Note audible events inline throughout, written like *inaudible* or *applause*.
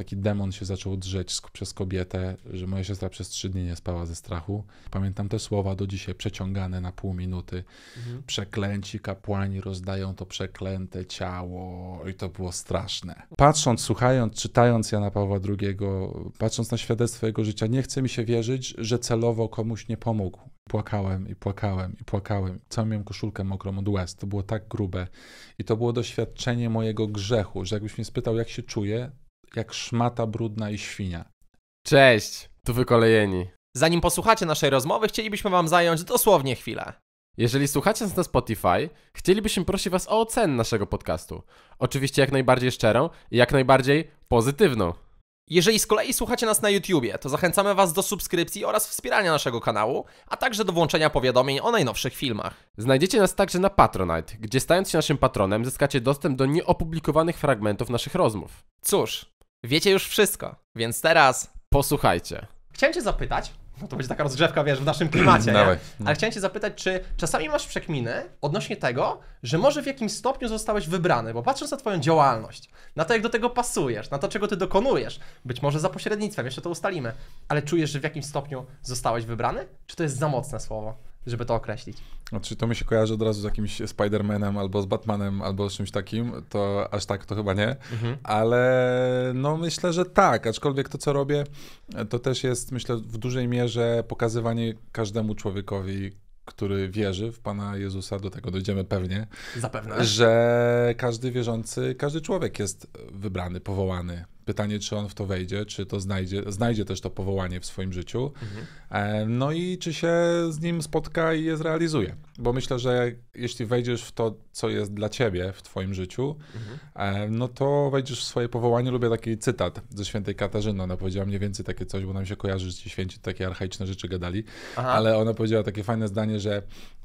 taki demon się zaczął drzeć przez kobietę, że moja siostra przez trzy dni nie spała ze strachu. Pamiętam te słowa do dzisiaj przeciągane na pół minuty. Mhm. Przeklęci kapłani rozdają to przeklęte ciało i to było straszne. Patrząc, słuchając, czytając Jana Pawła II, patrząc na świadectwo jego życia, nie chce mi się wierzyć, że celowo komuś nie pomógł. Płakałem i płakałem i płakałem. Całą miałem koszulkę mokrą od łez. To było tak grube. I to było doświadczenie mojego grzechu, że jakbyś mnie spytał, jak się czuję, jak szmata brudna i świnia. Cześć, tu wykolejeni. Zanim posłuchacie naszej rozmowy, chcielibyśmy Wam zająć dosłownie chwilę. Jeżeli słuchacie nas na Spotify, chcielibyśmy prosić Was o ocenę naszego podcastu. Oczywiście jak najbardziej szczerą i jak najbardziej pozytywną. Jeżeli z kolei słuchacie nas na YouTubie, to zachęcamy Was do subskrypcji oraz wspierania naszego kanału, a także do włączenia powiadomień o najnowszych filmach. Znajdziecie nas także na Patronite, gdzie stając się naszym patronem zyskacie dostęp do nieopublikowanych fragmentów naszych rozmów. Cóż, Wiecie już wszystko, więc teraz posłuchajcie. Chciałem cię zapytać, no to będzie taka rozgrzewka, wiesz, w naszym klimacie, nie? ale chciałem cię zapytać, czy czasami masz przekminy odnośnie tego, że może w jakimś stopniu zostałeś wybrany, bo patrząc na twoją działalność, na to jak do tego pasujesz, na to czego ty dokonujesz, być może za pośrednictwem, jeszcze to ustalimy, ale czujesz, że w jakimś stopniu zostałeś wybrany? Czy to jest za mocne słowo? żeby to określić. Czy znaczy, to mi się kojarzy od razu z jakimś Spider-Manem albo z Batmanem albo z czymś takim, to aż tak to chyba nie, mhm. ale no myślę, że tak, aczkolwiek to co robię to też jest myślę w dużej mierze pokazywanie każdemu człowiekowi, który wierzy w Pana Jezusa, do tego dojdziemy pewnie. Zapewne. Że każdy wierzący, każdy człowiek jest wybrany, powołany Pytanie, czy on w to wejdzie, czy to znajdzie, znajdzie też to powołanie w swoim życiu. Mhm. E, no i czy się z nim spotka i je zrealizuje. Bo myślę, że jeśli wejdziesz w to, co jest dla ciebie w twoim życiu, mhm. E, no to wejdziesz w swoje powołanie. Lubię taki cytat ze świętej Katarzyny. Ona powiedziała mniej więcej takie coś, bo nam się kojarzy, że ci święci takie archaiczne rzeczy gadali. Aha. Ale ona powiedziała takie fajne zdanie, że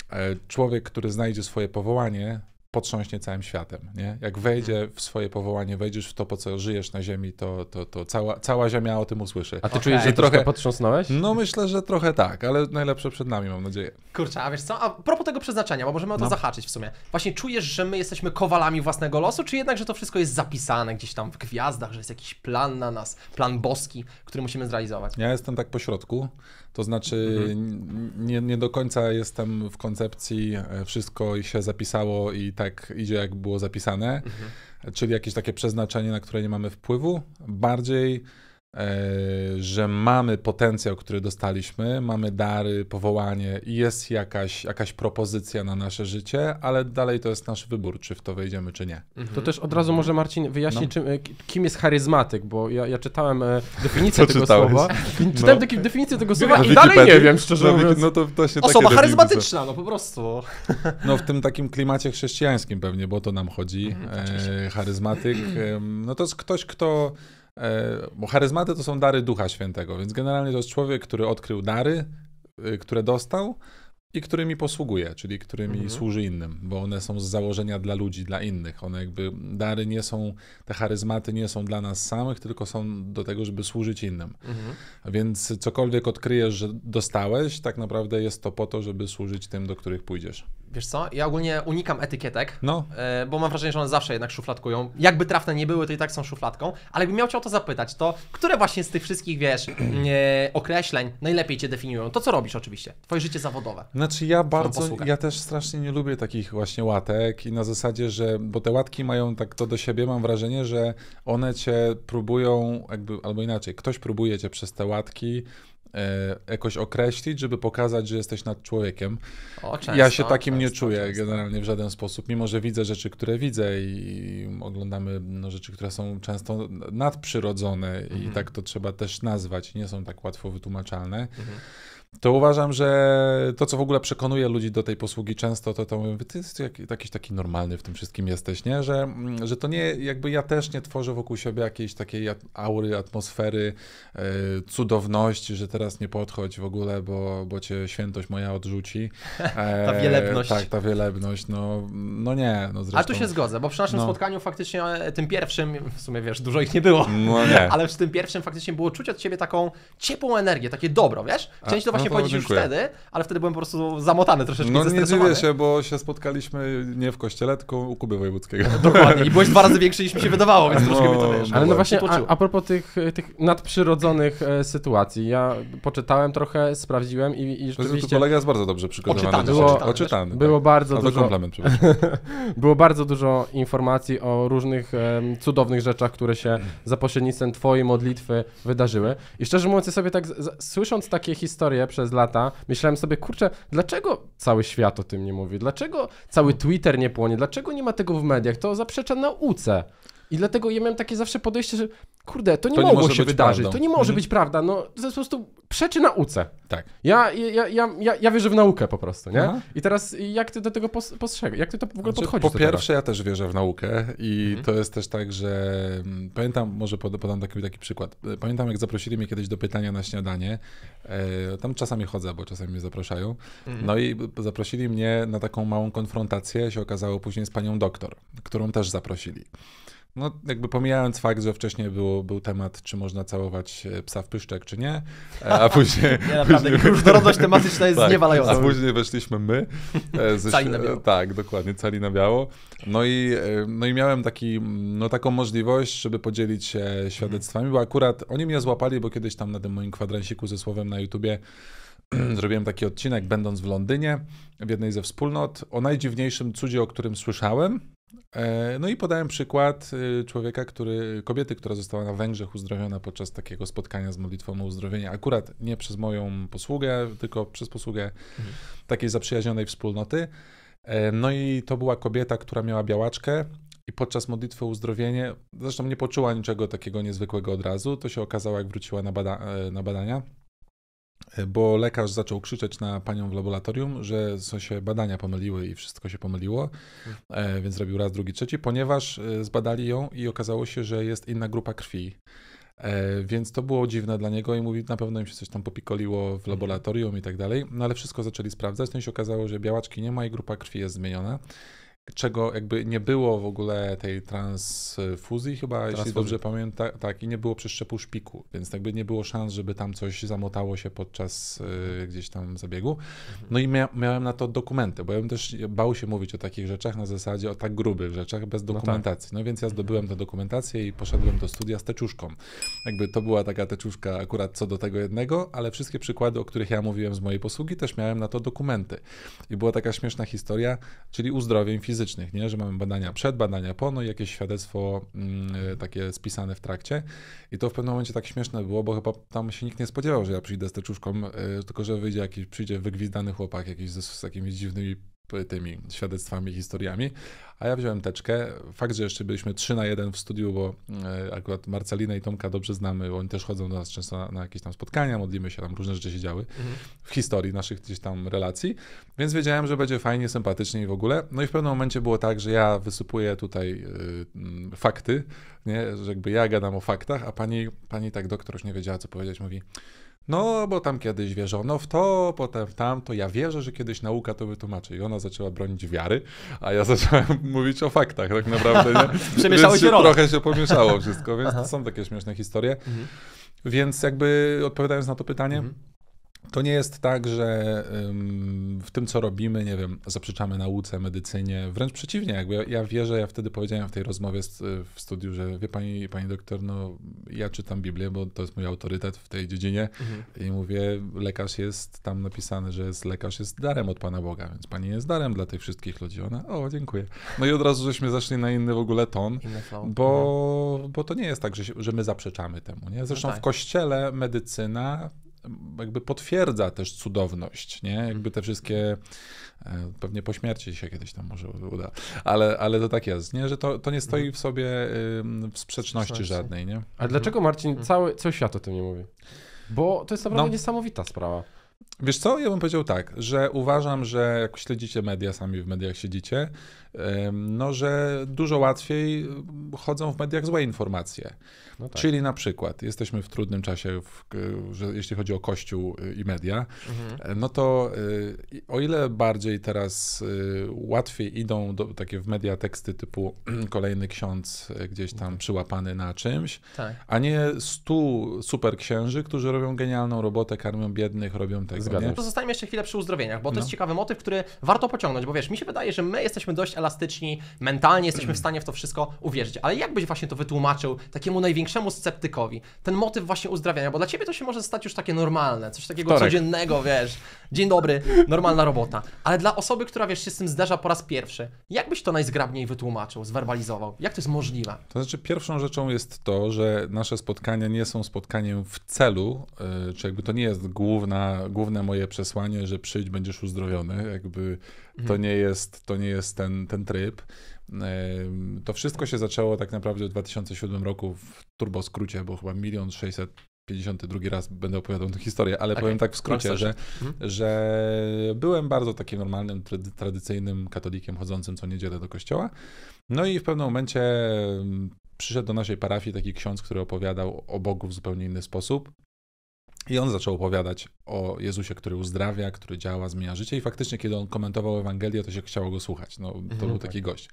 e, człowiek, który znajdzie swoje powołanie, potrząśnie całym światem. Nie? Jak wejdzie mhm. w swoje powołanie, wejdziesz w to, po co żyjesz na ziemi, to, to, to cała, cała ziemia o tym usłyszy. A ty okay. czujesz, że trochę potrząsnąłeś? No myślę, że trochę tak, ale najlepsze przed nami, mam nadzieję. Kurczę, a wiesz co, a propos tego przeznaczenia, bo możemy o to no. zahaczyć w sumie. Właśnie czujesz, że my jesteśmy kowalami własnego losu, czy jednak, że to wszystko jest zapisane gdzieś tam w gwiazdach, że jest jakiś plan na nas, plan boski, który musimy zrealizować? Ja jestem tak po środku. To znaczy, mhm. nie, nie do końca jestem w koncepcji, e, wszystko się zapisało i tak idzie, jak było zapisane, mhm. czyli jakieś takie przeznaczenie, na które nie mamy wpływu. Bardziej E, że mamy potencjał, który dostaliśmy, mamy dary, powołanie i jest jakaś, jakaś propozycja na nasze życie, ale dalej to jest nasz wybór, czy w to wejdziemy, czy nie. Mhm. To też od razu może Marcin wyjaśnić, no. E, kim jest charyzmatyk, bo ja, ja czytałem e, definicję *laughs* tego czytałeś? słowa. No. Czytałem no. definicję tego słowa i dalej nie wiem, szczerze no, mówiąc. No to się Osoba charyzmatyczna, no po prostu. No w tym takim klimacie chrześcijańskim pewnie, bo to nam chodzi. Mhm, e, charyzmatyk, no to jest ktoś, kto E, bo charyzmaty to są dary Ducha Świętego, więc generalnie to jest człowiek, który odkrył dary, y, które dostał i którymi posługuje, czyli którymi mhm. służy innym, bo one są z założenia dla ludzi, dla innych. One jakby dary nie są, te charyzmaty nie są dla nas samych, tylko są do tego, żeby służyć innym. Mhm. Więc cokolwiek odkryjesz, że dostałeś, tak naprawdę jest to po to, żeby służyć tym, do których pójdziesz. Wiesz co, ja ogólnie unikam etykietek, no. E, bo mam wrażenie, że one zawsze jednak szufladkują. Jakby trafne nie były, to i tak są szufladką, ale gdybym miał cię o to zapytać, to które właśnie z tych wszystkich, wiesz, *clears throat* e, określeń najlepiej cię definiują? To co robisz oczywiście? Twoje życie zawodowe. Znaczy ja bardzo, posługę. ja też strasznie nie lubię takich właśnie łatek i na zasadzie, że, bo te łatki mają tak to do siebie, mam wrażenie, że one cię próbują, jakby, albo inaczej, ktoś próbuje cię przez te łatki E, jakoś określić, żeby pokazać, że jesteś nad człowiekiem. O, często, ja się takim często, nie czuję często. generalnie w żaden sposób, mimo że widzę rzeczy, które widzę i oglądamy no, rzeczy, które są często nadprzyrodzone mhm. i tak to trzeba też nazwać, nie są tak łatwo wytłumaczalne. Mhm to uważam, że to, co w ogóle przekonuje ludzi do tej posługi często, to to mówię, ty jesteś jakiś taki normalny w tym wszystkim jesteś, nie? Że, mm, że to nie, jakby ja też nie tworzę wokół siebie jakiejś takiej aury, atmosfery, yy, cudowności, że teraz nie podchodź w ogóle, bo, bo cię świętość moja odrzuci. E, *laughs* ta wielebność. E, tak, ta wielebność, no, no nie. No zresztą, Ale tu się zgodzę, bo przy naszym no. spotkaniu faktycznie e, tym pierwszym, w sumie wiesz, dużo ich nie było, no nie. *laughs* ale przy tym pierwszym faktycznie było czuć od ciebie taką ciepłą energię, takie dobro, wiesz? Część to właśnie chciałem powiedzieć już wtedy, ale wtedy byłem po prostu zamotany troszeczkę No nie dziwię się, bo się spotkaliśmy nie w kościele, tylko u Kuby Wojewódzkiego. *laughs* Dokładnie. I byłeś dwa razy większy niż mi się wydawało, więc no, troszkę mi to wiesz. No ale no właśnie, a, a propos tych, tych nadprzyrodzonych e, sytuacji, ja poczytałem trochę, sprawdziłem i, i rzeczywiście... To kolega jest bardzo dobrze przygotowany. Oczytany, było, oczytany, oczytany tak. bardzo dużo... komplement, *laughs* Było bardzo dużo informacji o różnych um, cudownych rzeczach, które się za pośrednictwem twojej modlitwy wydarzyły. I szczerze mówiąc, ja sobie tak, z, z, słysząc takie historie, przez lata, myślałem sobie, kurczę, dlaczego cały świat o tym nie mówi? Dlaczego cały Twitter nie płonie? Dlaczego nie ma tego w mediach? To zaprzecza nauce. I dlatego ja miałem takie zawsze podejście, że kurde, to nie, to nie się wydarzyć, prawdą. to nie może mhm. być prawda, no to jest po prostu przeczy nauce. Tak. Ja, ja, ja, ja, ja wierzę w naukę po prostu, nie? Aha. I teraz jak ty do tego postrzegasz, jak ty to w ogóle znaczy, podchodzisz Po pierwsze ja też wierzę w naukę i mhm. to jest też tak, że mm, pamiętam, może podam taki, taki przykład, e, pamiętam jak zaprosili mnie kiedyś do pytania na śniadanie, e, tam czasami chodzę, bo czasami mnie zapraszają, mhm. no i zaprosili mnie na taką małą konfrontację, się okazało później z panią doktor, którą też zaprosili no jakby pomijając fakt, że wcześniej było, był temat, czy można całować e, psa w pyszczek, czy nie, e, a *laughs* później... nie, naprawdę, już *laughs* różnorodność tematyczna jest *laughs* tak, A później weszliśmy my. E, ze, cali na biało. Tak, dokładnie, cali na biało. No i, no i miałem taki, no taką możliwość, żeby podzielić się mhm. świadectwami, bo akurat oni mnie złapali, bo kiedyś tam na tym moim kwadransiku ze słowem na YouTubie *clears throat* zrobiłem taki odcinek, będąc w Londynie, w jednej ze wspólnot, o najdziwniejszym cudzie, o którym słyszałem. E, no i podałem przykład y, człowieka, który, kobiety, która została na Węgrzech uzdrowiona podczas takiego spotkania z modlitwą o uzdrowienie, akurat nie przez moją posługę, tylko przez posługę mhm. takiej zaprzyjaźnionej wspólnoty. E, no i to była kobieta, która miała białaczkę i podczas modlitwy o uzdrowienie, zresztą nie poczuła niczego takiego niezwykłego od razu, to się okazało jak wróciła na, bada e, na badania, bo lekarz zaczął krzyczeć na panią w laboratorium, że są się badania pomyliły i wszystko się pomyliło, e, więc robił raz, drugi, trzeci, ponieważ e, zbadali ją i okazało się, że jest inna grupa krwi. E, więc to było dziwne dla niego i mówi, na pewno im się coś tam popikoliło w mhm. laboratorium i tak dalej, no ale wszystko zaczęli sprawdzać, no i się okazało, że białaczki nie ma i grupa krwi jest zmieniona czego jakby nie było w ogóle tej transfuzji chyba, transfuzji. jeśli dobrze pamiętam, tak, i nie było przeszczepu szpiku, więc jakby nie było szans, żeby tam coś zamotało się podczas y, gdzieś tam zabiegu. Mhm. No i mia miałem na to dokumenty, bo ja bym też bał się mówić o takich rzeczach na zasadzie o tak grubych rzeczach bez dokumentacji. No, tak. no więc ja zdobyłem tę dokumentację i poszedłem do studia z teczuszką. Jakby to była taka teczuszka akurat co do tego jednego, ale wszystkie przykłady, o których ja mówiłem z mojej posługi, też miałem na to dokumenty. I była taka śmieszna historia, czyli uzdrowień fizycznych fizycznych, nie? że mamy badania przed, badania po, no i jakieś świadectwo mm, y, takie spisane w trakcie. I to w pewnym momencie tak śmieszne było, bo chyba tam się nikt nie spodziewał, że ja przyjdę z teczuszką, y, tylko że wyjdzie jakiś, przyjdzie wygwizdany chłopak jakiś z, z jakimiś dziwnymi tymi świadectwami, historiami, a ja wziąłem teczkę. Fakt, że jeszcze byliśmy trzy na jeden w studiu, bo e, akurat Marcelinę i Tomka dobrze znamy, oni też chodzą do nas często na, na jakieś tam spotkania, modlimy się, tam różne rzeczy się działy mhm. w historii naszych gdzieś tam relacji, więc wiedziałem, że będzie fajnie, sympatycznie i w ogóle. No i w pewnym momencie było tak, że ja wysypuję tutaj y, fakty, nie? że jakby ja gadam o faktach, a pani, pani tak doktor już nie wiedziała, co powiedzieć, mówi no, bo tam kiedyś wierzono w to, potem w tamto. Ja wierzę, że kiedyś nauka to wytłumaczy. I ona zaczęła bronić wiary, a ja *laughs* zacząłem mówić o faktach tak naprawdę. Nie? *laughs* się Trochę się pomieszało wszystko, więc Aha. to są takie śmieszne historie. Mhm. Więc jakby odpowiadając na to pytanie, mhm. To nie jest tak, że w tym, co robimy, nie wiem, zaprzeczamy nauce, medycynie. Wręcz przeciwnie, jakby ja, wierzę, ja wtedy powiedziałem w tej rozmowie y, w studiu, że wie pani, pani doktor, no ja czytam Biblię, bo to jest mój autorytet w tej dziedzinie mhm. i mówię, lekarz jest tam napisane, że jest, lekarz jest darem od Pana Boga, więc pani jest darem dla tych wszystkich ludzi. Ona, o, dziękuję. No i od razu żeśmy zeszli na inny w ogóle ton, bo, no. bo to nie jest tak, że, że my zaprzeczamy temu. Nie? No Zresztą no tak. w kościele medycyna jakby potwierdza też cudowność, nie? Jakby te wszystkie, e, pewnie po śmierci się kiedyś tam może uda, ale, ale to tak jest, nie? Że to, to nie stoi w sobie w sprzeczności żadnej, nie? A dlaczego mhm. Marcin cały, cały świat o tym nie mówi? Bo to jest naprawdę no. niesamowita sprawa. Wiesz co, ja bym powiedział tak, że uważam, że jak śledzicie media, sami w mediach siedzicie, no że dużo łatwiej mm, chodzą w mediach złe informacje. No tak. Czyli na przykład jesteśmy w trudnym czasie, w, że jeśli chodzi o Kościół y, i media, mhm. E, no to y, o ile bardziej teraz y, łatwiej idą do, takie w media teksty typu *clears throat* kolejny ksiądz e, gdzieś tam mhm. przyłapany na czymś, tak. a nie stu super księży, którzy robią genialną robotę, karmią biednych, robią względem tego. Zgadzam. Nie? Pozostańmy jeszcze chwilę przy uzdrowieniach, bo to no. jest ciekawy motyw, który warto pociągnąć, bo wiesz, mi się wydaje, że my jesteśmy dość elastyczni, mentalnie jesteśmy w stanie w to wszystko uwierzyć, ale jak byś właśnie to wytłumaczył takiemu największemu sceptykowi, ten motyw właśnie uzdrawiania, bo dla ciebie to się może stać już takie normalne, coś takiego Wtorek. codziennego, wiesz, dzień dobry, normalna robota, ale dla osoby, która wiesz, się z tym zderza po raz pierwszy, jak byś to najzgrabniej wytłumaczył, zwerbalizował, jak to jest możliwe? To znaczy pierwszą rzeczą jest to, że nasze spotkania nie są spotkaniem w celu, e, czy jakby to nie jest główna, główne moje przesłanie, że przyjdź, będziesz uzdrowiony, jakby to mhm. nie jest, to nie jest ten, ten tryb. To wszystko się zaczęło tak naprawdę w 2007 roku w turboskrócie, bo chyba milion 600 52 raz będę opowiadał tę historię, ale okay. Tak, powiem tak w skrócie, że, mhm. że byłem bardzo takim normalnym, tradycyjnym katolikiem chodzącym co niedzielę do kościoła. No i w pewnym momencie przyszedł do naszej parafii taki ksiądz, który opowiadał o Bogu w zupełnie inny sposób. I on zaczął opowiadać o Jezusie, który uzdrawia, który działa, zmienia życie. I faktycznie, kiedy on komentował Ewangelię, to się chciało go słuchać. No, to mhm, był no taki tak. gość.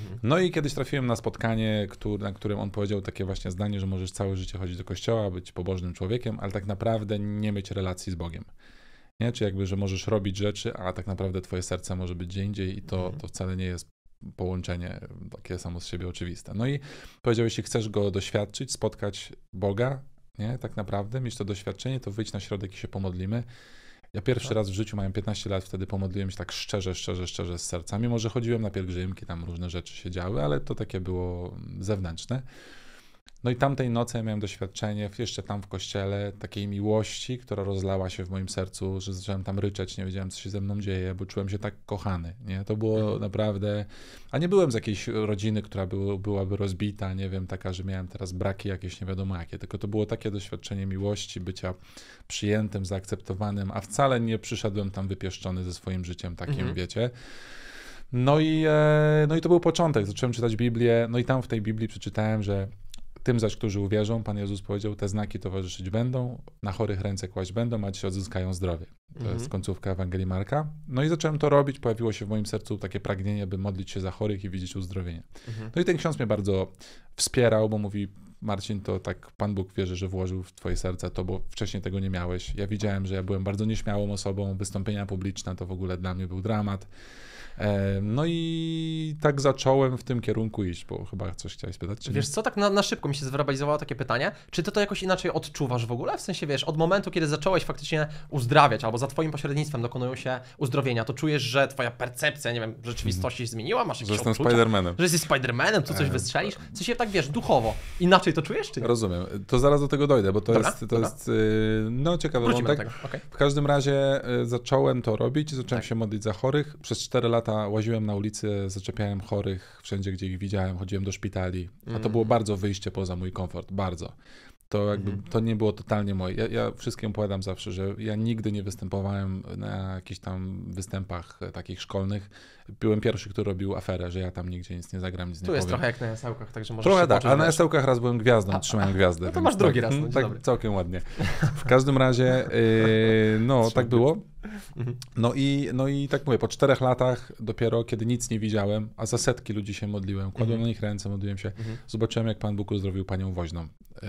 Mhm. No i kiedyś trafiłem na spotkanie, który, na którym on powiedział takie właśnie zdanie, że możesz całe życie chodzić do kościoła, być pobożnym człowiekiem, ale tak naprawdę nie mieć relacji z Bogiem. Nie? Czy jakby, że możesz robić rzeczy, a tak naprawdę twoje serce może być gdzie indziej i to, mhm. to wcale nie jest połączenie takie samo z siebie oczywiste. No i powiedział, jeśli chcesz go doświadczyć, spotkać Boga, nie? Tak naprawdę, mieć to doświadczenie, to wyjdź na środek i się pomodlimy. Ja pierwszy tak. raz w życiu, miałem 15 lat, wtedy pomodliłem się tak szczerze, szczerze, szczerze z serca. Mimo, że chodziłem na pielgrzymki, tam różne rzeczy się działy, ale to takie było zewnętrzne. No i tamtej nocy ja miałem doświadczenie, jeszcze tam w kościele, takiej miłości, która rozlała się w moim sercu, że zacząłem tam ryczeć, nie wiedziałem, co się ze mną dzieje, bo czułem się tak kochany, nie? To było mhm. naprawdę... A nie byłem z jakiejś rodziny, która był, byłaby rozbita, nie wiem, taka, że miałem teraz braki jakieś, nie wiadomo jakie, tylko to było takie doświadczenie miłości, bycia przyjętym, zaakceptowanym, a wcale nie przyszedłem tam wypieszczony ze swoim życiem takim, mhm. wiecie. No i, e, no i to był początek. Zacząłem czytać Biblię, no i tam w tej Biblii przeczytałem, że tym zaś, którzy uwierzą, Pan Jezus powiedział, te znaki towarzyszyć będą, na chorych ręce kłaść będą, a ci odzyskają zdrowie. To mhm. jest końcówka Ewangelii Marka. No i zacząłem to robić, pojawiło się w moim sercu takie pragnienie, by modlić się za chorych i widzieć uzdrowienie. Mhm. No i ten ksiądz mnie bardzo wspierał, bo mówi, Marcin, to tak Pan Bóg wierzy, że włożył w Twoje serce to, bo wcześniej tego nie miałeś. Ja widziałem, że ja byłem bardzo nieśmiałą osobą, wystąpienia publiczne to w ogóle dla mnie był dramat. E, no i tak zacząłem w tym kierunku iść, bo chyba coś chciałeś spytać. Czy wiesz co, tak na, na szybko mi się zwerbalizowało takie pytanie, czy ty to jakoś inaczej odczuwasz w ogóle? W sensie, wiesz, od momentu, kiedy zacząłeś faktycznie uzdrawiać albo za twoim pośrednictwem dokonują się uzdrowienia, to czujesz, że twoja percepcja, nie wiem, rzeczywistości się zmieniła? Masz jakieś że jestem Spidermanem. Że jesteś Spidermanem, tu coś e, wystrzelisz? Co się tak, wiesz, duchowo. Inaczej to czujesz, czy nie? Rozumiem. To zaraz do tego dojdę, bo to dobra, jest, to jest e, no ciekawy moment. wątek. Okay. W każdym razie zacząłem to robić, zacząłem tak. się modlić za chorych. Przez 4 lata lata łaziłem na ulicy, zaczepiałem chorych wszędzie, gdzie ich widziałem, chodziłem do szpitali, a to mm. było bardzo wyjście poza mój komfort, bardzo. To jakby mhm. to nie było totalnie moje. Ja, ja wszystkim opowiadam zawsze, że ja nigdy nie występowałem na jakichś tam występach e, takich szkolnych byłem pierwszy, który robił aferę, że ja tam nigdzie nic nie zagram, nic tu nie powiem. Tu jest trochę jak na esełkach, także może Trochę tak, a na esełkach raz byłem gwiazdą, a, trzymałem a, gwiazdę. No to masz drugi tak, raz. No, mm, tak dobry. całkiem ładnie. W każdym razie, yy, no tak było. Mhm. No i, no i tak mówię, po czterech latach dopiero, kiedy nic nie widziałem, a za setki ludzi się modliłem, kładłem mhm. na nich ręce, modliłem się, mhm. zobaczyłem jak Pan Bóg uzdrowił Panią Woźną.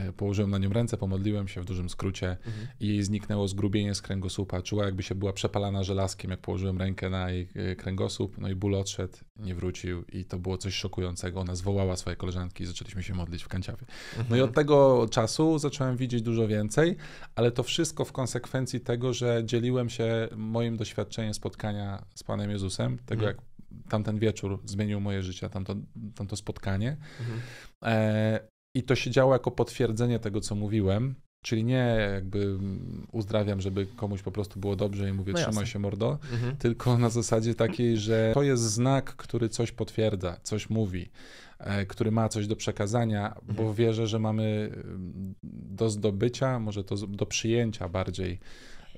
Y, położyłem na nią ręce, pomodliłem się w dużym skrócie i jej zniknęło zgrubienie z kręgosłupa. Czuła jakby się była przepalana żelazkiem, jak położyłem rękę na jej y, kręgosłup, no i ból odszedł, nie wrócił i to było coś szokującego. Ona zwołała swoje koleżanki i zaczęliśmy się modlić w kanciawie. No i mhm. od tego czasu zacząłem widzieć dużo więcej, ale to wszystko w konsekwencji tego, że dzieliłem się moim doświadczeniem spotkania z Panem Jezusem, tego mhm. jak tamten wieczór zmienił moje życie, tamto, tamto spotkanie. Mhm. E, I to się działo jako potwierdzenie tego, co mówiłem. Czyli nie jakby mm, uzdrawiam, żeby komuś po prostu było dobrze i mówię no trzymaj się mordo, mhm. tylko na zasadzie takiej, że to jest znak, który coś potwierdza, coś mówi, e, który ma coś do przekazania, mhm. bo wierzę, że mamy mm, do zdobycia, może to do przyjęcia bardziej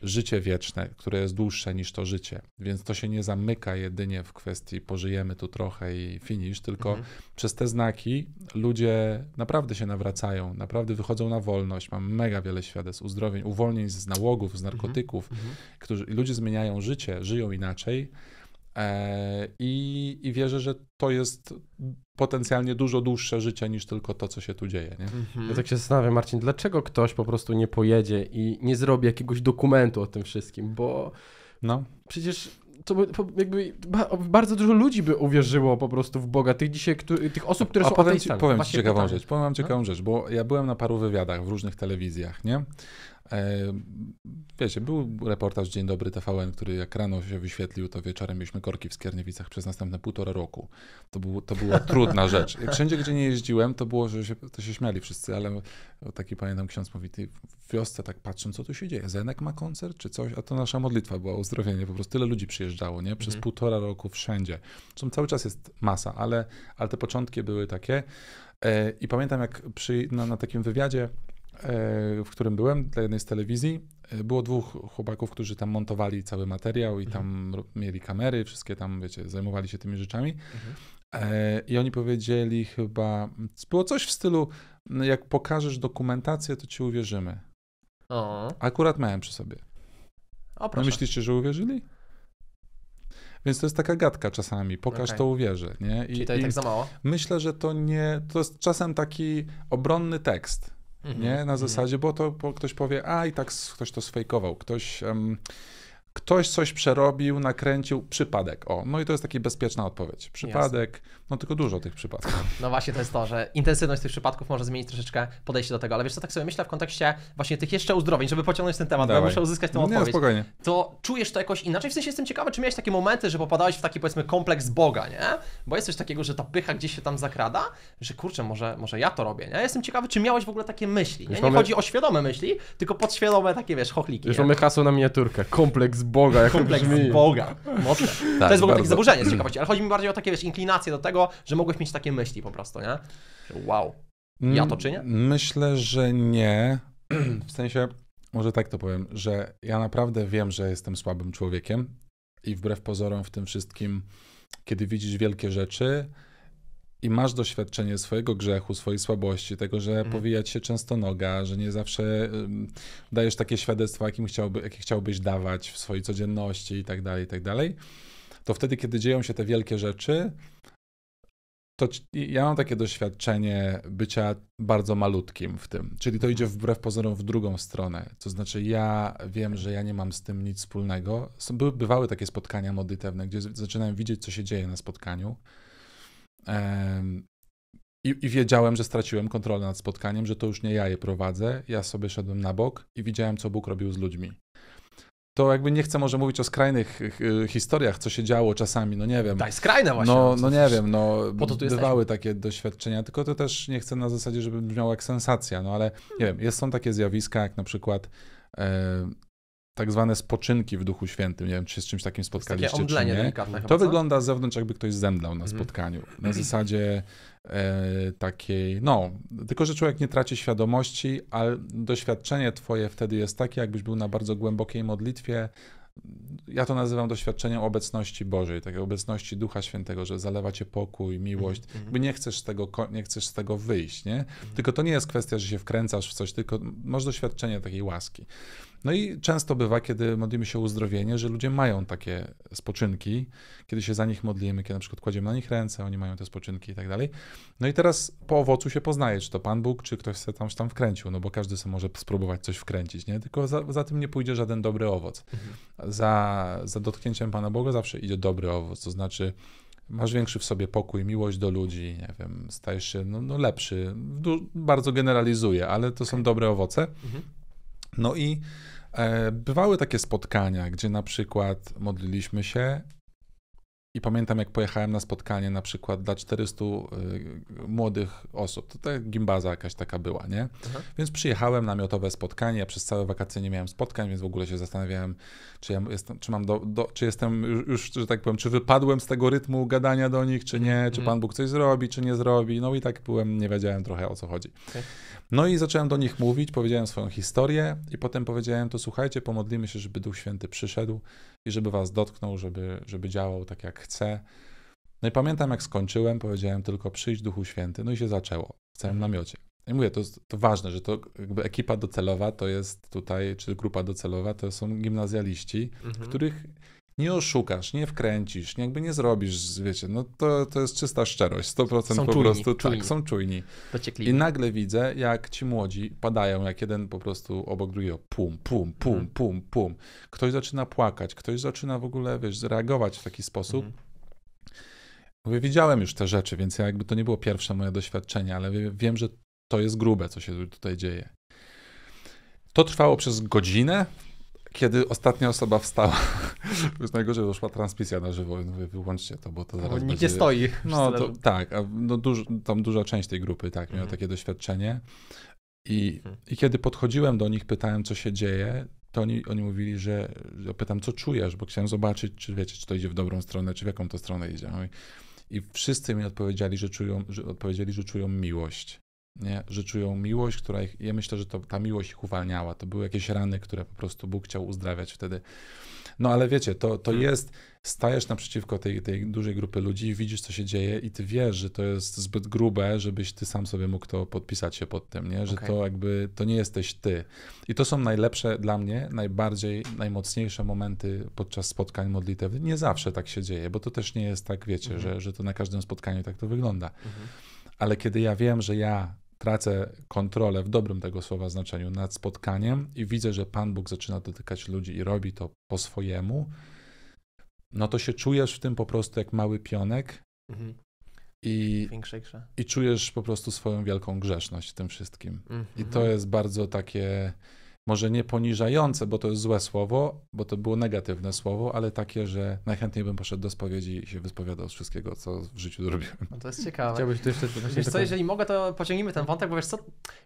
życie wieczne, które jest dłuższe niż to życie. Więc to się nie zamyka jedynie w kwestii pożyjemy tu trochę i finisz, tylko mhm. przez te znaki ludzie naprawdę się nawracają, naprawdę wychodzą na wolność. Mam mega wiele świadectw uzdrowień, uwolnień z nałogów, z mhm. narkotyków. Mhm. Którzy, ludzie zmieniają życie, żyją inaczej E, I, I wierzę, że to jest potencjalnie dużo dłuższe życie niż tylko to, co się tu dzieje. Nie? Mhm. Ja tak się zastanawiam, Marcin, dlaczego ktoś po prostu nie pojedzie i nie zrobi jakiegoś dokumentu o tym wszystkim, bo no. przecież to by, jakby bardzo dużo ludzi by uwierzyło po prostu w Boga, tych dzisiaj, tych osób, które A są powiem ateistami. Ci, powiem ci ciekawą pytanie. rzecz, powiem wam ciekawą A? No. rzecz, bo ja byłem na paru wywiadach w różnych telewizjach, nie? E, wiecie, był reportaż Dzień Dobry TVN, który jak rano się wyświetlił, to wieczorem mieliśmy korki w Skierniewicach przez następne półtora roku. To, był, to była *laughs* trudna rzecz. Wszędzie, gdzie nie jeździłem, to było, że się, to się śmiali wszyscy, ale taki pamiętam ksiądz mówi, ty w wiosce tak patrzę, co tu się dzieje, Zenek ma koncert czy coś? A to nasza modlitwa była, uzdrowienie, po prostu tyle ludzi przyjeżdżało, nie? Przez mhm. półtora roku wszędzie. Zresztą cały czas jest masa, ale, ale te początki były takie. E, I pamiętam, jak przy, no, na takim wywiadzie E, w którym byłem, dla jednej z telewizji, e, było dwóch chłopaków, którzy tam montowali cały materiał i tam mhm. mieli kamery, wszystkie tam, wiecie, zajmowali się tymi rzeczami. Mhm. E, I oni powiedzieli chyba, było coś w stylu, no, jak pokażesz dokumentację, to ci uwierzymy. O. Akurat miałem przy sobie. O, no proszę. no myślicie, że uwierzyli? Więc to jest taka gadka czasami, pokaż okay. to uwierzę. Nie? I, Czyli to i tak za mało? Myślę, że to nie, to jest czasem taki obronny tekst. Mhm. Nie? Na mhm. zasadzie, bo to bo ktoś powie, a i tak ktoś to sfejkował, ktoś, um, ktoś coś przerobił, nakręcił, przypadek. O, no i to jest taka bezpieczna odpowiedź. Przypadek, Jasne. No tylko dużo tych przypadków. No właśnie to jest to, że intensywność tych przypadków może zmienić troszeczkę podejście do tego, ale wiesz co, tak sobie myślę w kontekście właśnie tych jeszcze uzdrowień, żeby pociągnąć ten temat, Dawaj. bo muszę uzyskać tę no, odpowiedź. Nie, spokojnie. To czujesz to jakoś inaczej, w sensie jestem ciekawy, czy miałeś takie momenty, że popadałeś w taki powiedzmy kompleks Boga, nie? Bo jest coś takiego, że ta pycha gdzieś się tam zakrada, że kurczę, może, może ja to robię, nie? Ja jestem ciekawy, czy miałeś w ogóle takie myśli, nie? nie mamy... chodzi o świadome myśli, tylko podświadome takie, wiesz, chochliki. Już mamy hasło na miniaturkę, kompleks Boga, jak Kompleks Boga, Tak, to jest w tak, ogóle bardzo. takie zaburzenie z ciekawości, ale chodzi mi bardziej o takie, wiesz, inklinacje do tego, tego, że mogłeś mieć takie myśli po prostu, nie? wow, ja to czynię? Myślę, że nie. *clears throat* W sensie, może tak to powiem, że ja naprawdę wiem, że jestem słabym człowiekiem i wbrew pozorom w tym wszystkim, kiedy widzisz wielkie rzeczy i masz doświadczenie swojego grzechu, swojej słabości, tego, że mm. powijać się często noga, że nie zawsze dajesz takie świadectwa, jakim chciałby, jakie chciałbyś dawać w swojej codzienności i tak dalej, i tak dalej, to wtedy, kiedy dzieją się te wielkie rzeczy, to ja mam takie doświadczenie bycia bardzo malutkim w tym. Czyli to idzie wbrew pozorom w drugą stronę. To znaczy, ja wiem, że ja nie mam z tym nic wspólnego. Były, bywały takie spotkania modlitewne, gdzie zaczynałem widzieć, co się dzieje na spotkaniu. I, I, wiedziałem, że straciłem kontrolę nad spotkaniem, że to już nie ja je prowadzę. Ja sobie szedłem na bok i widziałem, co Bóg robił z ludźmi to jakby nie chcę może mówić o skrajnych y, y, historiach, co się działo czasami, no nie wiem. Daj, skrajne właśnie. No, no, no nie wiem, no po to tu bywały takie doświadczenia, tylko to też nie chcę na zasadzie, żeby brzmiało jak sensacja, no ale nie wiem, jest, są takie zjawiska jak na przykład e, tak zwane spoczynki w Duchu Świętym. Nie wiem, czy się z czymś takim spotkaliście, to czy nie. To chyba, wygląda co? z zewnątrz, jakby ktoś zemdlał na mhm. spotkaniu. Na mhm. zasadzie e, takiej, no, tylko że człowiek nie traci świadomości, ale doświadczenie twoje wtedy jest takie, jakbyś był na bardzo głębokiej modlitwie, ja to nazywam doświadczeniem obecności Bożej, takiej obecności Ducha Świętego, że zalewa cię pokój, miłość, mm nie chcesz z tego, nie chcesz z tego wyjść, nie? Tylko to nie jest kwestia, że się wkręcasz w coś, tylko masz doświadczenie takiej łaski. No i często bywa, kiedy modlimy się o uzdrowienie, że ludzie mają takie spoczynki, kiedy się za nich modlimy, kiedy na przykład kładziemy na nich ręce, oni mają te spoczynki i tak dalej. No i teraz po owocu się poznaje, czy to Pan Bóg, czy ktoś se tam, tam wkręcił, no bo każdy sobie może spróbować coś wkręcić, nie? Tylko za, za tym nie pójdzie żaden dobry owoc. Mhm. Za, za dotknięciem Pana Boga zawsze idzie dobry owoc, to znaczy masz większy w sobie pokój, miłość do ludzi, nie wiem, stajesz się no, no lepszy. Du- bardzo generalizuję, ale to są dobre owoce. Mhm. No i E, bywały takie spotkania, gdzie na przykład modliliśmy się i pamiętam, jak pojechałem na spotkanie na przykład dla 400 y, młodych osób. To ta gimbaza jakaś taka była, nie? Aha. Więc przyjechałem na miotowe spotkanie. Ja przez całe wakacje nie miałem spotkań, więc w ogóle się zastanawiałem, czy, ja jestem, czy, mam do, do, czy jestem już, już, że tak powiem, czy wypadłem z tego rytmu gadania do nich, czy nie, czy mhm. Pan Bóg coś zrobi, czy nie zrobi. No i tak byłem, nie wiedziałem trochę o co chodzi. Okay. No i zacząłem do nich mówić, powiedziałem swoją historię i potem powiedziałem to słuchajcie, pomodlimy się, żeby Duch Święty przyszedł i żeby was dotknął, żeby, żeby działał tak jak chce. No i pamiętam, jak skończyłem, powiedziałem tylko przyjdź Duchu Święty, no i się zaczęło w całym mhm. namiocie. I mówię, to, to ważne, że to jakby ekipa docelowa to jest tutaj, czy grupa docelowa to są gimnazjaliści, mhm. których nie oszukasz, nie wkręcisz, nie jakby nie zrobisz, wiecie, no to, to jest czysta szczerość, 100% są po czujni, prostu czujni. tak, są czujni. Dociekliwi. I nagle widzę, jak ci młodzi padają, jak jeden po prostu obok drugiego, pum, pum, pum, mhm. pum, pum. Ktoś zaczyna płakać, ktoś zaczyna w ogóle, wiesz, reagować w taki sposób. Mhm. Mówię, widziałem już te rzeczy, więc jakby to nie było pierwsze moje doświadczenie, ale wiem, że to jest grube, co się tutaj dzieje. To trwało przez godzinę, kiedy ostatnia osoba wstała, *laughs* już najgorzej doszła transmisja na żywo, mówię, wyłączcie to, bo to no, zaraz bo nikt będzie... nie stoi. No to, tak, a, no, duż, tam duża część tej grupy tak, miała mhm. takie doświadczenie. I, mhm. I kiedy podchodziłem do nich, pytałem, co się dzieje, to oni, oni mówili, że ja pytam, co czujesz, bo chciałem zobaczyć, czy wiecie, czy to idzie w dobrą stronę, czy w jaką to stronę idzie. No i, I wszyscy mi odpowiedzieli, że czują, że odpowiedzieli, że czują miłość nie? że czują miłość, która ich, ja myślę, że to, ta miłość ich uwalniała. To były jakieś rany, które po prostu Bóg chciał uzdrawiać wtedy. No ale wiecie, to, to hmm. jest, stajesz naprzeciwko tej, tej dużej grupy ludzi, widzisz, co się dzieje i ty wiesz, że to jest zbyt grube, żebyś ty sam sobie mógł to podpisać się pod tym, nie? że okay. to jakby, to nie jesteś ty. I to są najlepsze dla mnie, najbardziej, najmocniejsze momenty podczas spotkań modlitewnych. Nie zawsze tak się dzieje, bo to też nie jest tak, wiecie, mhm. że, że to na każdym spotkaniu tak to wygląda. Mhm ale kiedy ja wiem, że ja tracę kontrolę w dobrym tego słowa znaczeniu nad spotkaniem i widzę, że Pan Bóg zaczyna dotykać ludzi i robi to po swojemu, no to się czujesz w tym po prostu jak mały pionek mhm. i, i czujesz po prostu swoją wielką grzeszność w tym wszystkim. Mhm. I to jest bardzo takie może nie poniżające, bo to jest złe słowo, bo to było negatywne słowo, ale takie, że najchętniej bym poszedł do spowiedzi i się wyspowiadał z wszystkiego, co w życiu zrobiłem. No to jest ciekawe. Chciałbyś tu jeszcze coś Wiesz co, jeżeli mogę, to pociągnijmy ten wątek, bo wiesz co,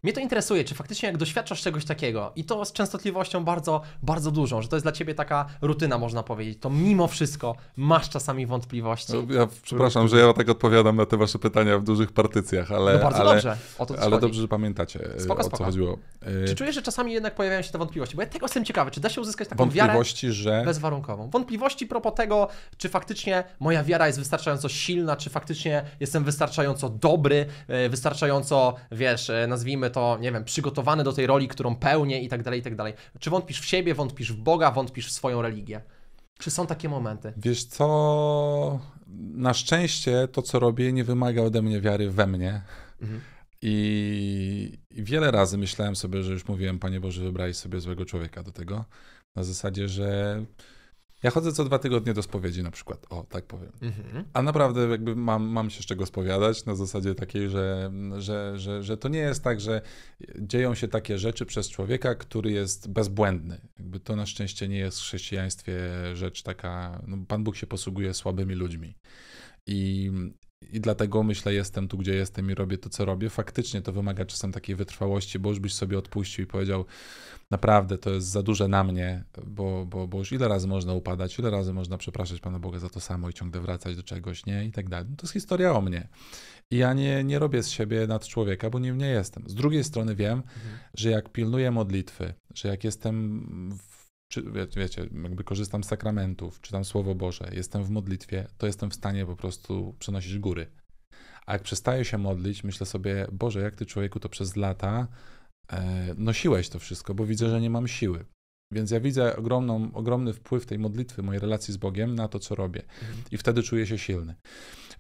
mnie to interesuje, czy faktycznie jak doświadczasz czegoś takiego i to z częstotliwością bardzo, bardzo dużą, że to jest dla ciebie taka rutyna, można powiedzieć, to mimo wszystko masz czasami wątpliwości. No, ja przepraszam, że ja tak odpowiadam na te wasze pytania w dużych partycjach, ale... No bardzo ale, dobrze. O to, ale chodzi. dobrze, że pamiętacie, spoko, e, o co chodziło. E, czy czujesz, że czasami jednak pojawiają się te wątpliwości, bo ja tego jestem ciekawy, czy da się uzyskać taką wątpliwości, wiarę że... bezwarunkową. Wątpliwości propos tego, czy faktycznie moja wiara jest wystarczająco silna, czy faktycznie jestem wystarczająco dobry, e, wystarczająco, wiesz, e, nazwijmy to, nie wiem, przygotowany do tej roli, którą pełnię i tak dalej, i tak dalej. Czy wątpisz w siebie, wątpisz w Boga, wątpisz w swoją religię? Czy są takie momenty? Wiesz co, na szczęście to, co robię, nie wymaga ode mnie wiary we mnie. Mhm. I, i wiele razy myślałem sobie, że już mówiłem, Panie Boże, wybrałeś sobie złego człowieka do tego. Na zasadzie, że ja chodzę co dwa tygodnie do spowiedzi na przykład, o tak powiem. Mhm. A naprawdę jakby mam, mam się z czego spowiadać na zasadzie takiej, że, że, że, że to nie jest tak, że dzieją się takie rzeczy przez człowieka, który jest bezbłędny. Jakby to na szczęście nie jest w chrześcijaństwie rzecz taka, no, Pan Bóg się posługuje słabymi ludźmi. I, i dlatego myślę, jestem tu, gdzie jestem i robię to, co robię. Faktycznie to wymaga czasem takiej wytrwałości, bo już byś sobie odpuścił i powiedział, naprawdę to jest za duże na mnie, bo, bo, bo już ile razy można upadać, ile razy można przepraszać Pana Boga za to samo i ciągle wracać do czegoś, nie? I tak dalej. No to jest historia o mnie. I ja nie, nie robię z siebie nad człowieka, bo nim nie jestem. Z drugiej strony wiem, mhm. że jak pilnuję modlitwy, że jak jestem w czy, wiecie, jakby korzystam z sakramentów, czytam Słowo Boże, jestem w modlitwie, to jestem w stanie po prostu przenosić góry. A jak przestaję się modlić, myślę sobie, Boże, jak ty człowieku to przez lata e, nosiłeś to wszystko, bo widzę, że nie mam siły. Więc ja widzę ogromną, ogromny wpływ tej modlitwy, mojej relacji z Bogiem na to, co robię. Mhm. I wtedy czuję się silny.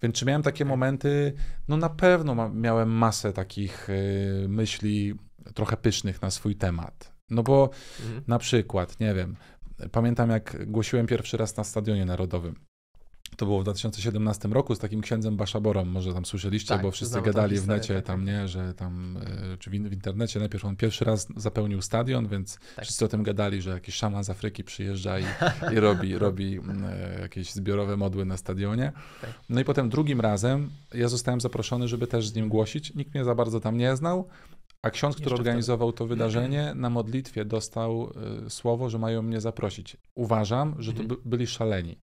Więc czy miałem takie tak. momenty? No na pewno ma, miałem masę takich y, myśli trochę pysznych na swój temat. No bo mhm. na przykład, nie wiem, pamiętam jak głosiłem pierwszy raz na Stadionie Narodowym. To było w 2017 roku z takim księdzem Baszaborą, może tam słyszeliście, tak, bo wszyscy gadali w necie tak. tam, nie, że tam, e, czy w, internecie najpierw on pierwszy raz zapełnił stadion, więc tak. wszyscy o tym gadali, że jakiś szaman z Afryki przyjeżdża i, i robi, *laughs* robi mm, e, jakieś zbiorowe modły na stadionie. Tak. No i potem drugim razem ja zostałem zaproszony, żeby też z nim głosić. Nikt mnie za bardzo tam nie znał, a ksiądz, który organizował to wydarzenie, mhm. na modlitwie dostał y, słowo, że mają mnie zaprosić. Uważam, że to mhm. by, byli szaleni.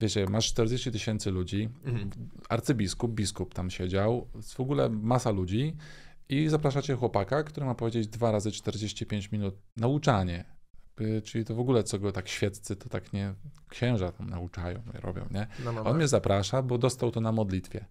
Wiecie, masz 40 tysięcy ludzi, mhm. arcybiskup, biskup tam siedział, w ogóle masa ludzi i zapraszacie chłopaka, który ma powiedzieć dwa razy 45 minut nauczanie. Y, czyli to w ogóle, co go tak świeccy, to tak nie księża tam nauczają, robią, nie? No, no On tak. mnie zaprasza, bo dostał to na modlitwie.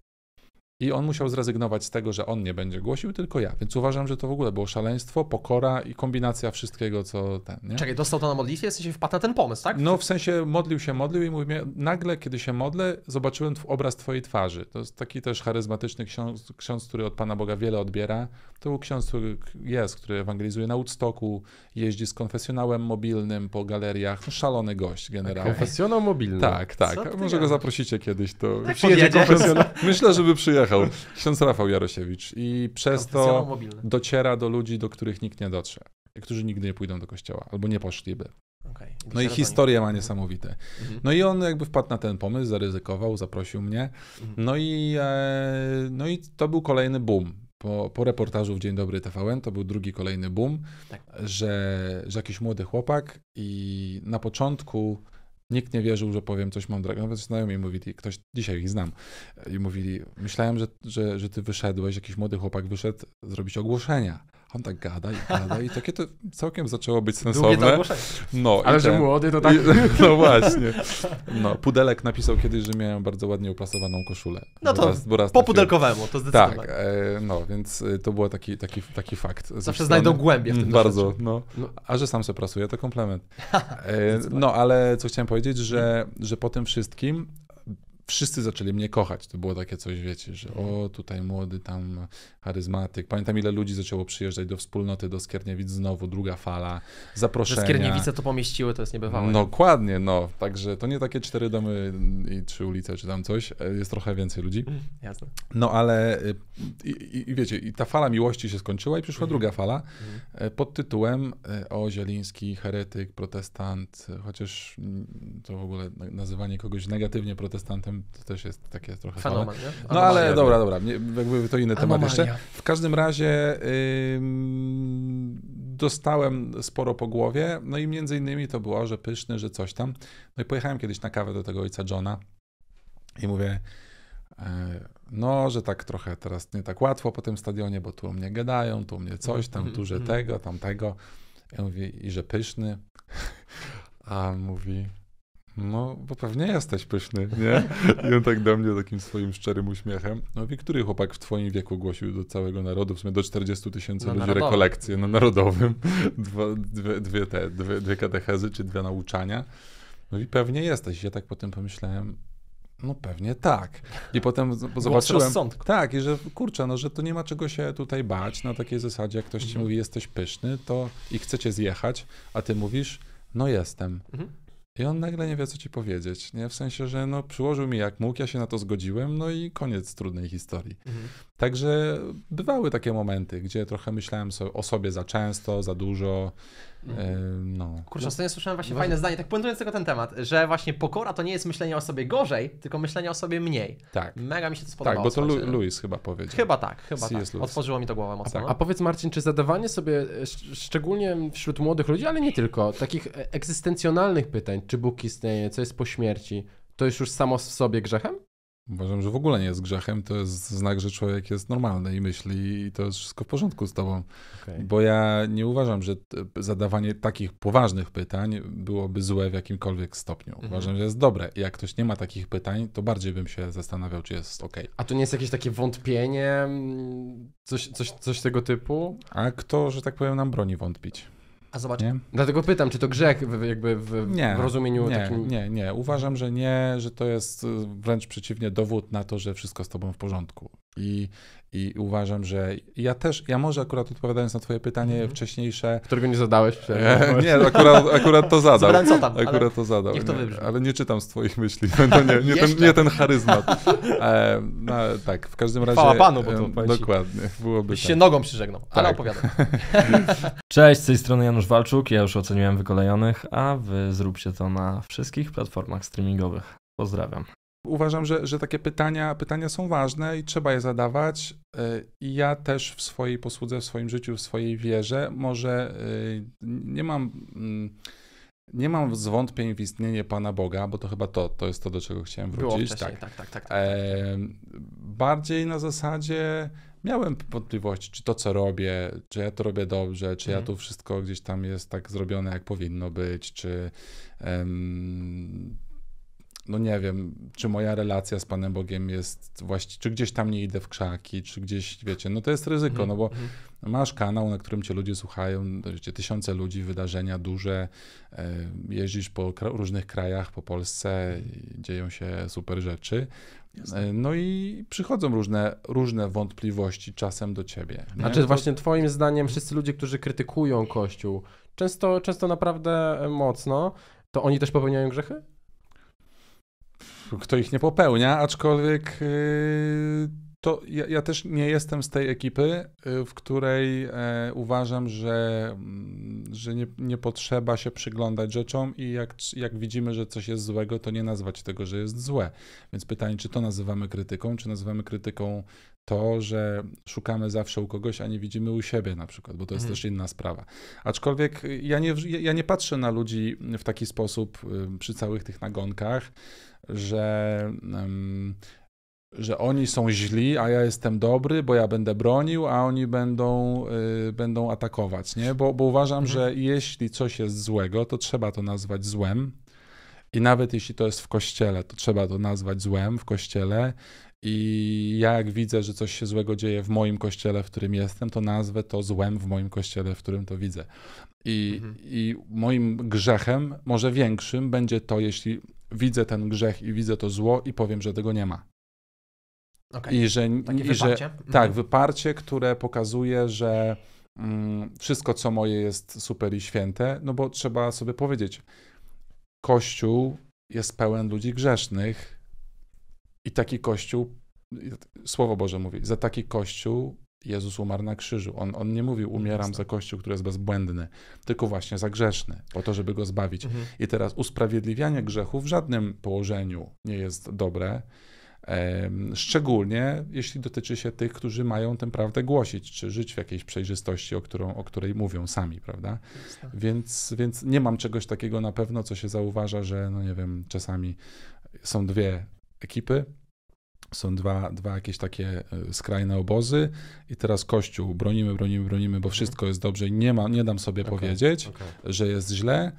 I on musiał zrezygnować z tego, że on nie będzie głosił, tylko ja. Więc uważam, że to w ogóle było szaleństwo, pokora i kombinacja wszystkiego, co ten. Nie? Czekaj, dostał to na modlitwie, w sensie wpadł na ten pomysł, tak? No w sensie modlił się, modlił i mówi, nagle, kiedy się modlę, zobaczyłem obraz twojej twarzy. To jest taki też charyzmatyczny ksiądz, ksiądz który od Pana Boga wiele odbiera. To był ksiądz, który jest, który ewangelizuje na Woodstocku, jeździ z konfesjonałem mobilnym po galeriach. No, szalony gość generał. Okay. Konfesjonał mobilny? Tak, tak. Może go zaprosicie kiedyś, to no tak przyjedzie konfesjonał. *laughs* Myślę, żeby przyjechał. Rafał, ksiądz Rafał Jarosiewicz. I przez to dociera do ludzi, do których nikt nie dotrze, którzy nigdy nie pójdą do kościoła albo nie poszliby. Okay. No i historia ma mhm. niesamowite. Mhm. No i on jakby wpadł na ten pomysł, zaryzykował, zaprosił mnie. Mhm. No, i, e, no i to był kolejny boom. Po, po reportażu w Dzień Dobry TVN to był drugi kolejny boom, tak. że, że jakiś młody chłopak i na początku Nikt nie wierzył, że powiem coś mądrego. Nawet znajomi mówili, ktoś dzisiaj ich znam, i mówili, myślałem, że, że, że ty wyszedłeś, jakiś młody chłopak wyszedł zrobić ogłoszenia on tak gada i *laughs* gada i takie to całkiem zaczęło być sensowne. No, Ale ten, że młody to tak... I, *laughs* no właśnie. No, Pudelek napisał kiedyś, że miałem bardzo ładnie uprasowaną koszulę. No to bo raz, po pudelkowemu, to tak, zdecydowanie. Tak, e, no, więc e, to był taki, taki, taki fakt. Zawsze znajdą głębie w tym mm, Bardzo, no. no. A że sam się prasuje, to komplement. *laughs* E, no, ale co chciałem powiedzieć, że, że po tym wszystkim wszyscy zaczęli mnie kochać. To było takie coś, wiecie, że o, mhm. tutaj młody, tam charyzmatyk. Pamiętam, ile ludzi zaczęło przyjeżdżać do wspólnoty, do Skierniewic znowu, druga fala, zaproszenia. Że Skierniewice to pomieściły, to jest niebywałe. Dokładnie, no. Także to nie takie cztery domy i trzy ulice, czy tam coś. E, jest trochę więcej ludzi. Mhm, jasne. No, ale y, i, i wiecie, i ta fala miłości się skończyła i przyszła mhm. druga fala mhm. E, pod tytułem e, o Zieliński, heretyk, protestant, chociaż mm, to w ogóle nazywanie kogoś negatywnie protestantem to też jest takie trochę Fenomen, nie? Anomalia, No ale dobra, dobra, nie, jakby to inny temat jeszcze. W każdym razie yy, dostałem sporo po głowie, no i między innymi to było, że pyszny, że coś tam. No i pojechałem kiedyś na kawę do tego ojca Johna i mówię, yy, no, że tak trochę teraz nie tak łatwo po tym stadionie, bo tu mnie gadają, tu mnie coś tam, tu mhm, że mhm. tego, tam tego. Ja mówię, i że pyszny. *laughs* A on mówi, no, bo pewnie jesteś pyszny, nie? I on tak do mnie takim swoim szczerym uśmiechem. No i który chłopak w twoim wieku głosił do całego narodu, w sumie do 40 tysięcy no, ludzi narodowym. rekolekcje na no, narodowym, Dwa, dwie, dwie, te, dwie, dwie katechezy czy dwie nauczania. No i pewnie jesteś. Ja tak potem pomyślałem, no pewnie tak. I potem zobaczyłem. Rozsądku. Tak, i że kurczę, no że to nie ma czego się tutaj bać na takiej zasadzie, jak ktoś ci mhm. mówi, jesteś pyszny, to i chcecie zjechać, a ty mówisz, no jestem. Mhm. I on nagle nie wie, co ci powiedzieć, nie? W sensie, że no, przyłożył mi jak mógł, ja się na to zgodziłem, no i koniec trudnej historii. Mhm. Także bywały takie momenty, gdzie trochę myślałem o sobie za często, za dużo, mhm. E, no. Kurczę, no. ostatnio słyszałem właśnie no fajne zdanie, tak puentując tylko ten temat, że właśnie pokora to nie jest myślenie o sobie gorzej, tylko myślenie o sobie mniej. Tak. Mega mi się to tak, spodobało. Tak, bo to Lu Louis chyba powiedział. Chyba tak, chyba tak. Otworzyło mi to głowę mocno. A, tak. No. A powiedz Marcin, czy zadawanie sobie, szczególnie wśród młodych ludzi, ale nie tylko, takich e- egzystencjonalnych pytań, czy Bóg istnieje, co jest po śmierci, to jest już samo w sobie grzechem? Uważam, że w ogóle nie jest grzechem. To jest znak, że człowiek jest normalny i myśli, i to jest wszystko w porządku z tobą. Okay. Bo ja nie uważam, że zadawanie takich poważnych pytań byłoby złe w jakimkolwiek stopniu. Mhm. Uważam, że jest dobre. I jak ktoś nie ma takich pytań, to bardziej bym się zastanawiał, czy jest ok. A to nie jest jakieś takie wątpienie, mm, coś, coś, coś tego typu? A kto, że tak powiem, nam broni wątpić? A zobacz. Nie? Dlatego pytam, czy to grzech w, jakby w, nie, w rozumieniu nie, takim... Nie, nie. Uważam, że nie, że to jest y, wręcz przeciwnie dowód na to, że wszystko z tobą w porządku. I, I uważam, że ja też, ja może akurat odpowiadając na twoje pytanie mm -hmm. wcześniejsze... Którego nie zadałeś. wcześniej. *laughs* nie, akurat, akurat to zadał. Zabrałem co tam, akurat to zadał. Niech to Nie, ale nie czytam z twoich myśli, *laughs* nie, nie, ten, nie ten charyzmat. E, no, tak, w każdym razie... Chwała Panu, bo to e, Dokładnie, byłoby Byś tak. się nogą przyżegnął, tak. ale opowiadam. *laughs* Cześć, z tej strony Janusz Walczuk, ja już oceniłem wykolejonych, a wy zróbcie to na wszystkich platformach streamingowych. Pozdrawiam uważam, że, że takie pytania, pytania są ważne i trzeba je zadawać. E, I ja też w swojej posłudze, w swoim życiu, w swojej wierze, może e, nie mam. Mm, nie mam zwątpień w istnienie Pana Boga, bo to chyba to, to jest to, do czego chciałem wrócić. tak, tak, tak. tak, tak e, bardziej na zasadzie miałem wątpliwości, czy to, co robię, czy ja to robię dobrze, czy ja mhm. tu wszystko gdzieś tam jest tak zrobione, jak powinno być, czy no nie wiem, czy moja relacja z Panem Bogiem jest właściwa, czy gdzieś tam nie idę w krzaki, czy gdzieś, wiecie, no to jest ryzyko, mhm, no bo mhm. masz kanał, na którym cię ludzie słuchają, wiecie, tysiące ludzi, wydarzenia duże, e, jeździsz po kra różnych krajach, po Polsce, dzieją się super rzeczy, e, no i przychodzą różne, różne wątpliwości czasem do ciebie. Nie? Znaczy, no właśnie twoim zdaniem wszyscy ludzie, którzy krytykują Kościół, często, często naprawdę e, mocno, to oni też popełniają grzechy? kto ich nie popełnia, aczkolwiek y, to ja, ja, też nie jestem z tej ekipy, y, w której e, uważam, że, mm, że nie, nie potrzeba się przyglądać rzeczom i jak, jak widzimy, że coś jest złego, to nie nazwać tego, że jest złe. Więc pytanie, czy to nazywamy krytyką, czy nazywamy krytyką to, że szukamy zawsze u kogoś, a nie widzimy u siebie na przykład, bo to jest mhm. też inna sprawa. Aczkolwiek ja nie, ja nie patrzę na ludzi w taki sposób y, przy całych tych nagonkach że, że oni są źli, a ja jestem dobry, bo ja będę bronił, a oni będą, y, będą atakować, nie? Bo, bo uważam, mhm. że jeśli coś jest złego, to trzeba to nazwać złem. I nawet jeśli to jest w kościele, to trzeba to nazwać złem w kościele. I ja jak widzę, że coś się złego dzieje w moim kościele, w którym jestem, to nazwę to złem w moim kościele, w którym to widzę. I, mhm. i moim grzechem, może większym, będzie to, jeśli widzę ten grzech i widzę to zło i powiem, że tego nie ma. Okay. I że, Takie i wyparcie. że tak, mhm. tak, wyparcie, które pokazuje, że mm, wszystko, co moje, jest super i święte, no bo trzeba sobie powiedzieć, Kościół jest pełen ludzi grzesznych i taki Kościół, Słowo Boże mówi, za taki Kościół Jezus umarł na krzyżu. On, on nie mówił, no umieram za kościół, który jest bezbłędny, tylko właśnie za grzeszny, po to, żeby go zbawić. Mhm. I teraz usprawiedliwianie grzechu w żadnym położeniu nie jest dobre, szczególnie jeśli dotyczy się tych, którzy mają tę prawdę głosić, czy żyć w jakiejś przejrzystości, o, którą, o której mówią sami, prawda? Więc, więc nie mam czegoś takiego na pewno, co się zauważa, że no nie wiem, czasami są dwie ekipy, są dwa, dwa jakieś takie e, skrajne obozy i teraz Kościół bronimy, bronimy, bronimy, bo mhm. wszystko jest dobrze i nie, ma, nie dam sobie okay, powiedzieć, okay. że jest źle.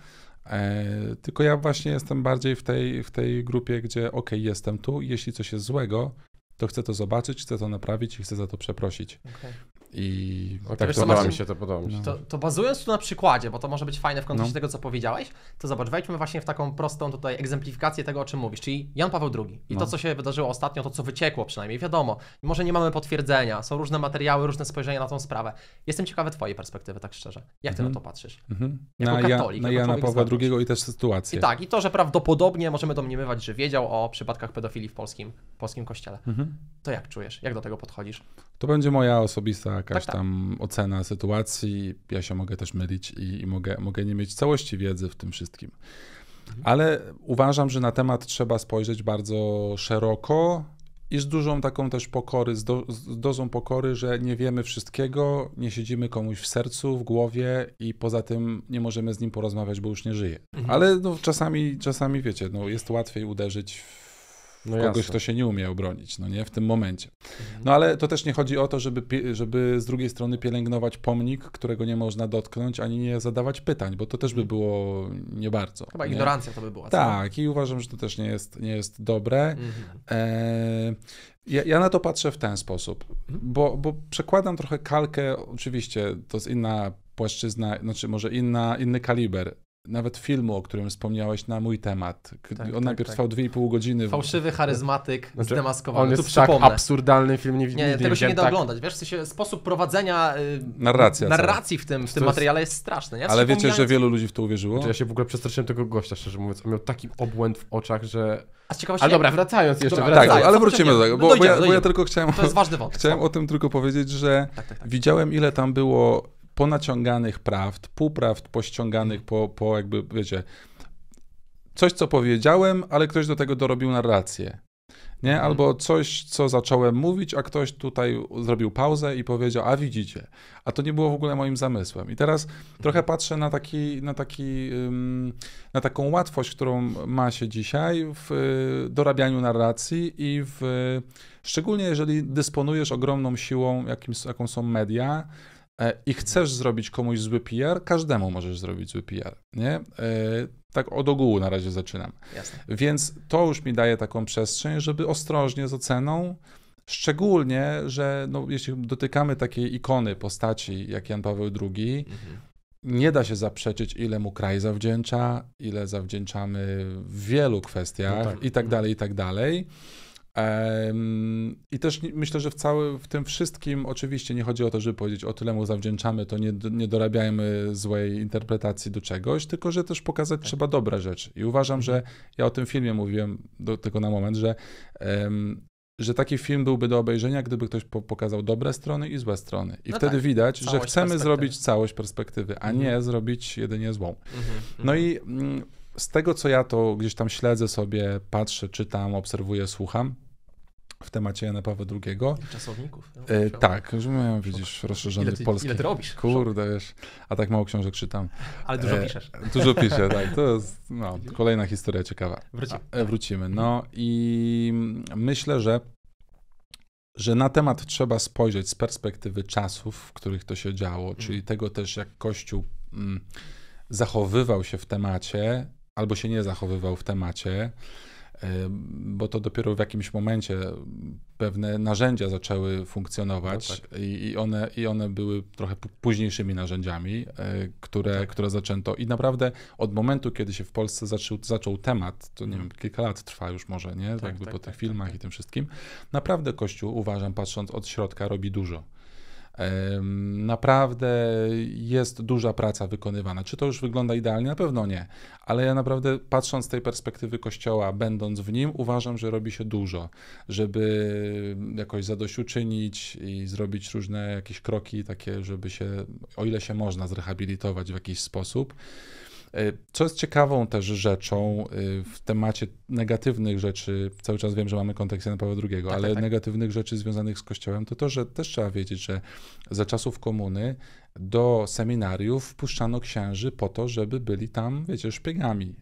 E, tylko ja właśnie jestem bardziej w tej, w tej grupie, gdzie ok, jestem tu i jeśli coś jest złego, to chcę to zobaczyć, chcę to naprawić i chcę za to przeprosić. Okay. I okay, no tak, to podoba mi się, to podoba mi się. To, to, bazując tu na przykładzie, bo to może być fajne w kontekście no. tego, co powiedziałeś, to zobacz, wejdźmy właśnie w taką prostą tutaj egzemplifikację tego, o czym mówisz, czyli Jan Paweł II. I no. to, co się wydarzyło ostatnio, to, co wyciekło przynajmniej, wiadomo, może nie mamy potwierdzenia, są różne materiały, różne spojrzenia na tą sprawę. Jestem ciekawy twojej perspektywy, tak szczerze. Jak ty mm na mhm. to patrzysz? Mm -hmm. Jako na katolik. Ja, na Jana Pawła II i też sytuację. I tak, i to, że prawdopodobnie możemy domniemywać, że wiedział o przypadkach pedofilii w polskim, polskim kościele. Mm -hmm. To jak czujesz? Jak do tego podchodzisz? To będzie moja osobista jakaś tak, tak, tam ocena sytuacji. Ja się mogę też mylić i, i mogę, mogę nie mieć całości wiedzy w tym wszystkim. Mhm. Ale uważam, że na temat trzeba spojrzeć bardzo szeroko i z dużą taką też pokory, z, do, z dozą pokory, że nie wiemy wszystkiego, nie siedzimy komuś w sercu, w głowie i poza tym nie możemy z nim porozmawiać, bo już nie żyje. Mhm. Ale no, czasami, czasami wiecie, no, jest łatwiej uderzyć w no kogoś, kto się nie umie obronić, no nie, w tym momencie. Mhm. No ale to też nie chodzi o to, żeby, żeby z drugiej strony pielęgnować pomnik, którego nie można dotknąć, ani nie zadawać pytań, bo to też by mhm. było nie bardzo. Chyba nie? ignorancja to by była. Tak, co? i uważam, że to też nie jest, nie jest dobre. Mhm. E, ja, ja, na to patrzę w ten sposób, mhm. bo, bo przekładam trochę kalkę, oczywiście to jest inna płaszczyzna, znaczy może inna, inny kaliber nawet filmu, o którym wspomniałeś na mój temat. Tak, on tak, najpierw tak. trwał 2,5 godziny. Fałszywy charyzmatyk znaczy, zdemaskowany. On jest tu tak absurdalny film, nie, nie, nie tego się nie da tak... oglądać. Wiesz, w sensie sposób prowadzenia yy, narracja, narracji w tym, w tym jest... materiale jest straszny. Ja Ale wiecie, pomijając... że wielu ludzi w to uwierzyło? Znaczy, ja się w ogóle przestraszyłem tego gościa, szczerze mówiąc. On miał taki obłęd w oczach, że... A z ciekawości, ale dobra, wracając jeszcze, dobra, wracając. Tak, ale wrócimy do tego, no bo, dojdziemy, bo, ja, bo, ja, tylko chciałem... To jest ważny wątek. Chciałem o tym tylko powiedzieć, że tak, tak, tak. widziałem ile tam było ponaciąganych prawd, półprawd pościąganych po, po jakby, wiecie, coś, co powiedziałem, ale ktoś do tego dorobił narrację. Nie? Mhm. Albo coś, co zacząłem mówić, a ktoś tutaj zrobił pauzę i powiedział, a widzicie, a to nie było w ogóle moim zamysłem. I teraz trochę mhm. patrzę na, taki, na, taki, na taką łatwość, którą ma się dzisiaj w y, dorabianiu narracji i w, szczególnie jeżeli dysponujesz ogromną siłą, jakim, jaką są media, E, i chcesz zrobić komuś zły PR, każdemu możesz zrobić zły PR, nie? E, tak od ogółu na razie zaczynam. Jasne. Więc to już mi daje taką przestrzeń, żeby ostrożnie z oceną, szczególnie, że no, jeśli dotykamy takiej ikony postaci jak Jan Paweł II, mhm. nie da się zaprzeczyć, ile mu kraj zawdzięcza, ile zawdzięczamy w wielu kwestiach no tak. i tak mhm. dalej, i tak dalej. I też myślę, że w, cały, w tym wszystkim oczywiście nie chodzi o to, żeby powiedzieć o tyle mu zawdzięczamy, to nie, nie dorabiajmy złej interpretacji do czegoś, tylko że też pokazać tak. trzeba dobre rzeczy. I uważam, że mhm. ja o tym filmie mówiłem do, tylko na moment, że, um, że taki film byłby do obejrzenia, gdyby ktoś po, pokazał dobre strony i złe strony. I no wtedy tak. widać, całość że chcemy zrobić całość perspektywy, a mhm. nie zrobić jedynie złą. Mhm. No mhm. i. Mm, z tego, co ja to gdzieś tam śledzę sobie, patrzę, czytam, obserwuję, słucham, w temacie Jana Pawła II. Czasowników. No, e, tak, już miałem, widzisz, rozszerzony polski. Ile ty robisz? Kurde, wiesz, a tak mało książek czytam. Ale dużo e, piszesz. Dużo piszę, tak. To jest no, *laughs* kolejna historia ciekawa. Wrócimy. A, e, wrócimy. No mhm. i myślę, że że na temat trzeba spojrzeć z perspektywy czasów, w których to się działo, mhm. czyli tego też, jak Kościół mm, zachowywał się w temacie, albo się nie zachowywał w temacie. E, bo to dopiero w jakimś momencie pewne narzędzia zaczęły funkcjonować no tak. i, one, i one były trochę późniejszymi narzędziami, e, które, tak. które zaczęto. I naprawdę od momentu, kiedy się w Polsce zaczął, zaczął temat, to nie mhm. wiem, kilka lat trwa już może, nie? Tak, Jakby tak, po tak, tych tak, filmach i tym wszystkim, naprawdę Kościół, uważam, patrząc od środka, robi dużo. Naprawdę jest duża praca wykonywana. Czy to już wygląda idealnie? Na pewno nie, ale ja naprawdę patrząc z tej perspektywy kościoła, będąc w nim, uważam, że robi się dużo, żeby jakoś zadośćuczynić i zrobić różne jakieś kroki takie, żeby się, o ile się można, zrehabilitować w jakiś sposób. E, co jest ciekawą też rzeczą e, w temacie negatywnych rzeczy, cały czas wiem, że mamy kontekst Jana Pawła II, tak, ale tak, tak. negatywnych rzeczy związanych z Kościołem, to to, że też trzeba wiedzieć, że za czasów komuny do seminariów wpuszczano księży po to, żeby byli tam, wiecie, szpiegami,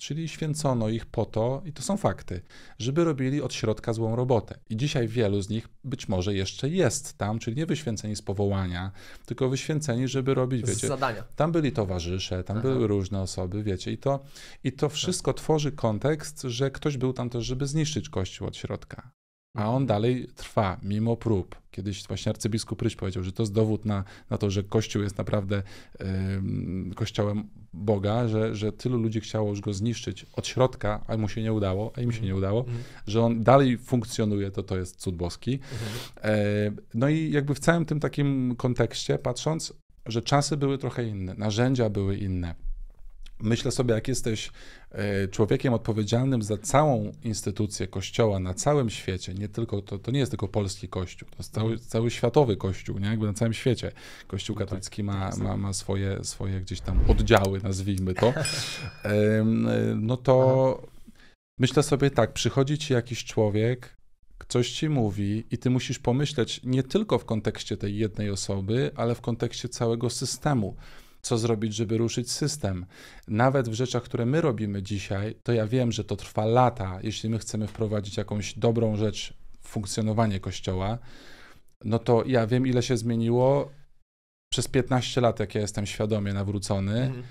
Czyli święcono ich po to, i to są fakty, żeby robili od środka złą robotę. I dzisiaj wielu z nich być może jeszcze jest tam, czyli nie wyświęceni z powołania, tylko wyświęceni, żeby robić, wiecie, z zadania. Tam byli towarzysze, tam Aha. były różne osoby, wiecie, i to, i to wszystko tak. tworzy kontekst, że ktoś był tam też, żeby zniszczyć Kościół od środka. A on dalej trwa, mimo prób. Kiedyś właśnie arcybiskup Ryś powiedział, że to jest dowód na, na to, że Kościół jest naprawdę yy, kościołem Boga, że, że tylu ludzi chciało już go zniszczyć od środka, a mu się nie udało, a im się nie udało, mhm. że on dalej funkcjonuje, to to jest cud boski. Mhm. E, no i jakby w całym tym takim kontekście patrząc, że czasy były trochę inne, narzędzia były inne. Myślę sobie, jak jesteś E, człowiekiem odpowiedzialnym za całą instytucję Kościoła na całym świecie, nie tylko, to, to nie jest tylko polski Kościół, to jest cały, cały światowy Kościół, nie? jakby na całym świecie. Kościół no tak, katolicki ma, tak, ma, tak. ma swoje, swoje gdzieś tam oddziały, nazwijmy to. *laughs* E, no to myślę sobie tak, przychodzi ci jakiś człowiek, coś ci mówi i ty musisz pomyśleć nie tylko w kontekście tej jednej osoby, ale w kontekście całego systemu co zrobić, żeby ruszyć system. Nawet w rzeczach, które my robimy dzisiaj, to ja wiem, że to trwa lata, jeśli my chcemy wprowadzić jakąś dobrą rzecz w funkcjonowanie kościoła, no to ja wiem, ile się zmieniło przez 15 lat, jak ja jestem świadomie nawrócony. Mhm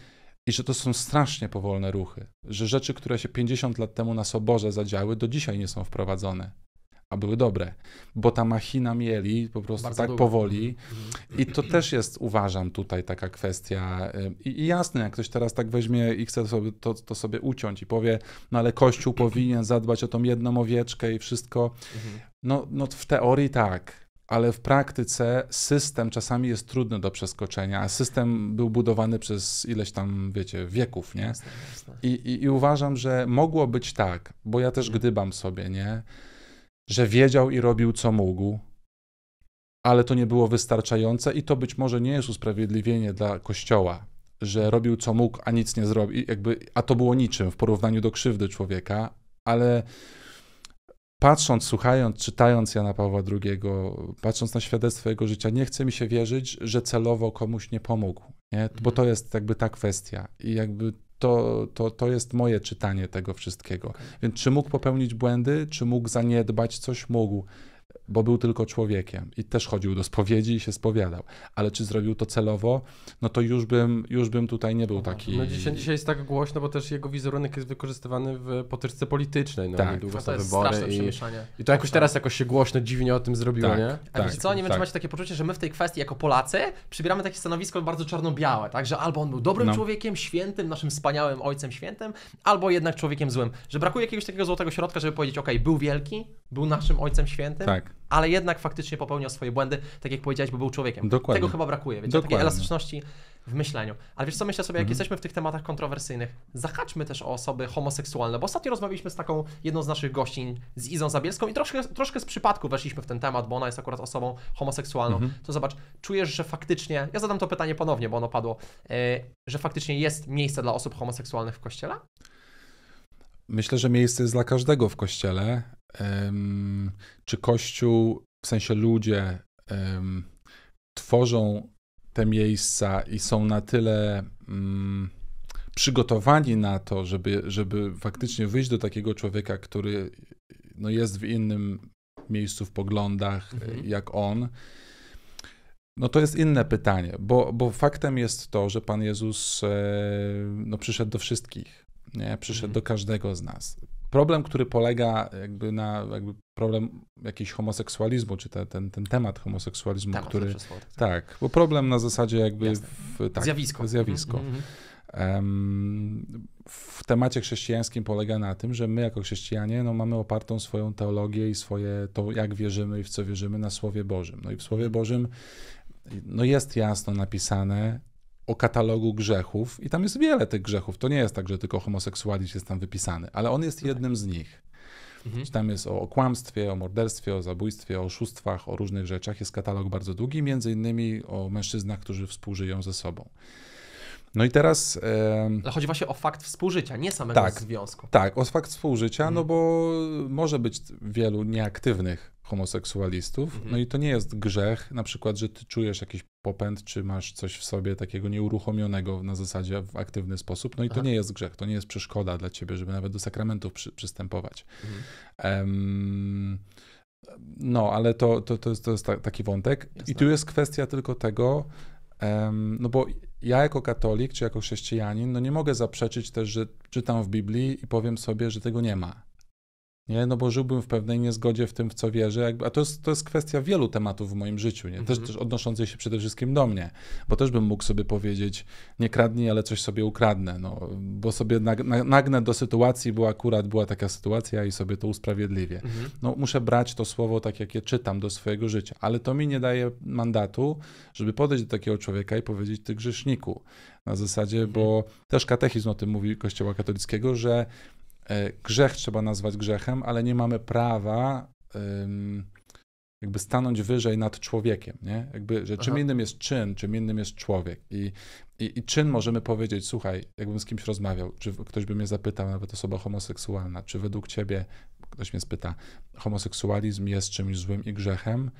i że to są strasznie powolne ruchy, że rzeczy, które się 50 lat temu na soborze zadziały, do dzisiaj nie są wprowadzone a były dobre, bo ta machina mieli po prostu Bardzo tak długo. powoli. Mhm. I to też jest, uważam, tutaj taka kwestia. I, I, jasne, jak ktoś teraz tak weźmie i chce sobie, to, to sobie uciąć i powie, no ale Kościół powinien zadbać o tą jedną owieczkę i wszystko. Mhm. No, no w teorii tak, ale w praktyce system czasami jest trudny do przeskoczenia, a system był budowany przez ileś tam, wiecie, wieków, nie? I, i, i uważam, że mogło być tak, bo ja też mhm. gdybam sobie, nie? że wiedział i robił co mógł, ale to nie było wystarczające i to być może nie jest usprawiedliwienie dla Kościoła, że robił co mógł, a nic nie zrobił, jakby, a to było niczym w porównaniu do krzywdy człowieka, ale patrząc, słuchając, czytając Jana Pawła II, patrząc na świadectwo jego życia, nie chce mi się wierzyć, że celowo komuś nie pomógł, nie? bo mhm. to jest jakby ta kwestia i jakby to, to, to jest moje czytanie tego wszystkiego. Więc czy mógł popełnić błędy, czy mógł zaniedbać, coś mógł bo był tylko człowiekiem i też chodził do spowiedzi i się spowiadał. Ale czy zrobił to celowo? No to już bym, już bym tutaj nie był no taki. No dzisiaj, dzisiaj jest tak głośno, bo też jego wizerunek jest wykorzystywany w potyczce politycznej. No, tak, no to jest wybory straszne i, I to jakoś tak. teraz jakoś się głośno, dziwnie o tym zrobiło, tak, nie? Tak, Ale wiecie co, nie wiem, czy tak. macie takie poczucie, że my w tej kwestii jako Polacy przybieramy takie stanowisko bardzo czarno-białe, tak? Że albo on był dobrym no. człowiekiem, świętym, naszym wspaniałym ojcem świętym, albo jednak człowiekiem złym. Że brakuje jakiegoś takiego złotego środka, żeby powiedzieć, ok, był wielki, był naszym ojcem świętym, tak ale jednak faktycznie popełniał swoje błędy, tak jak powiedziałeś, bo był człowiekiem. Dokładnie. Tego chyba brakuje, więc takiej elastyczności w myśleniu. Ale wiesz co, myślę sobie, jak mhm. jesteśmy w tych tematach kontrowersyjnych, zahaczmy też o osoby homoseksualne, bo ostatnio rozmawialiśmy z taką jedną z naszych gościń, z Izą Zabielską i troszkę, troszkę z przypadku weszliśmy w ten temat, bo ona jest akurat osobą homoseksualną. Mhm. To zobacz, czujesz, że faktycznie, ja zadam to pytanie ponownie, bo ono padło, yy, że faktycznie jest miejsce dla osób homoseksualnych w Kościele? Myślę, że miejsce jest dla każdego w kościele um, czy Kościół, w sensie ludzie, um, tworzą te miejsca i są na tyle um, przygotowani na to, żeby, żeby faktycznie wyjść do takiego człowieka, który no, jest w innym miejscu, w poglądach mhm. jak on. No to jest inne pytanie, bo, bo faktem jest to, że Pan Jezus e, no, przyszedł do wszystkich, nie? przyszedł mhm. do każdego z nas problem, który polega jakby na jakby problem jakiegoś homoseksualizmu, czy te, ten, ten temat homoseksualizmu, temat który... Słowo, tak, tak, bo problem na zasadzie jakby... W, tak, zjawisko. Zjawisko. Mm -hmm. um, w temacie chrześcijańskim polega na tym, że my jako chrześcijanie no, mamy opartą swoją teologię i swoje to, jak wierzymy i w co wierzymy na Słowie Bożym. No i w Słowie mhm. Bożym no jest jasno napisane, o katalogu grzechów i tam jest wiele tych grzechów. To nie jest tak, że tylko homoseksualizm jest tam wypisany, ale on jest tak. jednym z nich. Mhm. Tam jest o, o kłamstwie, o morderstwie, o zabójstwie, o oszustwach, o różnych rzeczach. Jest katalog bardzo długi, między innymi o mężczyznach, którzy współżyją ze sobą. No i teraz. ale chodzi właśnie o fakt współżycia, nie samego tak, związku. Tak, o fakt współżycia, no mhm. no bo może być wielu nieaktywnych homoseksualistów. No mhm. No i to nie jest grzech, na przykład, że ty czujesz jakiś popęd, czy masz coś w sobie takiego nieuruchomionego na zasadzie w aktywny sposób. No i Aha. to nie jest grzech, to nie jest przeszkoda dla ciebie, żeby nawet do sakramentów przy, przystępować. Mhm. Um, no, ale to, to, to jest, to jest ta, taki wątek. Jasne. I tu jest kwestia tylko tego, um, no bo ja jako katolik, czy jako chrześcijanin, no nie mogę zaprzeczyć też, że czytam w Biblii i powiem sobie, że tego nie ma nie? No bo żyłbym w pewnej niezgodzie w tym, w co wierzę. Jakby, a to jest, to jest kwestia wielu tematów w moim życiu, nie? Też, mhm. też odnoszącej się przede wszystkim do mnie, bo też bym mógł sobie powiedzieć, nie kradnij, ale coś sobie ukradnę, no, bo sobie nag, nagnę do sytuacji, bo akurat była taka sytuacja i sobie to usprawiedliwię. Mhm. No muszę brać to słowo tak, jak je czytam do swojego życia, ale to mi nie daje mandatu, żeby podejść do takiego człowieka i powiedzieć, ty grzeszniku, na zasadzie, mhm. bo też katechizm o tym mówi Kościoła katolickiego, że E, grzech trzeba nazwać grzechem, ale nie mamy prawa jakby stanąć wyżej nad człowiekiem, nie? Jakby, że Aha. czym innym jest czyn, czym innym jest człowiek. I, i, I czyn możemy powiedzieć, słuchaj, jakbym z kimś rozmawiał, czy ktoś by mnie zapytał, nawet osoba homoseksualna, czy według ciebie, ktoś mnie spyta, homoseksualizm jest czymś złym i grzechem?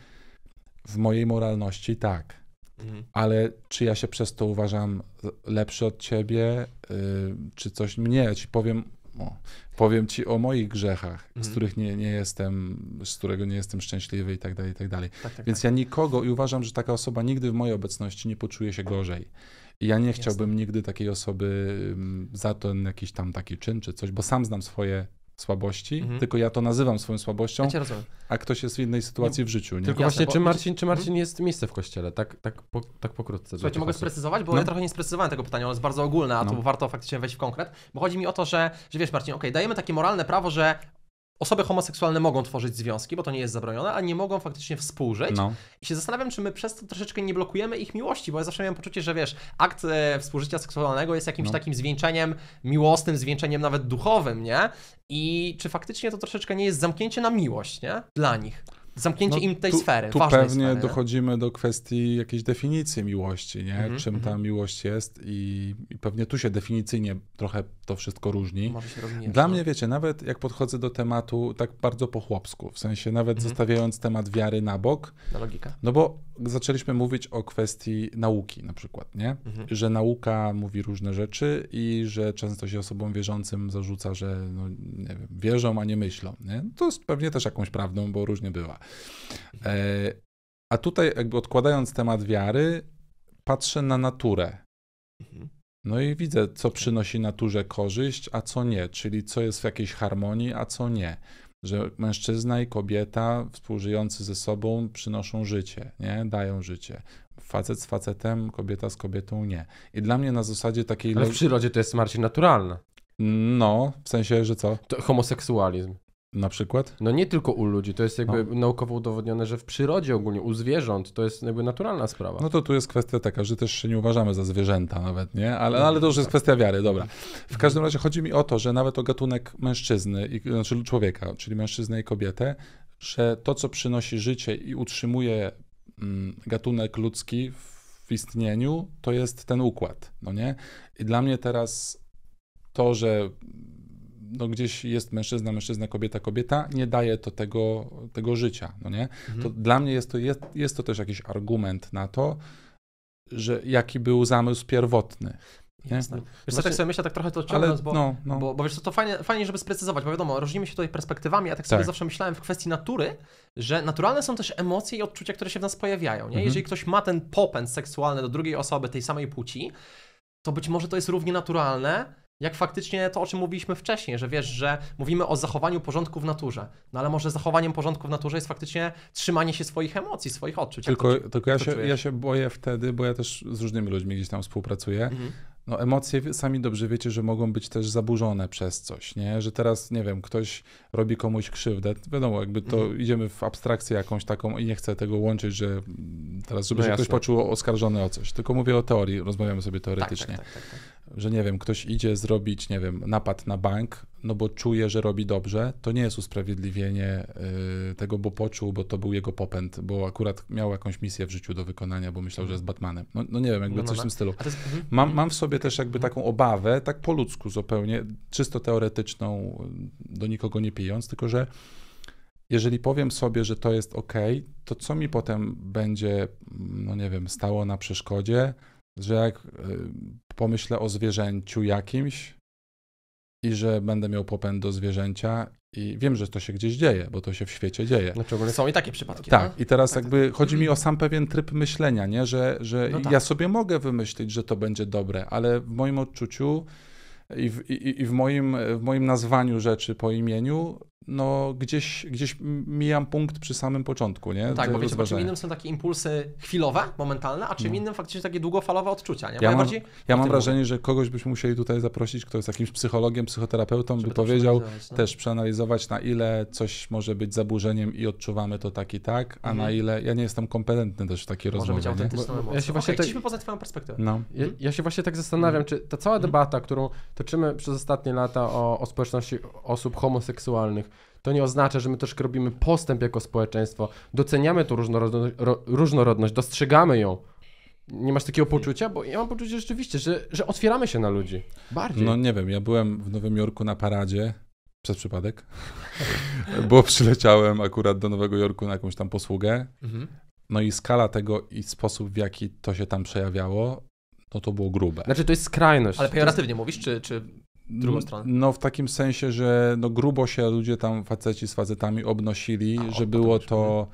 W mojej moralności tak. Mhm. Ale czy ja się przez to uważam lepszy od ciebie, y, czy coś mnie? Ja ci powiem o. Powiem ci o moich grzechach, z mhm. których nie, nie jestem, z którego nie jestem szczęśliwy i tak dalej, i tak dalej. Tak, tak, Więc tak. ja nikogo i uważam, że taka osoba nigdy w mojej obecności nie poczuje się gorzej. I ja nie chciałbym Jasne. nigdy takiej osoby mm, za ten jakiś tam taki czyn czy coś, bo sam znam swoje słabości, mhm. tylko ja to nazywam swoją słabością, ja a ktoś jest w innej sytuacji nie, w życiu. Nie? Tylko Jasne, właśnie, czy Marcin, czy Marcin mhm. jest miejsce w kościele? Tak, tak, po, tak pokrótce. Słuchajcie, mogę tak sprecyzować, bo no. ja trochę nie sprecyzowałem tego pytania, ono jest bardzo ogólne, a no. tu warto faktycznie wejść w konkret, bo chodzi mi o to, że, że wiesz Marcin, ok, dajemy takie moralne prawo, że osoby homoseksualne mogą tworzyć związki, bo to nie jest zabronione, a nie mogą faktycznie współżyć. No. I się zastanawiam, czy my przez to troszeczkę nie blokujemy ich miłości, bo ja zawsze miałem poczucie, że wiesz, akt e, współżycia seksualnego jest jakimś no. takim zwieńczeniem miłosnym, zwieńczeniem nawet duchowym, nie? I czy faktycznie to troszeczkę nie jest zamknięcie na miłość, nie? Dla nich zamknięcie no, im tej tu, sfery. Tu pewnie sfery, no. dochodzimy do kwestii jakiejś definicji miłości, nie? Mm -hmm, czym ta mhm. miłość jest i, i, pewnie tu się definicyjnie trochę to wszystko różni. Może się Dla no. mnie, wiecie, nawet jak podchodzę do tematu tak bardzo po chłopsku, w sensie nawet mm -hmm. zostawiając temat wiary na bok. Na logika. No bo zaczęliśmy mówić o kwestii nauki na przykład, nie? Mhm. Że nauka mówi różne rzeczy i że często się osobom wierzącym zarzuca, że no, wiem, wierzą, a nie myślą, nie? To jest pewnie też jakąś prawdą, bo różnie bywa. E, a tutaj jakby odkładając temat wiary, patrzę na naturę. Mhm. No i widzę, co przynosi naturze korzyść, a co nie, czyli co jest w jakiejś harmonii, a co nie. Że mężczyzna i kobieta współżyjący ze sobą przynoszą życie, nie? Dają życie. Facet z facetem, kobieta z kobietą nie. I dla mnie na zasadzie takiej. Ale w przyrodzie to jest Marcin naturalne. No, w sensie, że co? To homoseksualizm. Na przykład? No nie tylko u ludzi, to jest jakby no. naukowo udowodnione, że w przyrodzie ogólnie, u zwierząt, to jest jakby naturalna sprawa. No to tu jest kwestia taka, że też się nie uważamy za zwierzęta nawet, nie? Ale, no. ale to już jest tak. kwestia wiary, dobra. W każdym razie chodzi mi o to, że nawet o gatunek mężczyzny, i, znaczy człowieka, czyli mężczyznę i kobietę, że to, co przynosi życie i utrzymuje mm, gatunek ludzki w istnieniu, to jest ten układ, no nie? I dla mnie teraz to, że no gdzieś jest mężczyzna, mężczyzna, kobieta, kobieta, nie daje to tego, tego życia, no nie? Mhm. To dla mnie jest to, jest, jest to też jakiś argument na to, że jaki był zamysł pierwotny. Jasne. Wiesz tak sobie myślę, tak trochę to ciągnąc, bo, no, no. bo, bo wiesz to to fajnie, fajnie, żeby sprecyzować, bo wiadomo, różnimy się tutaj perspektywami, a tak sobie tak. zawsze myślałem w kwestii natury, że naturalne są też emocje i odczucia, które się w nas pojawiają, nie? Mhm. Jeżeli ktoś ma ten popęd seksualny do drugiej osoby tej samej płci, to być może to jest równie naturalne, jak faktycznie to, o czym mówiliśmy wcześniej, że wiesz, że mówimy o zachowaniu porządku w naturze, no ale może zachowaniem porządku w naturze jest faktycznie trzymanie się swoich emocji, swoich odczuć. Tylko, to, tylko ja, się, ja się boję wtedy, bo ja też z różnymi ludźmi gdzieś tam współpracuję, mhm. No emocje sami dobrze wiecie, że mogą być też zaburzone przez coś, nie? Że teraz, nie wiem, ktoś robi komuś krzywdę, wiadomo, jakby to mhm. idziemy w abstrakcję jakąś taką i nie chcę tego łączyć, że teraz, żeby no się ktoś poczuł oskarżony o coś, tylko mówię o teorii, rozmawiamy sobie teoretycznie. Tak, tak, tak, tak, tak że nie wiem, ktoś idzie zrobić, nie wiem, napad na bank, no bo czuje, że robi dobrze, to nie jest usprawiedliwienie y, tego, bo poczuł, bo to był jego popęd, bo akurat miał jakąś misję w życiu do wykonania, bo myślał, że jest Batmanem. No, no nie wiem, jakby no, no, coś w no. tym stylu. Mhm. Mam, mam w sobie mhm. też jakby mhm. taką obawę, tak po ludzku zupełnie, czysto teoretyczną, do nikogo nie pijąc, tylko że jeżeli powiem sobie, że to jest ok, to co mi potem będzie, no nie wiem, stało na przeszkodzie, że jak y, pomyślę o zwierzęciu jakimś i że będę miał popęd do zwierzęcia i wiem, że to się gdzieś dzieje, bo to się w świecie dzieje. No ogólnie są i takie przypadki. Tak, tak? i teraz tak, tak, jakby chodzi mi mhm. o sam pewien tryb myślenia, nie? że, że no tak. ja sobie mogę wymyślić, że to będzie dobre, ale w moim odczuciu i w, i, i w, moim, w moim nazwaniu rzeczy po imieniu no gdzieś, gdzieś mijam punkt przy samym początku, nie? Tak, bo wiecie, bo czym innym są takie impulsy chwilowe, momentalne, a czym no. innym faktycznie takie długofalowe odczucia, nie? Bo ja, ja mam, ja mam wrażenie, mówię. że kogoś byśmy musieli tutaj zaprosić, kto jest jakimś psychologiem, psychoterapeutą, Żeby by powiedział, no. też przeanalizować, na ile coś może być zaburzeniem i odczuwamy to tak i tak, a mhm. na ile ja nie jestem kompetentny też w takiej może rozmowie. Może być autentyczną emocją. Ja twoją perspektywę. No. Ja, mhm. ja, się właśnie tak zastanawiam, mhm. czy ta cała debata, którą toczymy przez ostatnie lata o, o społeczności osób homoseksualnych, to nie oznacza, że my troszkę robimy postęp jako społeczeństwo, doceniamy tą różnorodność, różnorodność dostrzegamy ją. Nie masz takiego mhm. poczucia? Bo ja mam poczucie rzeczywiście, że, że otwieramy się na ludzi. Bardziej. No nie wiem, ja byłem w Nowym Jorku na paradzie przez przypadek, *laughs* bo przyleciałem akurat do Nowego Jorku na jakąś tam posługę. Mhm. No i skala tego i sposób, w jaki to się tam przejawiało, no to było grube. Znaczy to jest skrajność. Ale pejoratywnie jest... mówisz, czy, czy drugą stronę. No w takim sensie, że no grubo się ludzie tam, faceci z facetami obnosili, A, że było to...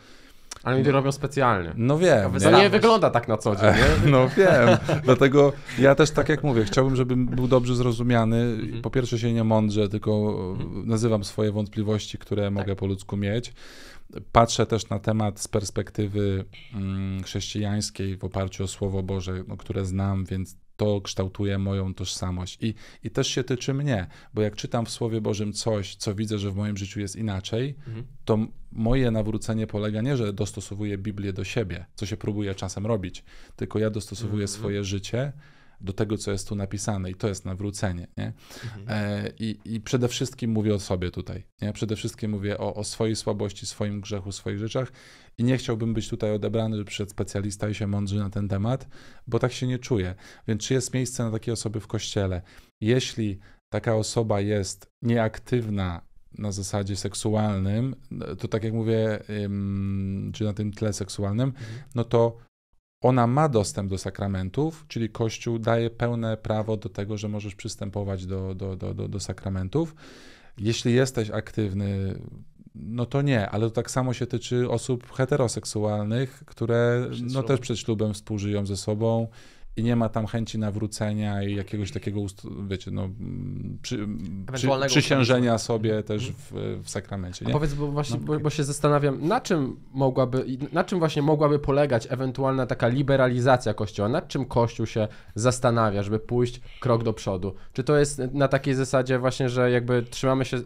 Ale oni to robią specjalnie. No wiem. To nie, nie wygląda tak na co dzień. Nie? *laughs* No wiem. Dlatego ja też tak jak mówię, chciałbym, żebym był dobrze zrozumiany. Mhm. Po pierwsze się nie mądrzę, tylko mhm. nazywam swoje wątpliwości, które tak. mogę po ludzku mieć. Patrzę też na temat z perspektywy mm, chrześcijańskiej w oparciu o Słowo Boże, no, które znam, więc to kształtuje moją tożsamość. I, I też się tyczy mnie, bo jak czytam w Słowie Bożym coś, co widzę, że w moim życiu jest inaczej, mhm. to moje nawrócenie polega nie, że dostosowuję Biblię do siebie, co się próbuje czasem robić, tylko ja dostosowuję mhm. swoje życie do tego, co jest tu napisane, i to jest nawrócenie. Nie? Mhm. E, i, I przede wszystkim mówię o sobie tutaj. Nie? Przede wszystkim mówię o, o swojej słabości, swoim grzechu, swoich rzeczach i nie chciałbym być tutaj odebrany, że przyszedł specjalista i się mądrzy na ten temat, bo tak się nie czuję. Więc czy jest miejsce na takie osoby w kościele? Jeśli taka osoba jest nieaktywna na zasadzie seksualnym, to tak jak mówię, czy na tym tle seksualnym, mhm. no to ona ma dostęp do sakramentów, czyli Kościół daje pełne prawo do tego, że możesz przystępować do, do, do, do, do sakramentów. Jeśli jesteś aktywny no to nie, ale to tak samo się tyczy osób heteroseksualnych, które no, też przed ślubem współżyją ze sobą i nie ma tam chęci nawrócenia i jakiegoś takiego, wiecie, no, mm, przy, przy, przysiężenia sobie mhm. też mhm. w, w sakramencie. Nie? powiedz, bo właśnie, no. bo, bo, się zastanawiam, na czym mogłaby, na czym właśnie mogłaby polegać ewentualna taka liberalizacja Kościoła? Nad czym Kościół się zastanawia, żeby pójść krok do przodu? Czy to jest na takiej zasadzie właśnie, że jakby trzymamy się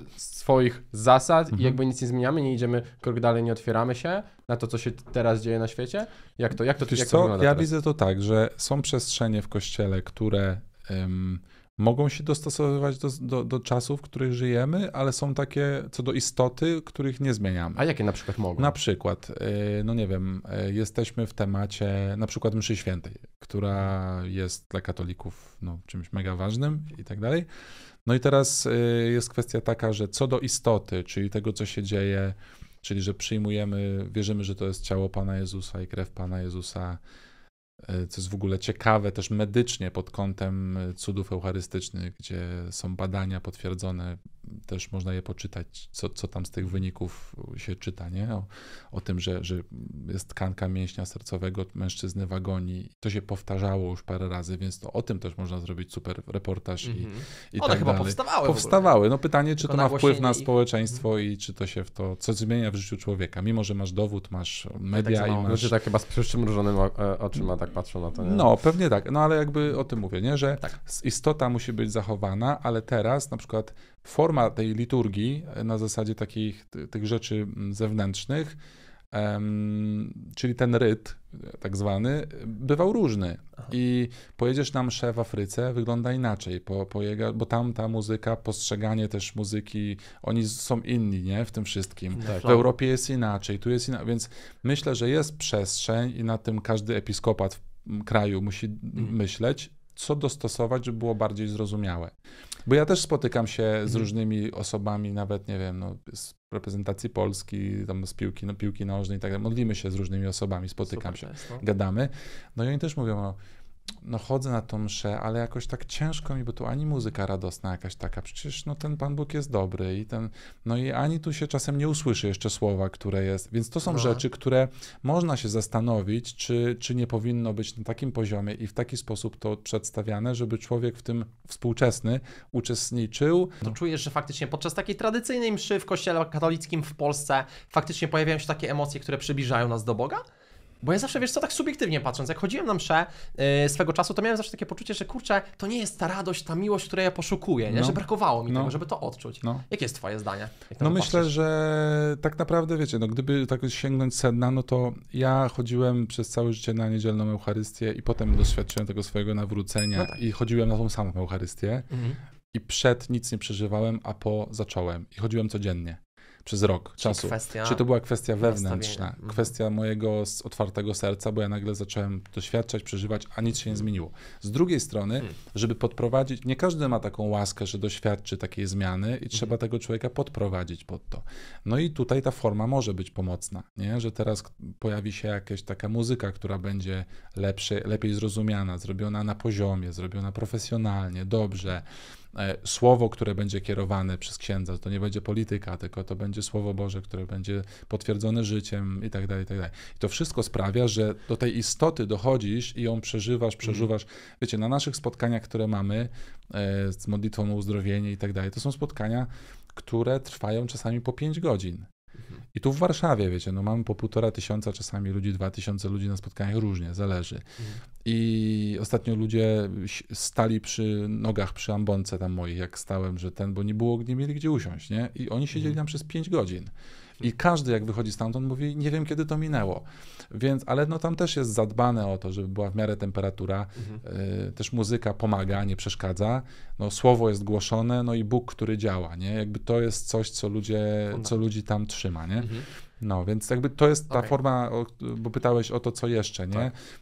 swoich zasad mhm. i jakby nic nie zmieniamy, nie idziemy krok dalej, nie otwieramy się na to, co się teraz dzieje na świecie? Jak to, jak to, Wiesz jak to co? Ja teraz? widzę to tak, że są przestrzenie w kościele, które um, mogą się dostosowywać do, do, do, czasów, w których żyjemy, ale są takie co do istoty, których nie zmieniamy. A jakie na przykład mogą? Na przykład, e, no nie wiem, e, jesteśmy w temacie na przykład mszy świętej, która jest dla katolików no, czymś mega ważnym i tak dalej. No i teraz y, jest kwestia taka, że co do istoty, czyli tego, co się dzieje, czyli że przyjmujemy, wierzymy, że to jest ciało Pana Jezusa i krew Pana Jezusa, y, co jest w ogóle ciekawe też medycznie pod kątem y, cudów eucharystycznych, gdzie są badania potwierdzone też można je poczytać, co, co tam z tych wyników się czyta, nie? O, o tym, że, że jest tkanka mięśnia sercowego mężczyzny wagoni. To się powtarzało już parę razy, więc to, o tym też można zrobić super reportaż i, mm -hmm. i One tak chyba dalej. powstawały. Powstawały. No pytanie, czy Tylko to ma wpływ na społeczeństwo i... Mhm. i... czy to się w to, co zmienia w życiu człowieka. Mimo, że masz dowód, masz media tak i masz... Ludzie tak chyba z przymrużonymi e, oczyma tak patrzą na to, nie? No, pewnie tak. No ale jakby o tym mówię, nie? Że tak. istota musi być zachowana, ale teraz na przykład forma forma tej liturgii e, na zasadzie takich tych rzeczy mm, zewnętrznych, czyli ten ryt e, tak zwany, bywał różny. Aha. I pojedziesz na mszę w Afryce, wygląda inaczej, po, pojega, bo tam ta muzyka, postrzeganie też muzyki, oni są inni, nie, w tym wszystkim. Tak. W Europie jest inaczej, tu jest inaczej, więc myślę, że jest przestrzeń i na tym każdy episkopat w kraju musi mhm. myśleć, co dostosować, żeby było bardziej zrozumiałe. Bo ja też spotykam się z mhm. różnymi osobami, nawet nie wiem, no, z reprezentacji Polski, tam z piłki, no, piłki nożnej i tak dalej. Modlimy się z różnymi osobami, spotykam Super się, jest, no. gadamy. No i oni też mówią, no, no chodzę na tą mszę, ale jakoś tak ciężko mi, bo tu ani muzyka radosna jakaś taka, przecież no ten Pan Bóg jest dobry i ten, no i ani tu się czasem nie usłyszy jeszcze słowa, które jest, więc to są no. rzeczy, które można się zastanowić, czy, czy nie powinno być na takim poziomie i w taki sposób to przedstawiane, żeby człowiek w tym współczesny uczestniczył. To czujesz, że faktycznie podczas takiej tradycyjnej mszy w kościele katolickim w Polsce faktycznie pojawiają się takie emocje, które przybliżają nas do Boga? Bo ja zawsze, wiesz co, tak subiektywnie patrząc, jak chodziłem na msze yy, swego czasu, to miałem zawsze takie poczucie, że kurczę, to nie jest ta radość, ta miłość, której ja poszukuję, nie? No. że brakowało mi no. tego, żeby to odczuć. No. Jakie jest twoje zdanie? No myślę, patrzysz? że tak naprawdę, wiecie, no gdyby tak sięgnąć sedna, no to ja chodziłem przez całe życie na niedzielną Eucharystię i potem doświadczyłem tego swojego nawrócenia no tak. i chodziłem na tą samą Eucharystię. Mhm. I przed nic nie przeżywałem, a po zacząłem. I chodziłem codziennie przez rok Czyli czasu. Kwestia... Czy to była kwestia wewnętrzna, mhm. kwestia mojego otwartego serca, bo ja nagle zacząłem doświadczać, przeżywać, a nic się nie zmieniło. Z drugiej strony, hmm. żeby podprowadzić, nie każdy ma taką łaskę, że doświadczy takiej zmiany i trzeba mhm. tego człowieka podprowadzić pod to. No i tutaj ta forma może być pomocna, nie? że teraz pojawi się jakaś taka muzyka, która będzie lepszy, lepiej zrozumiana, zrobiona na poziomie, zrobiona profesjonalnie, dobrze. E, słowo, które będzie kierowane przez księdza. To nie będzie polityka, tylko to będzie słowo Boże, które będzie potwierdzone życiem i tak dalej, i tak dalej. I to wszystko sprawia, że do tej istoty dochodzisz i ją przeżywasz, mhm. przeżywasz. Wiecie, na naszych spotkaniach, które mamy e, z modlitwą o uzdrowienie i tak dalej, to są spotkania, które trwają czasami po 5 godzin. Mhm. I tu w Warszawie, wiecie, no mamy po półtora tysiąca czasami ludzi, dwa tysiące ludzi na spotkaniach, różnie, zależy. Mhm. I ostatnio ludzie stali przy nogach, przy ambonce tam moich, jak stałem, że ten, bo nie było, nie mieli gdzie usiąść, nie? I oni siedzieli mhm. tam przez pięć godzin. I każdy, jak wychodzi stamtąd, mówi, nie wiem, kiedy to minęło. Więc, ale no tam też jest zadbane o to, żeby była w miarę temperatura, mhm. Y, też muzyka pomaga, nie przeszkadza, no słowo jest głoszone, no i Bóg, który działa, nie? Jakby to jest coś, co, ludzie, co ludzi tam trzyma, nie? Mhm. No, więc jakby to jest ta okay. forma, bo pytałeś o to, co jeszcze, nie?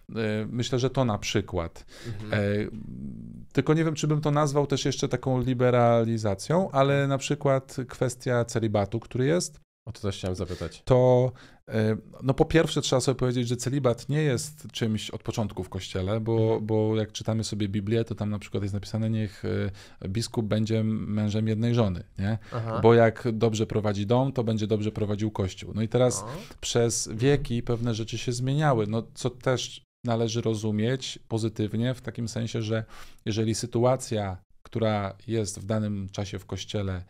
Tak. Y, myślę, że to na przykład. Mhm. E, tylko nie wiem, czy bym to nazwał też jeszcze taką liberalizacją, ale na przykład kwestia celibatu, który jest, o to też chciałem zapytać. To e, no po pierwsze trzeba sobie powiedzieć, że celibat nie jest czymś od początku w kościele, bo, mhm. bo jak czytamy sobie Biblię, to tam na przykład jest napisane, niech e, biskup będzie mężem jednej żony, nie? Aha. bo jak dobrze prowadzi dom, to będzie dobrze prowadził kościół. No i teraz no. przez wieki pewne rzeczy się zmieniały, no co też należy rozumieć pozytywnie, w takim sensie, że jeżeli sytuacja, która jest w danym czasie w kościele,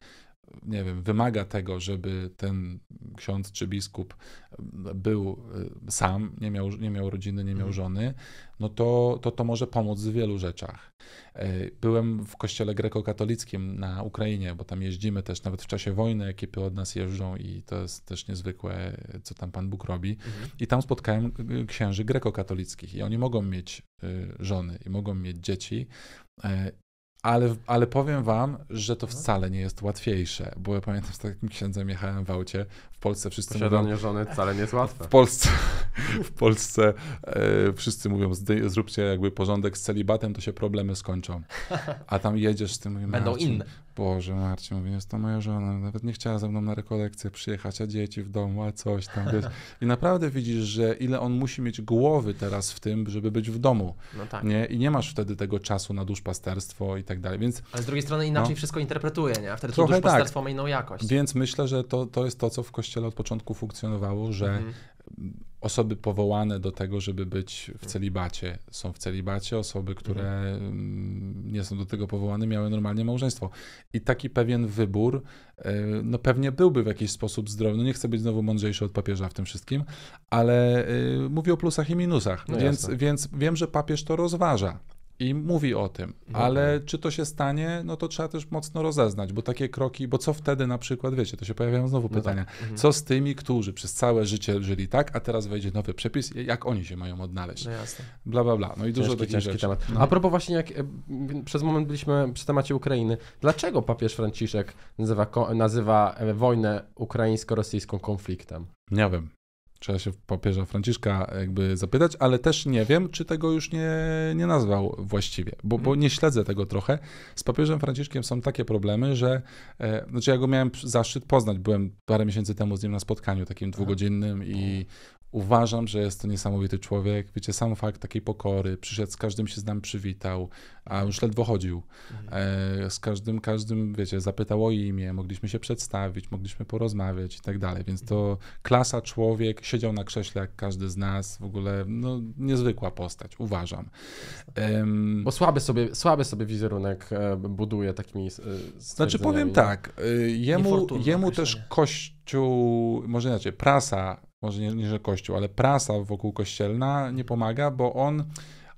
nie wiem, wymaga tego, żeby ten ksiądz czy biskup był y, sam, nie miał, nie miał rodziny, nie miał mhm. żony, no to, to to może pomóc w wielu rzeczach. E, byłem w kościele grekokatolickim na Ukrainie, bo tam jeździmy też, nawet w czasie wojny ekipy od nas jeżdżą i to jest też niezwykłe, co tam Pan Bóg robi. Mhm. I tam spotkałem y, księży grekokatolickich i oni mogą mieć y, żony i mogą mieć dzieci e, ale, ale powiem wam, że to no. wcale nie jest łatwiejsze, bo ja pamiętam z takim księdzem jechałem w aucie, w Polsce wszyscy Posiadanie mówią... żony wcale nie jest łatwe. W Polsce, *laughs* w Polsce e, wszyscy mówią, zróbcie jakby porządek z celibatem, to się problemy skończą. A tam jedziesz z tym... Będą inne. Boże, Marcin mówi, jest to moja żona, nawet nie chciała ze mną na rekolekcję przyjechać, a dzieci w domu, a coś tam, wiesz. *laughs* I naprawdę widzisz, że ile on musi mieć głowy teraz w tym, żeby być w domu, no tak. nie? I nie masz wtedy tego czasu na duszpasterstwo i tak dalej, więc... Ale z drugiej strony inaczej no, wszystko interpretuje, nie? A wtedy to tak. duszpasterstwo tak. ma inną jakość. Więc myślę, że to, to jest to, co w Kościele od początku funkcjonowało, że mhm osoby powołane do tego, żeby być w celibacie, są w celibacie, osoby, które mhm. nie są do tego powołane, miały normalnie małżeństwo. I taki pewien wybór, e, no pewnie byłby w jakiś sposób zdrowy. No nie chcę być znowu mądrzejszy od papieża w tym wszystkim, ale e, mówię o plusach i minusach, no więc, więc wiem, że papież to rozważa i mówi o tym, ale czy to się stanie, no to trzeba też mocno rozeznać, bo takie kroki, bo co wtedy na przykład, wiecie, to się pojawiają znowu no pytania, no tak. mhm. co z tymi, którzy przez całe życie żyli tak, a teraz wejdzie nowy przepis, jak oni się mają odnaleźć, no jasne. bla, bla, bla, no i ciężki, dużo takich ciężki rzeczy. Temat. No. A propos właśnie, jak e, przez moment byliśmy przy temacie Ukrainy, dlaczego papież Franciszek nazywa, nazywa e, wojnę ukraińsko-rosyjską konfliktem? Nie wiem. Trzeba się papieża Franciszka jakby zapytać, ale też nie wiem, czy tego już nie, nie nazwał właściwie, bo, bo mhm. nie śledzę tego trochę. Z papieżem Franciszkiem są takie problemy, że e, znaczy ja go miałem zaszczyt poznać. Byłem parę miesięcy temu z nim na spotkaniu takim dwugodzinnym i Uważam, że jest to niesamowity człowiek. Wiecie, sam fakt takiej pokory. Przyszedł, z każdym się z nami przywitał, a już ledwo chodził. Mhm. E, z każdym, każdym, wiecie, zapytał o imię, mogliśmy się przedstawić, mogliśmy porozmawiać i tak dalej. Więc to mhm. klasa człowiek, siedział na krześle jak każdy z nas, w ogóle no, niezwykła postać, uważam. Ehm, Bo słaby sobie, słaby sobie wizerunek e, buduje takimi e, Znaczy powiem tak, e, jemu, jemu też kościół, może inaczej, prasa może nie, nie że Kościół, ale prasa wokół kościelna nie pomaga, bo on,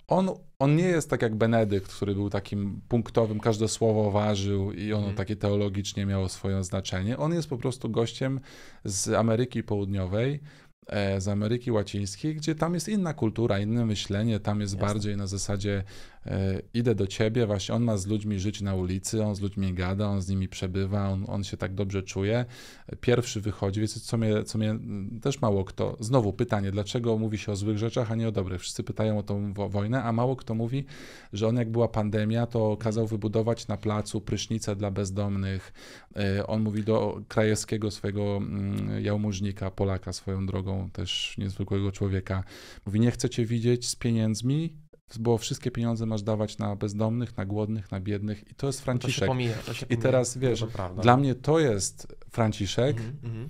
on, on nie jest tak jak Benedykt, który był takim punktowym, każde słowo ważył i ono mm. takie teologicznie miało swoje znaczenie. On jest po prostu gościem z Ameryki Południowej, e, z Ameryki Łacińskiej, gdzie tam jest inna kultura, inne myślenie, tam jest Jasne. bardziej na zasadzie E, idę do ciebie, właśnie on ma z ludźmi żyć na ulicy, on z ludźmi gada, on z nimi przebywa, on, on się tak dobrze czuje. Pierwszy wychodzi, więc co mnie, co mnie mm, też mało kto, znowu pytanie, dlaczego mówi się o złych rzeczach, a nie o dobrych? Wszyscy pytają o tą wojnę, a mało kto mówi, że on jak była pandemia, to kazał wybudować na placu prysznice dla bezdomnych. E, on mówi do krajewskiego swojego mm, jałmużnika, Polaka swoją drogą, też niezwykłego człowieka. Mówi, nie chcę cię widzieć z pieniędzmi, bo wszystkie pieniądze masz dawać na bezdomnych, na głodnych, na biednych i to jest no Franciszek. pomija, to I teraz wiesz, dla mnie to jest Franciszek, mm -hmm.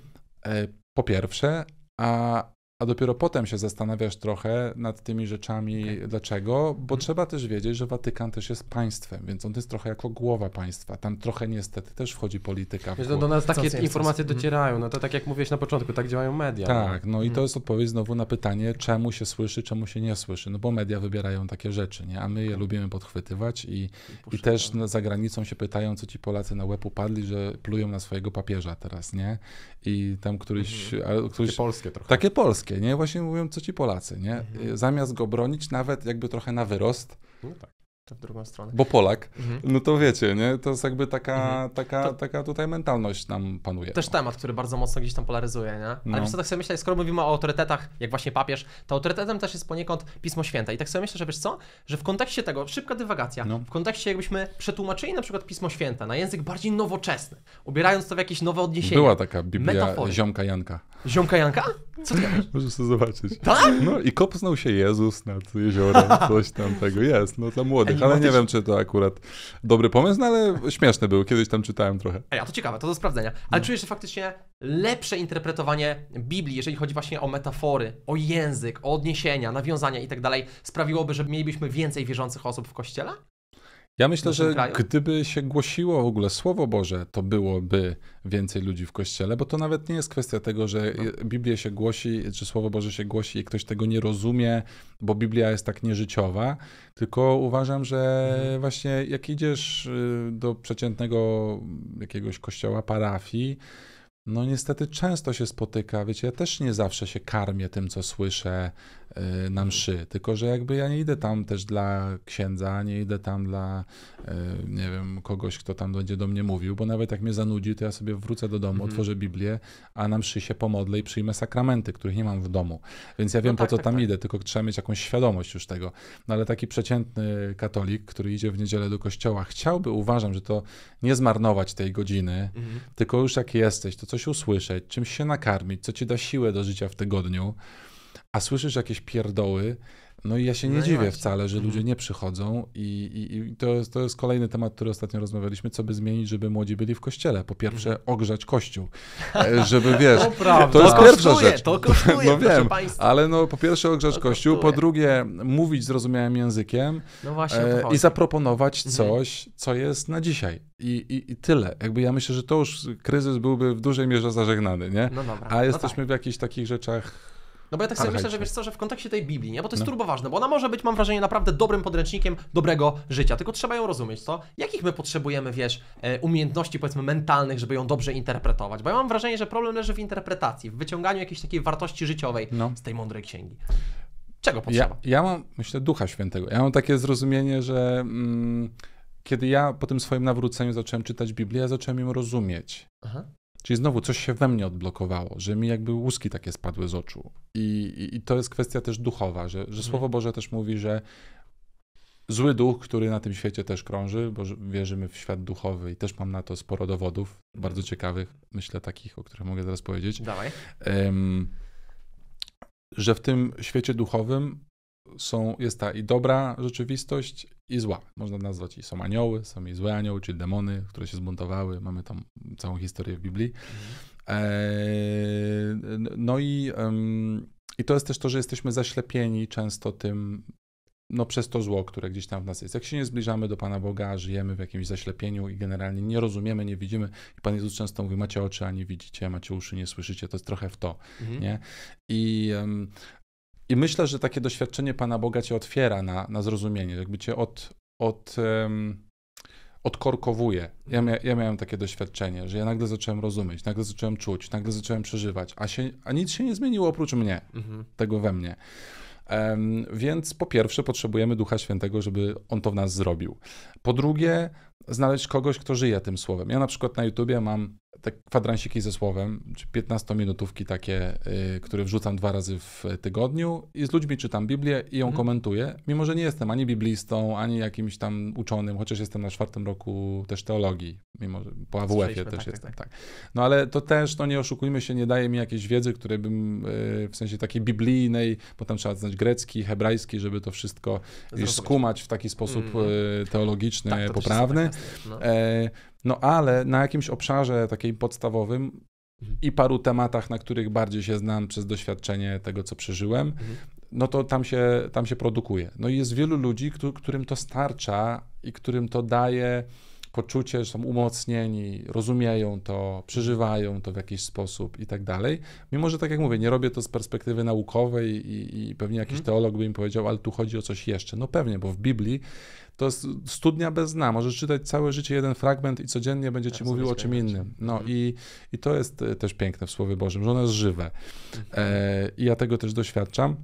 po pierwsze, a a dopiero potem się zastanawiasz trochę nad tymi rzeczami, okay. dlaczego, bo mhm. trzeba też wiedzieć, że Watykan też jest państwem, więc on jest trochę jako głowa państwa. Tam trochę niestety też wchodzi polityka. Wiesz, do nas takie informacje mhm. docierają, no to tak jak mówiłeś na początku, tak działają media. No. Tak, no, no i to mhm. jest odpowiedź znowu na pytanie, czemu się słyszy, czemu się nie słyszy, no bo media wybierają takie rzeczy, nie? a my je lubimy podchwytywać i, I, i też tak. za granicą się pytają, co ci Polacy na łeb upadli, że plują na swojego papieża teraz, nie? I tam któryś... A, któryś takie polskie trochę. Takie polskie polskie, nie? Właśnie mówią, co ci Polacy, nie? Mhm. Y, zamiast go bronić nawet jakby trochę na wyrost. No tak. w drugą stronę. Bo Polak, mhm. no to wiecie, nie? To jest jakby taka, mhm. taka, to... taka tutaj mentalność nam panuje. Też temat, który bardzo mocno gdzieś tam polaryzuje, nie? Ale no. wiesz co, tak sobie myślę, skoro mówimy o autorytetach, jak właśnie papież, to autorytetem też jest poniekąd Pismo Święte. I tak sobie myślę, że wiesz co, że w kontekście tego, szybka dywagacja, no. w kontekście jakbyśmy przetłumaczyli na przykład Pismo Święte na język bardziej nowoczesny, ubierając to w jakieś nowe odniesienia. Była taka Biblia metafory. Ziomka Janka. Ziomka Janka? Co ty Możesz to zobaczyć. Tak? No i kopnął się Jezus nad jeziorem, coś tam tego jest, no dla młodych, ale no nie wiem, czy to akurat dobry pomysł, no ale śmieszny był, kiedyś tam czytałem trochę. Ej, a to ciekawe, to do sprawdzenia. Ale no. czujesz, że faktycznie lepsze interpretowanie Biblii, jeżeli chodzi właśnie o metafory, o język, o odniesienia, nawiązania i tak dalej, sprawiłoby, że mielibyśmy więcej wierzących osób w kościele? Ja myślę, że kraju. gdyby się głosiło w ogóle Słowo Boże, to byłoby więcej ludzi w kościele, bo to nawet nie jest kwestia tego, że no. Biblia się głosi, czy Słowo Boże się głosi i ktoś tego nie rozumie, bo Biblia jest tak nieżyciowa, tylko uważam, że mhm. właśnie jak idziesz y, do przeciętnego jakiegoś kościoła parafii, no niestety często się spotyka, wiecie, ja też nie zawsze się karmię tym, co słyszę y, na mszy, tylko że jakby ja nie idę tam też dla księdza, nie idę tam dla, y, nie wiem, kogoś, kto tam będzie do mnie mówił, bo nawet jak mnie zanudzi, to ja sobie wrócę do domu, mhm. otworzę Biblię, a na mszy się pomodlę i przyjmę sakramenty, których nie mam w domu. Więc ja wiem, no tak, po co tak, tam tak. idę, tylko trzeba mieć jakąś świadomość już tego. No ale taki przeciętny katolik, który idzie w niedzielę do kościoła, chciałby, uważam, że to nie zmarnować tej godziny, mhm. tylko już jak jesteś, to coś usłyszeć, czymś się nakarmić, co ci da siłę do życia w tygodniu, a słyszysz jakieś pierdoły, no i ja się nie no dziwię wcale, że ludzie mhm. nie przychodzą i, i, i, to, jest, to jest kolejny temat, który ostatnio rozmawialiśmy, co by zmienić, żeby młodzi byli w kościele. Po pierwsze mhm. ogrzać kościół, *laughs* e, żeby wiesz, to, prawda. to jest to pierwsza kosztuje, rzecz. To kosztuje, *laughs* no wiem, ale no po pierwsze ogrzać to kościół, kosztuje. po drugie mówić zrozumiałym językiem no właśnie, e, i zaproponować mhm. coś, mhm. co jest na dzisiaj. I, i, I tyle. Jakby ja myślę, że to już kryzys byłby w dużej mierze zażegnany, nie? No dobra. A no jesteśmy no tak. w jakichś takich rzeczach no bo ja tak sobie myślę, że wiesz co, że w kontekście tej Biblii, nie? Bo to jest no. turboważne, bo ona może być, mam wrażenie, naprawdę dobrym podręcznikiem dobrego życia, tylko trzeba ją rozumieć, co? Jakich my potrzebujemy, wiesz, e, umiejętności powiedzmy mentalnych, żeby ją dobrze interpretować? Bo ja mam wrażenie, że problem leży w interpretacji, w wyciąganiu jakiejś takiej wartości życiowej no. z tej mądrej księgi. Czego potrzeba? Ja, ja, mam, myślę, Ducha Świętego. Ja mam takie zrozumienie, że mm, kiedy ja po tym swoim nawróceniu zacząłem czytać Biblię, ja zacząłem ją rozumieć. Aha. Czyli znowu coś się we mnie odblokowało, że mi jakby łuski takie spadły z oczu. I, i, i to jest kwestia też duchowa, że, że Słowo mhm. Boże też mówi, że zły duch, który na tym świecie też krąży, bo wierzymy w świat duchowy i też mam na to sporo dowodów, bardzo ciekawych, myślę takich, o których mogę zaraz powiedzieć. Dawaj. Um, że w tym świecie duchowym są, jest ta i dobra rzeczywistość, i zła. Można nazwać i są anioły, są i złe anioły, czy demony, które się zbuntowały. Mamy tam całą historię w Biblii. Mhm. E, no i, um, i to jest też to, że jesteśmy zaślepieni często tym, no przez to zło, które gdzieś tam w nas jest. Jak się nie zbliżamy do Pana Boga, żyjemy w jakimś zaślepieniu i generalnie nie rozumiemy, nie widzimy. I Pan Jezus często mówi, macie oczy, a nie widzicie, macie uszy, nie słyszycie. To jest trochę w to, mhm. nie? I um, i myślę, że takie doświadczenie Pana Boga cię otwiera na, na zrozumienie, jakby cię od, od, um, odkorkowuje. Ja, mia, ja, miałem takie doświadczenie, że ja nagle zacząłem rozumieć, nagle zacząłem czuć, nagle zacząłem przeżywać, a, się, a nic się nie zmieniło oprócz mnie, mhm. tego we mnie. Um, więc po pierwsze potrzebujemy Ducha Świętego, żeby On to w nas zrobił. Po drugie, znaleźć kogoś, kto żyje tym słowem. Ja na przykład na YouTubie mam te kwadransiki ze słowem, czy 15-minutówki takie, yy, które wrzucam dwa razy w tygodniu i z ludźmi czytam Biblię i ją mhm. komentuję, mimo że nie jestem ani biblistą, ani jakimś tam uczonym, chociaż jestem na czwartym roku też teologii, mimo że po AWF-ie też tak, tak, jestem. Tak, tak. No ale to też, no nie oszukujmy się, nie daje mi jakiejś wiedzy, której bym yy, w sensie takiej biblijnej, bo tam trzeba znać grecki, hebrajski, żeby to wszystko skumać w taki sposób mm. Yy, teologiczny tak, poprawny. Tak no. E, no. ale na jakimś obszarze takiej podstawowym mhm. i paru tematach, na których bardziej się znam przez doświadczenie tego, co przeżyłem, mhm. no to tam się, tam się produkuje. No i jest wielu ludzi, którym to starcza i którym to daje poczucie, że są umocnieni, rozumieją to, przeżywają to w jakiś sposób i tak dalej. Mimo, że tak jak mówię, nie robię to z perspektywy naukowej i, i pewnie jakiś hmm. teolog by mi powiedział, ale tu chodzi o coś jeszcze. No pewnie, bo w Biblii to jest studnia bez dna. Możesz czytać całe życie jeden fragment i codziennie będzie ja ci mówił o czym innym. No hmm. i, i to jest e, też piękne w Słowie Bożym, że ono jest żywe. E, mhm. I ja tego też doświadczam.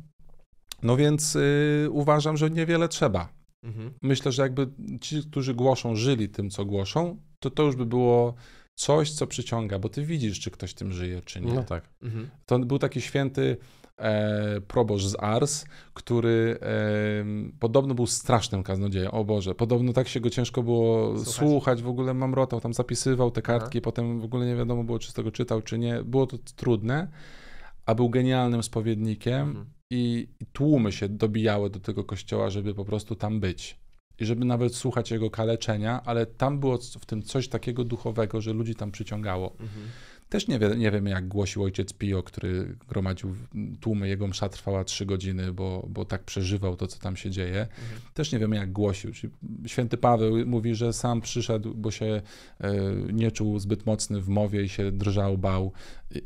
No więc y, uważam, że niewiele trzeba. Mhm. Myślę, że jakby ci, którzy głoszą, żyli tym, co głoszą, to to już by było coś, co przyciąga, bo ty widzisz, czy ktoś tym żyje, czy nie. No tak. Mhm. To był taki święty e, proboszcz z Ars, który e, podobno był strasznym kaznodzieją. O Boże, podobno tak się go ciężko było słuchać, słuchać w ogóle mamrotał, tam zapisywał te kartki, Aha. potem w ogóle nie wiadomo było, czy z tego czytał, czy nie. Było to trudne a był genialnym spowiednikiem mhm. i, i tłumy się dobijały do tego kościoła, żeby po prostu tam być. I żeby nawet słuchać jego kaleczenia, ale tam było w tym coś takiego duchowego, że ludzi tam przyciągało. Mhm. Też nie, wie, nie wiem, jak głosił ojciec Pio, który gromadził tłumy, jego msza trwała trzy godziny, bo, bo tak przeżywał to, co tam się dzieje. Mhm. Też nie wiemy, jak głosił. Czyli święty Paweł mówi, że sam przyszedł, bo się e, nie czuł zbyt mocny w mowie i się drżał, bał,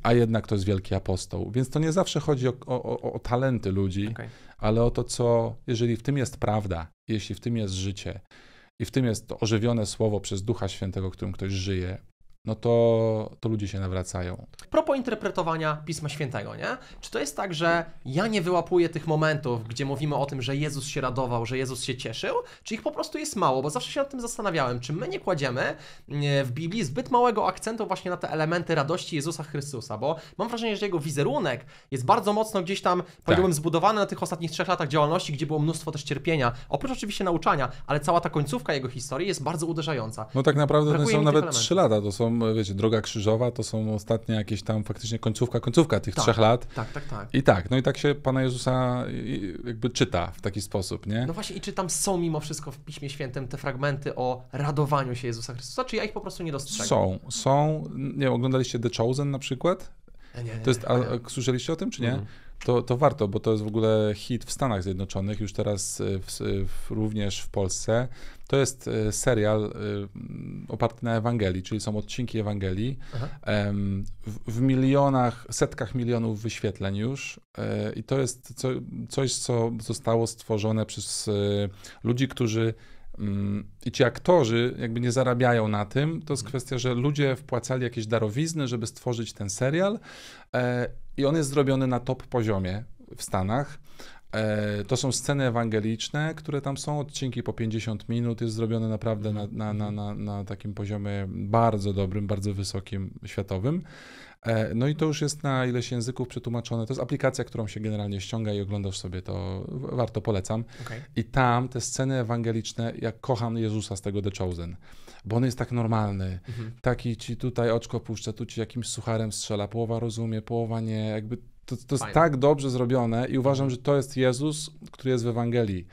a jednak to jest wielki apostoł. Więc to nie zawsze chodzi o, o, o talenty ludzi, okay. ale o to, co, jeżeli w tym jest prawda, jeśli w tym jest życie, i w tym jest to ożywione słowo przez Ducha Świętego, którym ktoś żyje, no to, to ludzie się nawracają. Propo interpretowania Pisma Świętego, nie? Czy to jest tak, że ja nie wyłapuję tych momentów, gdzie mówimy o tym, że Jezus się radował, że Jezus się cieszył, czy ich po prostu jest mało? Bo zawsze się nad tym zastanawiałem, czy my nie kładziemy w Biblii zbyt małego akcentu właśnie na te elementy radości Jezusa Chrystusa, bo mam wrażenie, że jego wizerunek jest bardzo mocno gdzieś tam, tak. powiedziałbym, tak. zbudowany na tych ostatnich trzech latach działalności, gdzie było mnóstwo też cierpienia, oprócz oczywiście nauczania, ale cała ta końcówka jego historii jest bardzo uderzająca. No tak naprawdę to nie są nawet trzy lata, to są wiecie, Droga Krzyżowa, to są ostatnie jakieś tam faktycznie końcówka, końcówka tych tak, trzech lat. Tak, tak, tak. I tak, no i tak się Pana Jezusa jakby czyta w taki sposób, nie? No właśnie i czy tam są mimo wszystko w Piśmie Świętym te fragmenty o radowaniu się Jezusa Chrystusa, czy ja ich po prostu nie dostrzegam? Są, są. Nie oglądaliście The Chosen na przykład? Nie, nie, nie, to jest, a, słyszeliście o tym, czy nie? Mhm to, to warto, bo to jest w ogóle hit w Stanach Zjednoczonych, już teraz y, w, y, w, również w Polsce. To jest y, serial oparty na Ewangelii, czyli są odcinki Ewangelii w, w, milionach, setkach milionów wyświetleń już. E, I to jest co, coś, co zostało stworzone przez ludzi, którzy mm, i ci aktorzy jakby nie zarabiają na tym. To jest mhm. kwestia, że ludzie wpłacali jakieś darowizny, żeby stworzyć ten serial e, i on jest zrobiony na top poziomie w Stanach. E, to są sceny ewangeliczne, które tam są, odcinki po 50 minut, jest zrobione naprawdę na, na, na, na, na takim poziomie bardzo dobrym, bardzo wysokim, światowym. E, no i to już jest na ileś języków przetłumaczone. To jest aplikacja, którą się generalnie ściąga i oglądasz sobie to. Warto, polecam. Okay. I tam te sceny ewangeliczne, jak kocham Jezusa z tego The Chosen bo on jest tak normalny. Mhm. Taki ci tutaj oczko puszcza, tu ci jakimś sucharem strzela, połowa rozumie, połowa nie, jakby to, to jest tak dobrze zrobione i uważam, mhm. że to jest Jezus, który jest w Ewangelii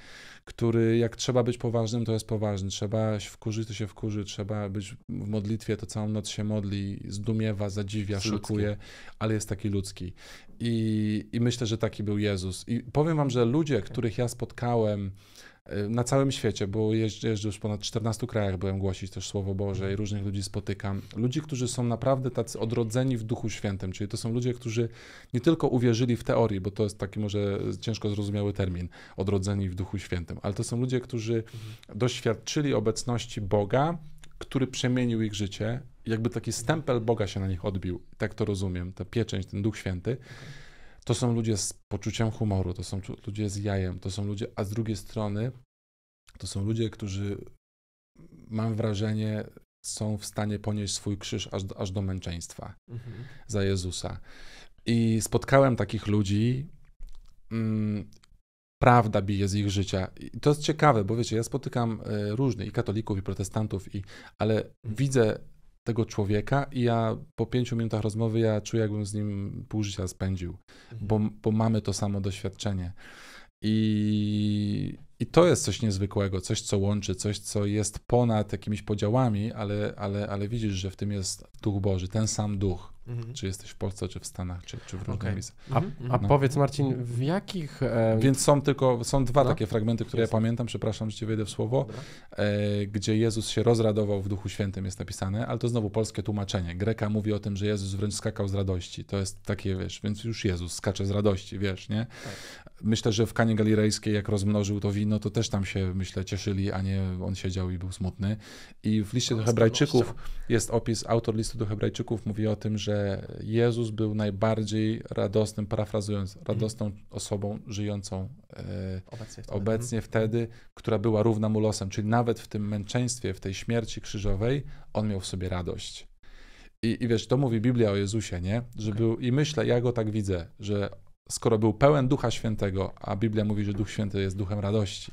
który jak trzeba być poważnym, to jest poważny. Trzeba się wkurzyć, to się wkurzy. Trzeba być w modlitwie, to całą noc się modli, zdumiewa, zadziwia, jest szokuje, ludzki. ale jest taki ludzki. I, I myślę, że taki był Jezus. I powiem wam, że ludzie, których ja spotkałem, Y, na całym świecie, bo jeżdżę już ponad 14 krajach, byłem głosić też Słowo Boże i różnych ludzi spotykam. Ludzi, którzy są naprawdę tacy odrodzeni w Duchu Świętym, czyli to są ludzie, którzy nie tylko uwierzyli w teorii, bo to jest taki może ciężko zrozumiały termin, odrodzeni w Duchu Świętym, ale to są ludzie, którzy mhm. doświadczyli obecności Boga, który przemienił ich życie, jakby taki stempel Boga się na nich odbił, tak to rozumiem, ta pieczęć, ten Duch Święty. Okay to są ludzie z poczuciem humoru, to są ludzie z jajem, to są ludzie, a z drugiej strony to są ludzie, którzy mam wrażenie, są w stanie ponieść swój krzyż aż, aż do męczeństwa mhm. za Jezusa. I spotkałem takich ludzi. Mm, prawda bije z ich życia. I to jest ciekawe, bo wiecie, ja spotykam e, różnych i katolików, i protestantów, i, ale mhm. widzę tego człowieka i ja po pięciu minutach rozmowy ja czuję, jakbym z nim pół życia spędził, mhm. bo, bo mamy to samo doświadczenie. I, I to jest coś niezwykłego, coś, co łączy, coś, co jest ponad jakimiś podziałami, ale, ale, ale widzisz, że w tym jest Duch Boży, ten sam Duch. Mhm. Czy jesteś w Polsce, czy w Stanach, czy, czy w różnych okay. miejscach. A, mhm. a no. powiedz Marcin, w jakich... E... Więc są tylko, są dwa no. takie fragmenty, które jest. ja pamiętam, przepraszam, że ci wejdę w słowo, e, gdzie Jezus się rozradował w Duchu Świętym, jest napisane, ale to znowu polskie tłumaczenie. Greka mówi o tym, że Jezus wręcz skakał z radości. To jest takie, wiesz, więc już Jezus skacze z radości, wiesz, nie? Tak. Myślę, że w Kanie Galilejskiej, jak rozmnożył to wino, to też tam się, myślę, cieszyli, a nie on siedział i był smutny. I w liście do Hebrajczyków jest opis, autor listu do Hebrajczyków mówi o tym, że Jezus był najbardziej radosnym, parafrazując, radosną osobą żyjącą e, obecnie, wtedy. obecnie wtedy, która była równa mu losem, czyli nawet w tym męczeństwie, w tej śmierci krzyżowej, on miał w sobie radość. I, i wiesz, to mówi Biblia o Jezusie, nie? Że okay. Tak. był, I myślę, ja go tak widzę, że skoro był pełen Ducha Świętego, a Biblia mówi, że Duch Święty jest duchem radości,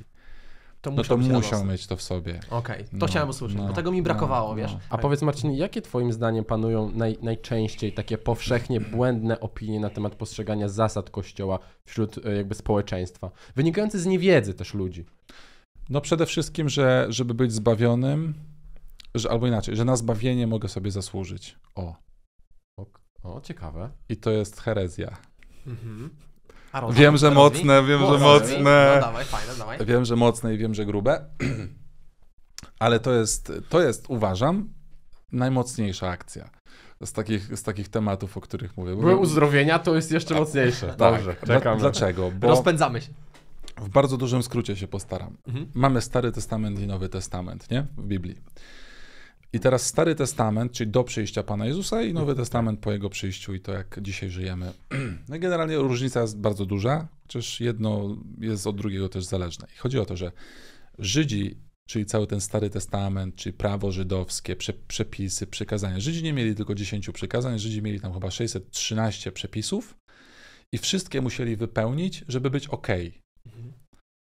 to no to musiał mieć to w sobie. Okej, okay. to no, chciałem usłyszeć, no, bo tego mi no, brakowało, no, wiesz. No. A tak. powiedz Marcin, jakie twoim zdaniem panują naj, najczęściej takie powszechnie błędne opinie na temat postrzegania zasad Kościoła wśród e, jakby społeczeństwa, wynikające z niewiedzy też ludzi? No przede wszystkim, że żeby być zbawionym, że, albo inaczej, że na zbawienie mogę sobie zasłużyć. O. O, o ciekawe. I to jest herezja. Mhm wiem, że mocne, wiem, że no, mocne. No dawaj, fajne, dawaj. Wiem, że mocne i wiem, że grube. *clears throat* Ale to jest, to jest, uważam, najmocniejsza akcja. Z takich, z takich tematów, o których mówię. Były uzdrowienia, to jest jeszcze mocniejsze. Tak. Dobrze, czekamy. Dlaczego? Bo Rozpędzamy się. W bardzo dużym skrócie się postaram. Mhm. Mamy Stary Testament i Nowy Testament, nie? W Biblii. I teraz Stary Testament, czyli do przyjścia Pana Jezusa i Nowy Testament po Jego przyjściu i to, jak dzisiaj żyjemy. *clears throat* No generalnie różnica jest bardzo duża, chociaż jedno jest od drugiego też zależne. I chodzi o to, że Żydzi, czyli cały ten Stary Testament, czyli prawo żydowskie, prze, przepisy, przykazania. Żydzi nie mieli tylko 10 przykazań, Żydzi mieli tam chyba 613 przepisów i wszystkie musieli wypełnić, żeby być ok. Mhm.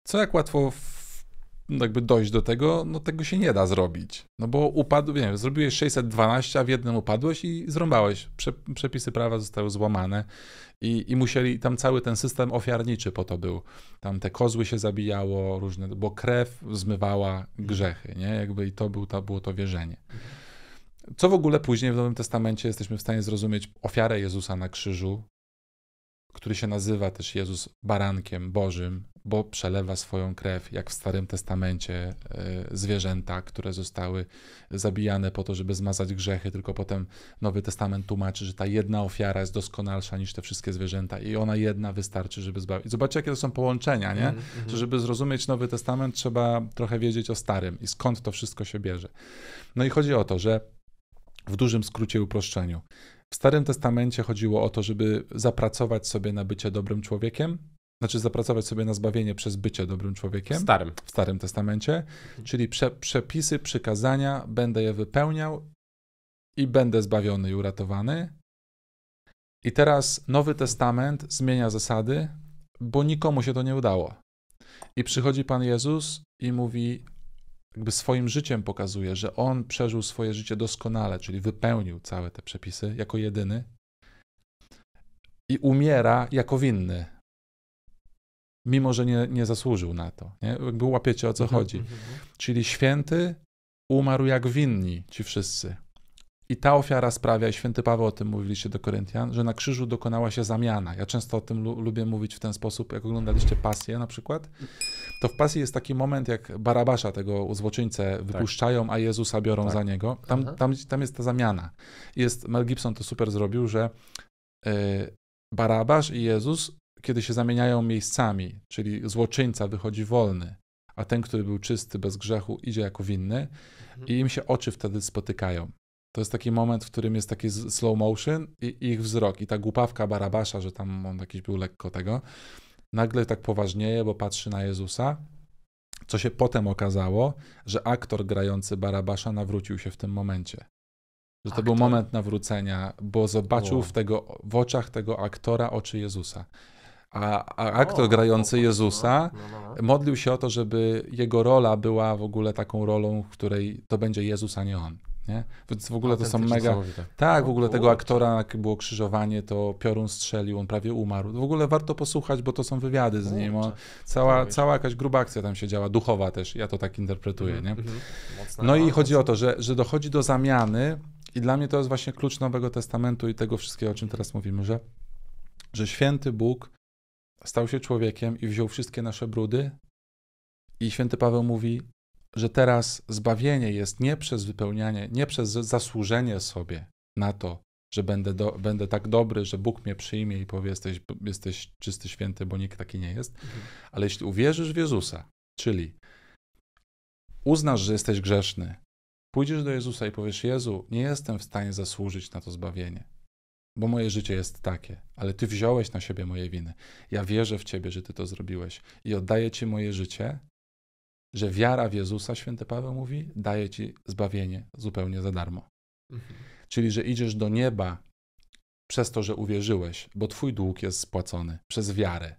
Co jak łatwo jakby dojść do tego, no tego się nie da zrobić. No bo upadł, nie wiem, zrobiłeś 612, a w jednym upadłeś i zrąbałeś. Prze, przepisy prawa zostały złamane i, i musieli, tam cały ten system ofiarniczy po to był. Tam te kozły się zabijało, różne, bo krew zmywała grzechy, nie? Jakby i to, był, to było to wierzenie. Co w ogóle później w Nowym Testamencie jesteśmy w stanie zrozumieć ofiarę Jezusa na krzyżu, który się nazywa też Jezus barankiem Bożym, bo przelewa swoją krew, jak w Starym Testamencie e, zwierzęta, które zostały zabijane po to, żeby zmazać grzechy, tylko potem Nowy Testament tłumaczy, że ta jedna ofiara jest doskonalsza niż te wszystkie zwierzęta i ona jedna wystarczy, żeby zbawić. Zobaczcie, jakie to są połączenia, nie? Mm, Że żeby zrozumieć Nowy Testament, trzeba trochę wiedzieć o Starym i skąd to wszystko się bierze. No i chodzi o to, że w dużym skrócie i uproszczeniu. W Starym Testamencie chodziło o to, żeby zapracować sobie na bycie dobrym człowiekiem, znaczy zapracować sobie na zbawienie przez bycie dobrym człowiekiem. W Starym. W Starym Testamencie, mhm. czyli prze, przepisy, przykazania, będę je wypełniał i będę zbawiony i uratowany. I teraz Nowy Testament zmienia zasady, bo nikomu się to nie udało. I przychodzi Pan Jezus i mówi: jakby swoim życiem pokazuje, że on przeżył swoje życie doskonale, czyli wypełnił całe te przepisy jako jedyny i umiera jako winny, mimo że nie, nie zasłużył na to. Nie? Jakby łapiecie o co mhm, chodzi. Mhm, mhm. Czyli święty umarł jak winni ci wszyscy. I ta ofiara sprawia, i święty Paweł o tym mówił do Koryntian, że na krzyżu dokonała się zamiana. Ja często o tym lu lubię mówić w ten sposób, jak oglądaliście Pasję na przykład, to w Pasji jest taki moment, jak Barabasza, tego złoczyńcę, tak. wypuszczają, a Jezusa biorą tak. za niego. Tam, tam, tam jest ta zamiana. Jest, Mel Gibson to super zrobił, że yy, Barabasz i Jezus, kiedy się zamieniają miejscami, czyli złoczyńca wychodzi wolny, a ten, który był czysty, bez grzechu, idzie jako winny mhm. i im się oczy wtedy spotykają to jest taki moment, w którym jest taki slow motion i ich wzrok. I ta głupawka Barabasza, że tam on jakiś był lekko tego, nagle tak poważnieje, bo patrzy na Jezusa. Co się potem okazało, że aktor grający Barabasza nawrócił się w tym momencie. Że to aktor. był moment nawrócenia, bo zobaczył wow. w, tego, w oczach tego aktora oczy Jezusa. A, a, aktor o, grający o, Jezusa no, no, no, modlił się o to, żeby jego rola była w ogóle taką rolą, w której to będzie Jezus, a nie on. Nie? Więc w ogóle to są mega. Tak. tak, w ogóle tego aktora, jak było krzyżowanie, to piorun strzelił, on prawie umarł. W ogóle warto posłuchać, bo to są wywiady z nim. On, cała, cała jakaś gruba akcja tam się działa, duchowa też, ja to tak interpretuję. Mhm, nie? Mhm. No i chodzi o to, że, że dochodzi do zamiany, i dla mnie to jest właśnie klucz Nowego Testamentu i tego wszystkiego, o czym teraz mówimy, że, że święty Bóg stał się człowiekiem i wziął wszystkie nasze brudy. I święty Paweł mówi: że teraz zbawienie jest nie przez wypełnianie, nie przez zasłużenie sobie na to, że będę, do, będę tak dobry, że Bóg mnie przyjmie i powie, jesteś, jesteś czysty, święty, bo nikt taki nie jest. Mhm. Ale jeśli uwierzysz w Jezusa, czyli uznasz, że jesteś grzeszny, pójdziesz do Jezusa i powiesz: Jezu, nie jestem w stanie zasłużyć na to zbawienie, bo moje życie jest takie, ale Ty wziąłeś na siebie moje winy. Ja wierzę w Ciebie, że Ty to zrobiłeś i oddaję Ci moje życie że wiara w Jezusa, święty Paweł mówi, daje ci zbawienie zupełnie za darmo. Mhm. Czyli, że idziesz do nieba przez to, że uwierzyłeś, bo twój dług jest spłacony przez wiarę.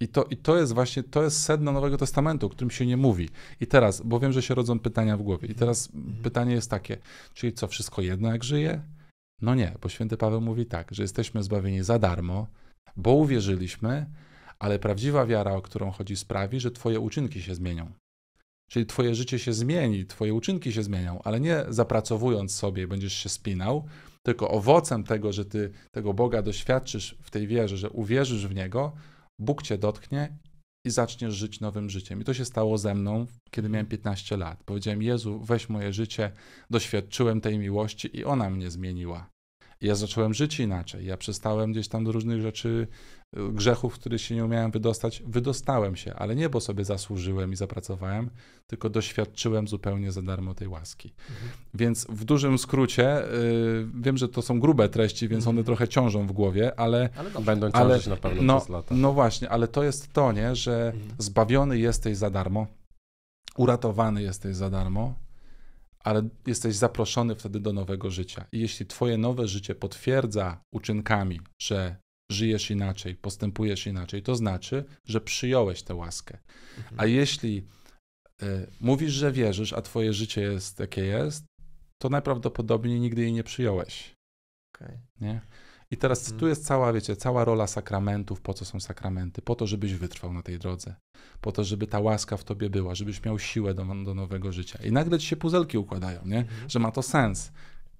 I to, I to jest właśnie, to jest sedno Nowego Testamentu, o którym się nie mówi. I teraz, bo wiem, że się rodzą pytania w głowie. I mhm. teraz mhm. pytanie jest takie, czyli co, wszystko jedno jak żyje? No nie, bo święty Paweł mówi tak, że jesteśmy zbawieni za darmo, bo uwierzyliśmy, ale prawdziwa wiara, o którą chodzi, sprawi, że Twoje uczynki się zmienią. Czyli Twoje życie się zmieni, Twoje uczynki się zmienią, ale nie zapracowując sobie będziesz się spinał, tylko owocem tego, że Ty tego Boga doświadczysz w tej wierze, że uwierzysz w Niego, Bóg Cię dotknie i zaczniesz żyć nowym życiem. I to się stało ze mną, kiedy miałem 15 lat. Powiedziałem: Jezu, weź moje życie, doświadczyłem tej miłości i ona mnie zmieniła ja zacząłem żyć inaczej. Ja przestałem gdzieś tam do różnych rzeczy, y, grzechów, których się nie umiałem wydostać. Wydostałem się, ale nie bo sobie zasłużyłem i zapracowałem, tylko doświadczyłem zupełnie za darmo tej łaski. Mhm. Więc w dużym skrócie, yy, wiem, że to są grube treści, więc mhm. one trochę ciążą w głowie, ale. ale będą ciążyć na pewno no, przez lata. No właśnie, ale to jest to, nie, że mhm. zbawiony jesteś za darmo, uratowany jesteś za darmo ale jesteś zaproszony wtedy do nowego życia. I jeśli Twoje nowe życie potwierdza uczynkami, że żyjesz inaczej, postępujesz inaczej, to znaczy, że przyjąłeś tę łaskę. Mhm. A jeśli y, mówisz, że wierzysz, a Twoje życie jest jakie jest, to najprawdopodobniej nigdy jej nie przyjąłeś. Okay. Nie? I teraz mm. tu jest cała, wiecie, cała rola sakramentów, po co są sakramenty? Po to, żebyś wytrwał na tej drodze, po to, żeby ta łaska w tobie była, żebyś miał siłę do, do nowego życia. I nagle ci się puzelki układają, nie? Mhm. Że ma to sens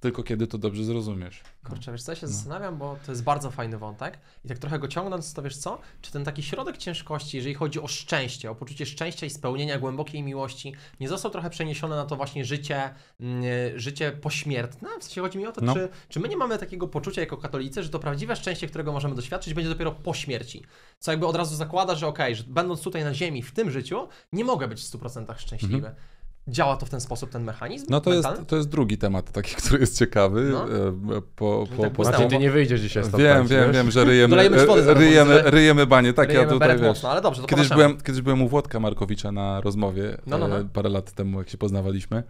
tylko kiedy to dobrze zrozumiesz. Kurczę, no. wiesz co, ja się no. zastanawiam, bo to jest bardzo fajny wątek i tak trochę go ciągnąc, to wiesz co, czy ten taki środek ciężkości, jeżeli chodzi o szczęście, o poczucie szczęścia i spełnienia głębokiej miłości, nie został trochę przeniesiony na to właśnie życie, mm, e, życie pośmiertne? W sensie chodzi mi o to, no. czy, czy my nie mamy takiego poczucia jako katolicy, że to prawdziwe szczęście, którego możemy doświadczyć, będzie dopiero po śmierci. Co jakby od razu zakłada, że okej, okay, że będąc tutaj na ziemi, w tym życiu, nie mogę być w 100% szczęśliwy. Mhm działa to w ten sposób, ten mechanizm? No to, jest, to jest drugi temat taki, *laughs* który jest ciekawy. No. E, e, po, po, tak po, Marcin, znaczy, ty nie wyjdziesz dzisiaj Wiem, tak, wiem, wiem, że ryjemy, e, ryjemy, ryjemy banie. Tak, ryjemy ja tutaj wiesz, mocno, ale dobrze, to kiedyś, byłem, kiedyś byłem u Włodka Markowicza na rozmowie no, no, no. parę lat temu, jak się poznawaliśmy.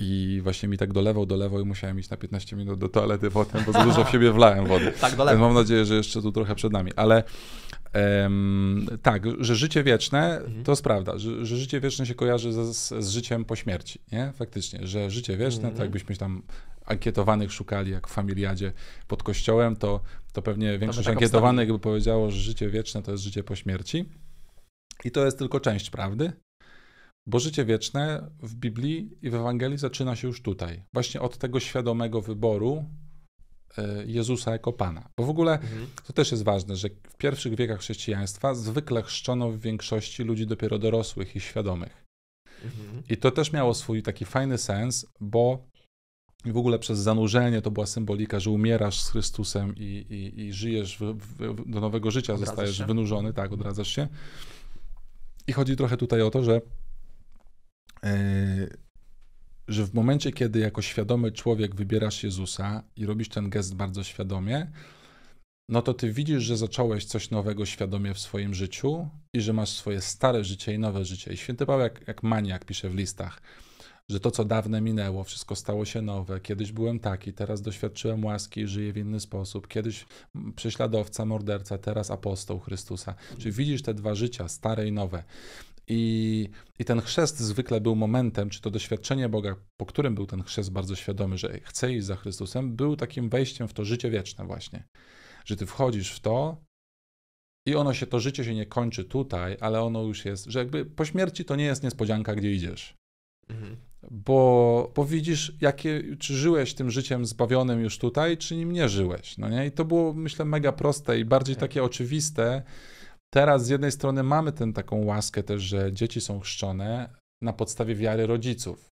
I właśnie mi tak dolewał, dolewał i musiałem iść na 15 minut do toalety potem, bo za dużo w siebie wlałem wody. *laughs* tak, dolewał. Mam nadzieję, że jeszcze tu trochę przed nami. Ale Um, tak, że życie wieczne, mhm. to jest prawda, że, że, życie wieczne się kojarzy z, z, życiem po śmierci, nie? Faktycznie, że życie wieczne, mhm. tak jakbyśmy tam ankietowanych szukali, jak w Familiadzie pod kościołem, to, to pewnie większość to tak ankietowanych by powiedziało, że życie wieczne to jest życie po śmierci. I to jest tylko część prawdy, bo życie wieczne w Biblii i w Ewangelii zaczyna się już tutaj, właśnie od tego świadomego wyboru, E, Jezusa jako Pana. Bo w ogóle mhm. to też jest ważne, że w pierwszych wiekach chrześcijaństwa zwykle chrzczono w większości ludzi dopiero dorosłych i świadomych. Mhm. I to też miało swój taki fajny sens, bo w ogóle przez zanurzenie to była symbolika, że umierasz z Chrystusem i, i, i żyjesz w, w, do nowego życia, odradzasz zostajesz się. wynurzony, tak, odradzasz się. I chodzi trochę tutaj o to, że yy, że w momencie, kiedy jako świadomy człowiek wybierasz Jezusa i robisz ten gest bardzo świadomie, no to ty widzisz, że zacząłeś coś nowego świadomie w swoim życiu i że masz swoje stare życie i nowe życie. I święty Paweł, jak, jak maniak, pisze w listach, że to, co dawne minęło, wszystko stało się nowe. Kiedyś byłem taki, teraz doświadczyłem łaski i żyję w inny sposób. Kiedyś prześladowca, morderca, teraz apostoł Chrystusa. Czyli widzisz te dwa życia, stare i nowe. I, I ten chrzest zwykle był momentem, czy to doświadczenie Boga, po którym był ten chrzest bardzo świadomy, że chce iść za Chrystusem, był takim wejściem w to życie wieczne, właśnie. Że ty wchodzisz w to i ono się, to życie się nie kończy tutaj, ale ono już jest, że jakby po śmierci to nie jest niespodzianka, gdzie idziesz. Mhm. Bo, bo widzisz, jakie, czy żyłeś tym życiem zbawionym już tutaj, czy nim nie żyłeś. No nie? I to było, myślę, mega proste i bardziej tak. takie oczywiste teraz z jednej strony mamy tę taką łaskę też, że dzieci są chrzczone na podstawie wiary rodziców.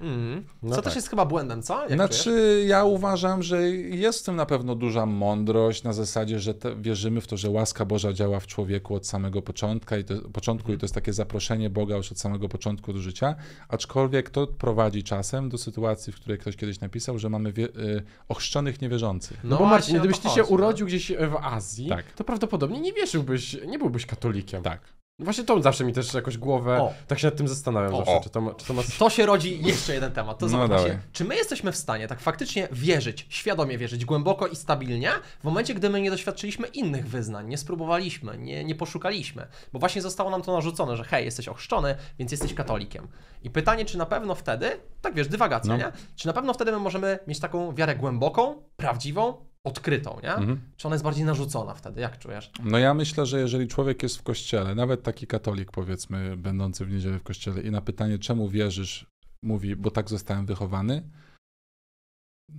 Mm. No co tak. też jest chyba błędem, co? Jak znaczy, ja uważam, że jest w tym na pewno duża mądrość na zasadzie, że te, wierzymy w to, że łaska Boża działa w człowieku od samego początka i to, początku mm. i mhm. to jest takie zaproszenie Boga już od samego początku do życia, aczkolwiek to prowadzi czasem do sytuacji, w której ktoś kiedyś napisał, że mamy wie, y, ochrzczonych niewierzących. No, no bo Marcin, gdybyś ty się no. urodził gdzieś w Azji, tak. to prawdopodobnie nie wierzyłbyś, nie byłbyś katolikiem. Tak. No właśnie to zawsze mi też jakoś głowę, o. tak się nad tym zastanawiam o, zawsze, o. Czy, to ma, czy to ma... To się rodzi jeszcze jeden temat, to no się, czy my jesteśmy w stanie tak faktycznie wierzyć, świadomie wierzyć, głęboko i stabilnie, w momencie, gdy my nie doświadczyliśmy innych wyznań, nie spróbowaliśmy, nie, nie poszukaliśmy, bo właśnie zostało nam to narzucone, że hej, jesteś ochrzczony, więc jesteś katolikiem. I pytanie, czy na pewno wtedy, tak wiesz, dywagacja, no. nie? Czy na pewno wtedy my możemy mieć taką wiarę głęboką, prawdziwą, odkrytą, nie? Mhm. Czy ona jest bardziej narzucona wtedy? Jak czujesz? No ja myślę, że jeżeli człowiek jest w kościele, nawet taki katolik powiedzmy, będący w niedzielę w kościele i na pytanie czemu wierzysz, mówi, bo tak zostałem wychowany,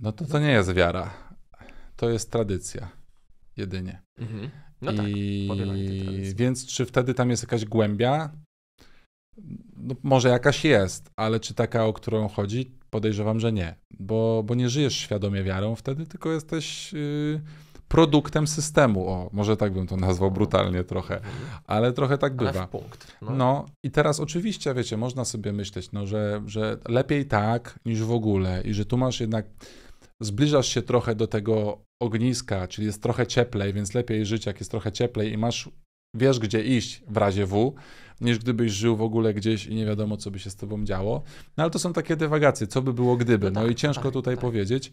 no to to nie jest wiara. To jest tradycja jedynie. Mhm. No I... tak, więc czy wtedy tam jest jakaś głębia? No, może jakaś jest, ale czy taka, o którą chodzi, podejrzewam, że nie, bo, bo nie żyjesz świadomie wiarą wtedy, tylko jesteś yy, produktem systemu. O, może tak bym to nazwał brutalnie trochę, ale trochę tak bywa. Ale punkt. No. no. i teraz oczywiście, wiecie, można sobie myśleć, no, że, że lepiej tak niż w ogóle i że tu masz jednak, zbliżasz się trochę do tego ogniska, czyli jest trochę cieplej, więc lepiej żyć, jak jest trochę cieplej i masz, wiesz gdzie iść w razie W, niż gdybyś żył w ogóle gdzieś i nie wiadomo, co by się z tobą działo. No ale to są takie dywagacje, co by było gdyby. No, tak, no i tak, ciężko tak, tutaj tak. powiedzieć.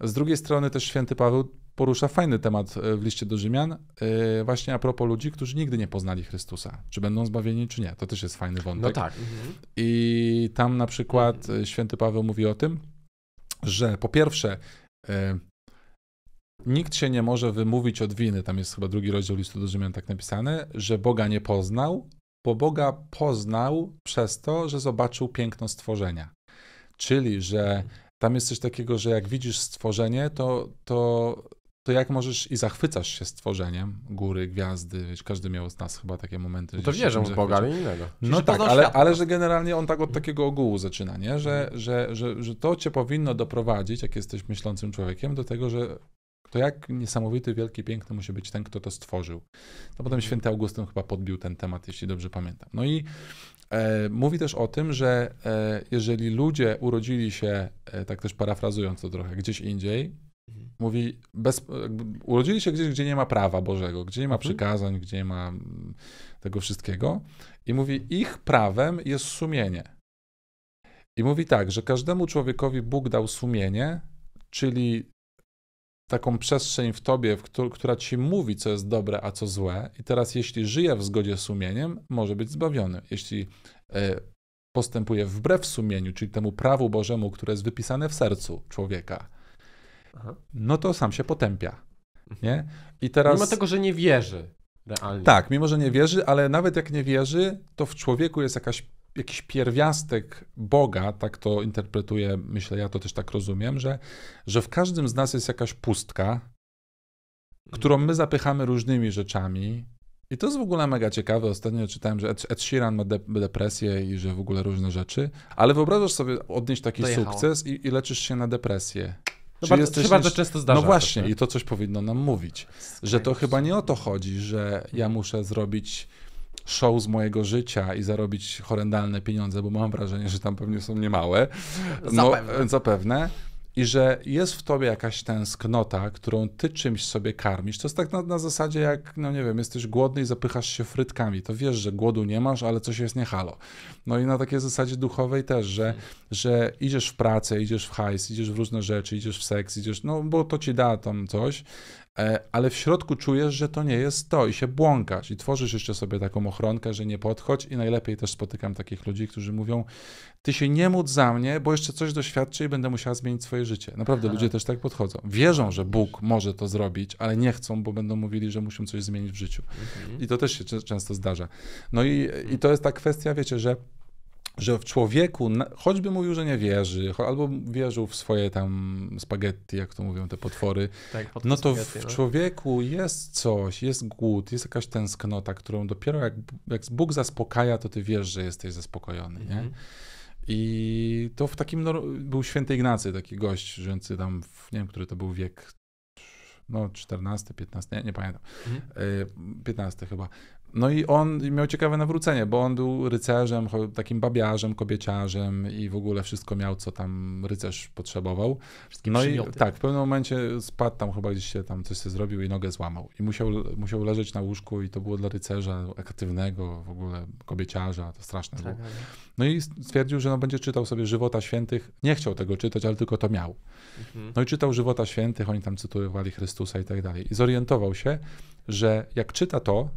Z drugiej strony też święty Paweł porusza fajny temat e, w liście do Rzymian, e, właśnie a propos ludzi, którzy nigdy nie poznali Chrystusa. Czy będą zbawieni, czy nie. To też jest fajny no wątek. No tak. Mhm. I tam na przykład e, święty Paweł mówi o tym, że po pierwsze, nikt się nie może wymówić od winy, tam jest chyba drugi rozdział listu do Rzymian tak napisane, że Boga nie poznał bo Boga poznał przez to, że zobaczył piękno stworzenia. Czyli, że tam jest coś takiego, że jak widzisz stworzenie, to, to, to jak możesz i zachwycasz się stworzeniem, góry, gwiazdy, wiesz, każdy miał z nas chyba takie momenty. No to wierzę w Boga, ale innego. No tak, ale, ale że generalnie on tak od takiego ogółu zaczyna, nie? Że, że, że, że to cię powinno doprowadzić, jak jesteś myślącym człowiekiem, do tego, że to jak niesamowity, wielki, piękny musi być ten, kto to stworzył. To potem mhm. święty Augustyn chyba podbił ten temat, jeśli dobrze pamiętam. No i e, mówi też o tym, że e, jeżeli ludzie urodzili się, e, tak też parafrazując to trochę, gdzieś indziej, mhm. mówi, bez, urodzili się gdzieś, gdzie nie ma prawa Bożego, gdzie nie ma mhm. przykazań, gdzie nie ma mm, tego wszystkiego i mówi, ich prawem jest sumienie. I mówi tak, że każdemu człowiekowi Bóg dał sumienie, czyli taką przestrzeń w tobie, w któ- która ci mówi, co jest dobre, a co złe. I teraz, jeśli żyje w zgodzie z sumieniem, może być zbawiony. Jeśli e, postępuje wbrew sumieniu, czyli temu prawu Bożemu, które jest wypisane w sercu człowieka, Aha. no to sam się potępia. Mhm. Nie? I teraz... Mimo tego, że nie wierzy realnie. Tak, mimo że nie wierzy, ale nawet jak nie wierzy, to w człowieku jest jakaś jakiś pierwiastek Boga, tak to interpretuję, myślę, ja to też tak rozumiem, że, że w każdym z nas jest jakaś pustka, którą my zapychamy różnymi rzeczami. I to jest w ogóle mega ciekawe. Ostatnio czytałem, że Ed, Ed Sheeran ma de depresję i że w ogóle różne rzeczy, ale wyobrażasz sobie odnieść taki Dojechało. sukces i, i leczysz się na depresję. No bardzo, jesteś, bardzo często zdarza. No właśnie, tak? i to coś powinno nam mówić, że to chyba nie o to chodzi, że ja muszę zrobić show z mojego życia i zarobić horrendalne pieniądze, bo mam wrażenie, że tam pewnie są niemałe. No, zapewne. zapewne. I że jest w tobie jakaś tęsknota, którą ty czymś sobie karmisz. To jest tak na, na zasadzie jak, no nie wiem, jesteś głodny i zapychasz się frytkami. To wiesz, że głodu nie masz, ale coś jest niehalo. No i na takiej zasadzie duchowej też, że, mhm. że idziesz w pracę, idziesz w hajs, idziesz w różne rzeczy, idziesz w seks, idziesz, no bo to ci da tam coś, E, ale w środku czujesz, że to nie jest to i się błąkasz i tworzysz jeszcze sobie taką ochronkę, że nie podchodź i najlepiej też spotykam takich ludzi, którzy mówią, ty się nie módl za mnie, bo jeszcze coś doświadczę i będę musiała zmienić swoje życie. Naprawdę Aha. Tak. ludzie też tak podchodzą. Wierzą, że Bóg może to zrobić, ale nie chcą, bo będą mówili, że muszą coś zmienić w życiu. Mhm. I to też się często zdarza. No i, i to jest ta kwestia, wiecie, że że w człowieku, choćby mówił, że nie wierzy, albo wierzył w swoje tam spaghetti, jak to mówią te potwory, tak, no to w no. człowieku jest coś, jest głód, jest jakaś tęsknota, którą dopiero jak, jak Bóg zaspokaja, to ty wiesz, że jesteś zaspokojony, mhm. nie? I to w takim, był święty Ignacy, taki gość żyjący tam, w, nie wiem, który to był wiek, no 14, 15, nie, nie pamiętam, mhm. 15 e, chyba. No i on miał ciekawe nawrócenie, bo on był rycerzem, takim babiarzem, kobieciarzem i w ogóle wszystko miał, co tam rycerz potrzebował. Wszystkie no przymioty. i tak, w pewnym momencie spadł tam chyba gdzieś się tam coś się zrobił i nogę złamał. I musiał, musiał leżeć na łóżku i to było dla rycerza aktywnego, w ogóle kobieciarza, to straszne tak, było. Tak, tak. No i stwierdził, że no będzie czytał sobie Żywota Świętych. Nie chciał tego czytać, ale tylko to miał. Mhm. No i czytał Żywota Świętych, oni tam cytowali Chrystusa i tak dalej. I zorientował się, że jak czyta to,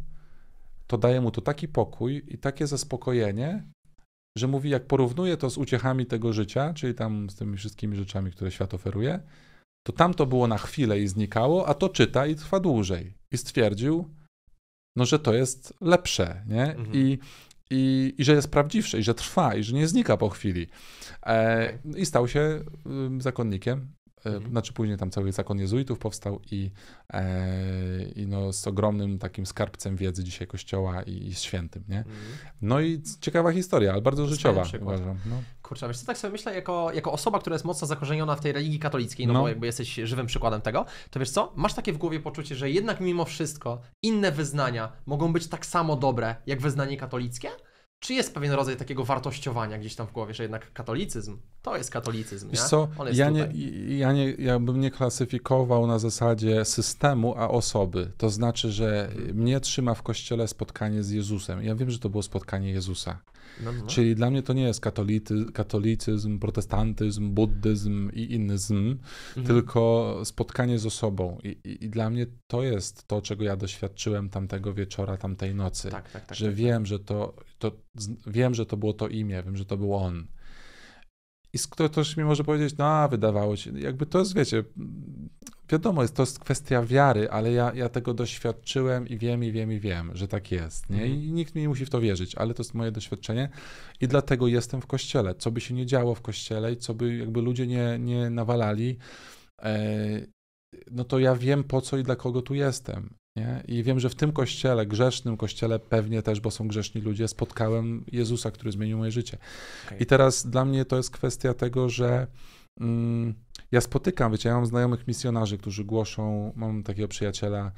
to daje mu to taki pokój i takie zaspokojenie, że mówi, jak porównuje to z uciechami tego życia, czyli tam z tymi wszystkimi rzeczami, które świat oferuje, to tamto było na chwilę i znikało, a to czyta i trwa dłużej. I stwierdził, no, że to jest lepsze, nie? Mhm. I, i, i że jest prawdziwsze, i że trwa, i że nie znika po chwili. E, tak. I stał się y, zakonnikiem E, mhm. Znaczy później tam cały zakon jezuitów powstał i, e, i no, z ogromnym takim skarbcem wiedzy dzisiaj kościoła i, i świętym, nie? Mhm. No i ciekawa historia, ale bardzo życiowa uważam. No. Kurczę, wiesz co, tak sobie myślę, jako, jako osoba, która jest mocno zakorzeniona w tej religii katolickiej, no, no, bo jakby jesteś żywym przykładem tego, to wiesz co, masz takie w głowie poczucie, że jednak mimo wszystko inne wyznania mogą być tak samo dobre, jak wyznanie katolickie? czy jest pewien rodzaj takiego wartościowania gdzieś tam w głowie, że jednak katolicyzm to jest katolicyzm. Wiesz nie? co, ja, nie, ja, nie, ja bym nie klasyfikował na zasadzie systemu, a osoby. To znaczy, że mnie trzyma w kościele spotkanie z Jezusem. Ja wiem, że to było spotkanie Jezusa. No, no, no. Czyli dla mnie to nie jest katolity, katolicyzm, protestantyzm, buddyzm i innyzm, mhm. tylko spotkanie z osobą. I, i, I, dla mnie to jest to, czego ja doświadczyłem tamtego wieczora, tamtej nocy. Tak, tak, tak, że tak, tak. wiem, że to to wiem, że to było to imię, wiem, że to był on. I ktoś mi może powiedzieć, no a, wydawało się, jakby to jest, wiecie, wiadomo, jest to jest kwestia wiary, ale ja, ja tego doświadczyłem i wiem, i wiem, i wiem, że tak jest, nie? Mhm. I nikt mi nie musi w to wierzyć, ale to jest moje doświadczenie i dlatego jestem w kościele. Co by się nie działo w kościele i co by jakby ludzie nie, nie nawalali, e, no to ja wiem po co i dla kogo tu jestem. Nie? I wiem, że w tym kościele, grzesznym kościele pewnie też, bo są grzeszni ludzie, spotkałem Jezusa, który zmienił moje życie. Okay. I teraz dla mnie to jest kwestia tego, że mm, ja spotykam, wiecie, ja mam znajomych misjonarzy, którzy głoszą, mam takiego przyjaciela,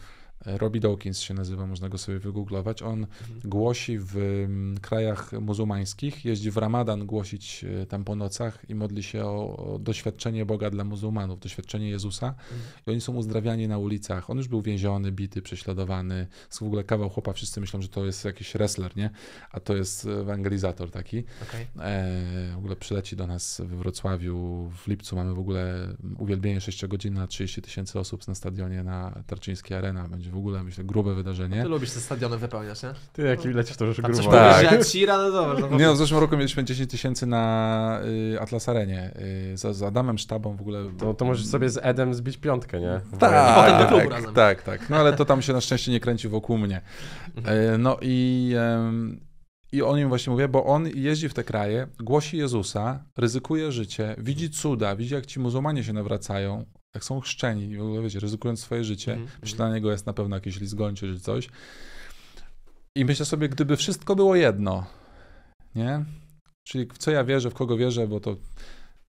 Robbie Dawkins się nazywa, można go sobie wygooglować. On mhm. głosi w mm, krajach muzułmańskich, jeździ w Ramadan głosić e, tam po nocach i modli się o, o doświadczenie Boga dla muzułmanów, doświadczenie Jezusa. Mhm. I oni są uzdrawiani na ulicach. On już był więziony, bity, prześladowany. Jest w ogóle kawał chłopa, wszyscy myślą, że to jest jakiś wrestler, nie? A to jest ewangelizator taki. Okay. E, w ogóle przyleci do nas we Wrocławiu w lipcu. Mamy w ogóle mm, uwielbienie 6 godzin na 30 tysięcy osób na stadionie na Tarczyńskiej Arena. Będzie w ogóle, myślę, grube wydarzenie. Ty lubisz te stadiony wypełniać, nie? Ty jaki lecisz to już grubo. Tak. Jak Shira, no dobra. nie, no, w zeszłym roku mieliśmy 10 tysięcy na y, Atlas Arenie. Y, z, z Adamem Sztabą w ogóle. To, to możesz sobie z Edem zbić piątkę, nie? Tak, tak, tak, tak, tak. No ale to tam się na szczęście nie kręci wokół mnie. Mhm. Y, no i... Y, i o nim właśnie mówię, bo on jeździ w te kraje, głosi Jezusa, ryzykuje życie, widzi cuda, widzi jak ci muzułmanie się nawracają, tak są chrzczeni, wiecie, ryzykując swoje życie. Mm, Prześladowanie mm. niego jest na pewno jakiś lizgończe czy coś. I myślę sobie, gdyby wszystko było jedno, nie? Czyli w co ja wierzę, w kogo wierzę, bo to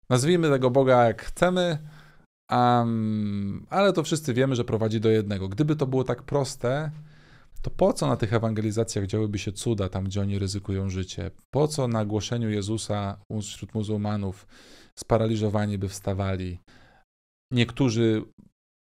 nazwijmy tego Boga jak chcemy, um, ale to wszyscy wiemy, że prowadzi do jednego. Gdyby to było tak proste, to po co na tych ewangelizacjach działyby się cuda tam, gdzie oni ryzykują życie? Po co na głoszeniu Jezusa wśród muzułmanów sparaliżowani by wstawali? niektórzy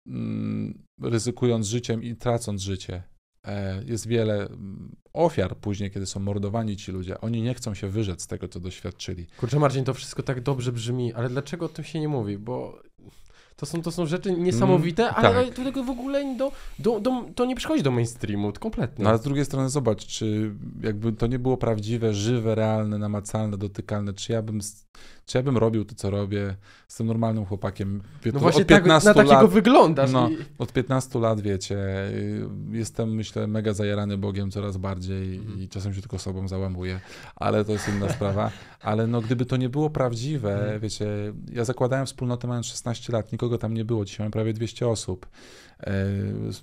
mm, ryzykując życiem i tracąc życie. E, jest wiele mm, ofiar później, kiedy są mordowani ci ludzie. Oni nie chcą się wyrzec z tego, co doświadczyli. Kurczę, Marcin, to wszystko tak dobrze brzmi, ale dlaczego o tym się nie mówi? Bo to są, to są rzeczy niesamowite, mm, ale tak. tego w ogóle do, do, do, to nie przychodzi do mainstreamu kompletnie. No, a z drugiej strony zobacz, czy jakby to nie było prawdziwe, żywe, realne, namacalne, dotykalne, czy ja bym czy ja bym robił to, co robię, jestem normalnym chłopakiem. No właśnie od 15 tak, na lat, takiego wyglądasz. No, i... Od 15 lat, wiecie, y, jestem, myślę, mega zajarany Bogiem coraz bardziej mhm. i czasem się tylko sobą załamuję, ale to jest inna sprawa. Ale no, gdyby to nie było prawdziwe, mhm. wiecie, ja zakładałem wspólnotę mając 16 lat, nikogo tam nie było, dzisiaj mam prawie 200 osób. E,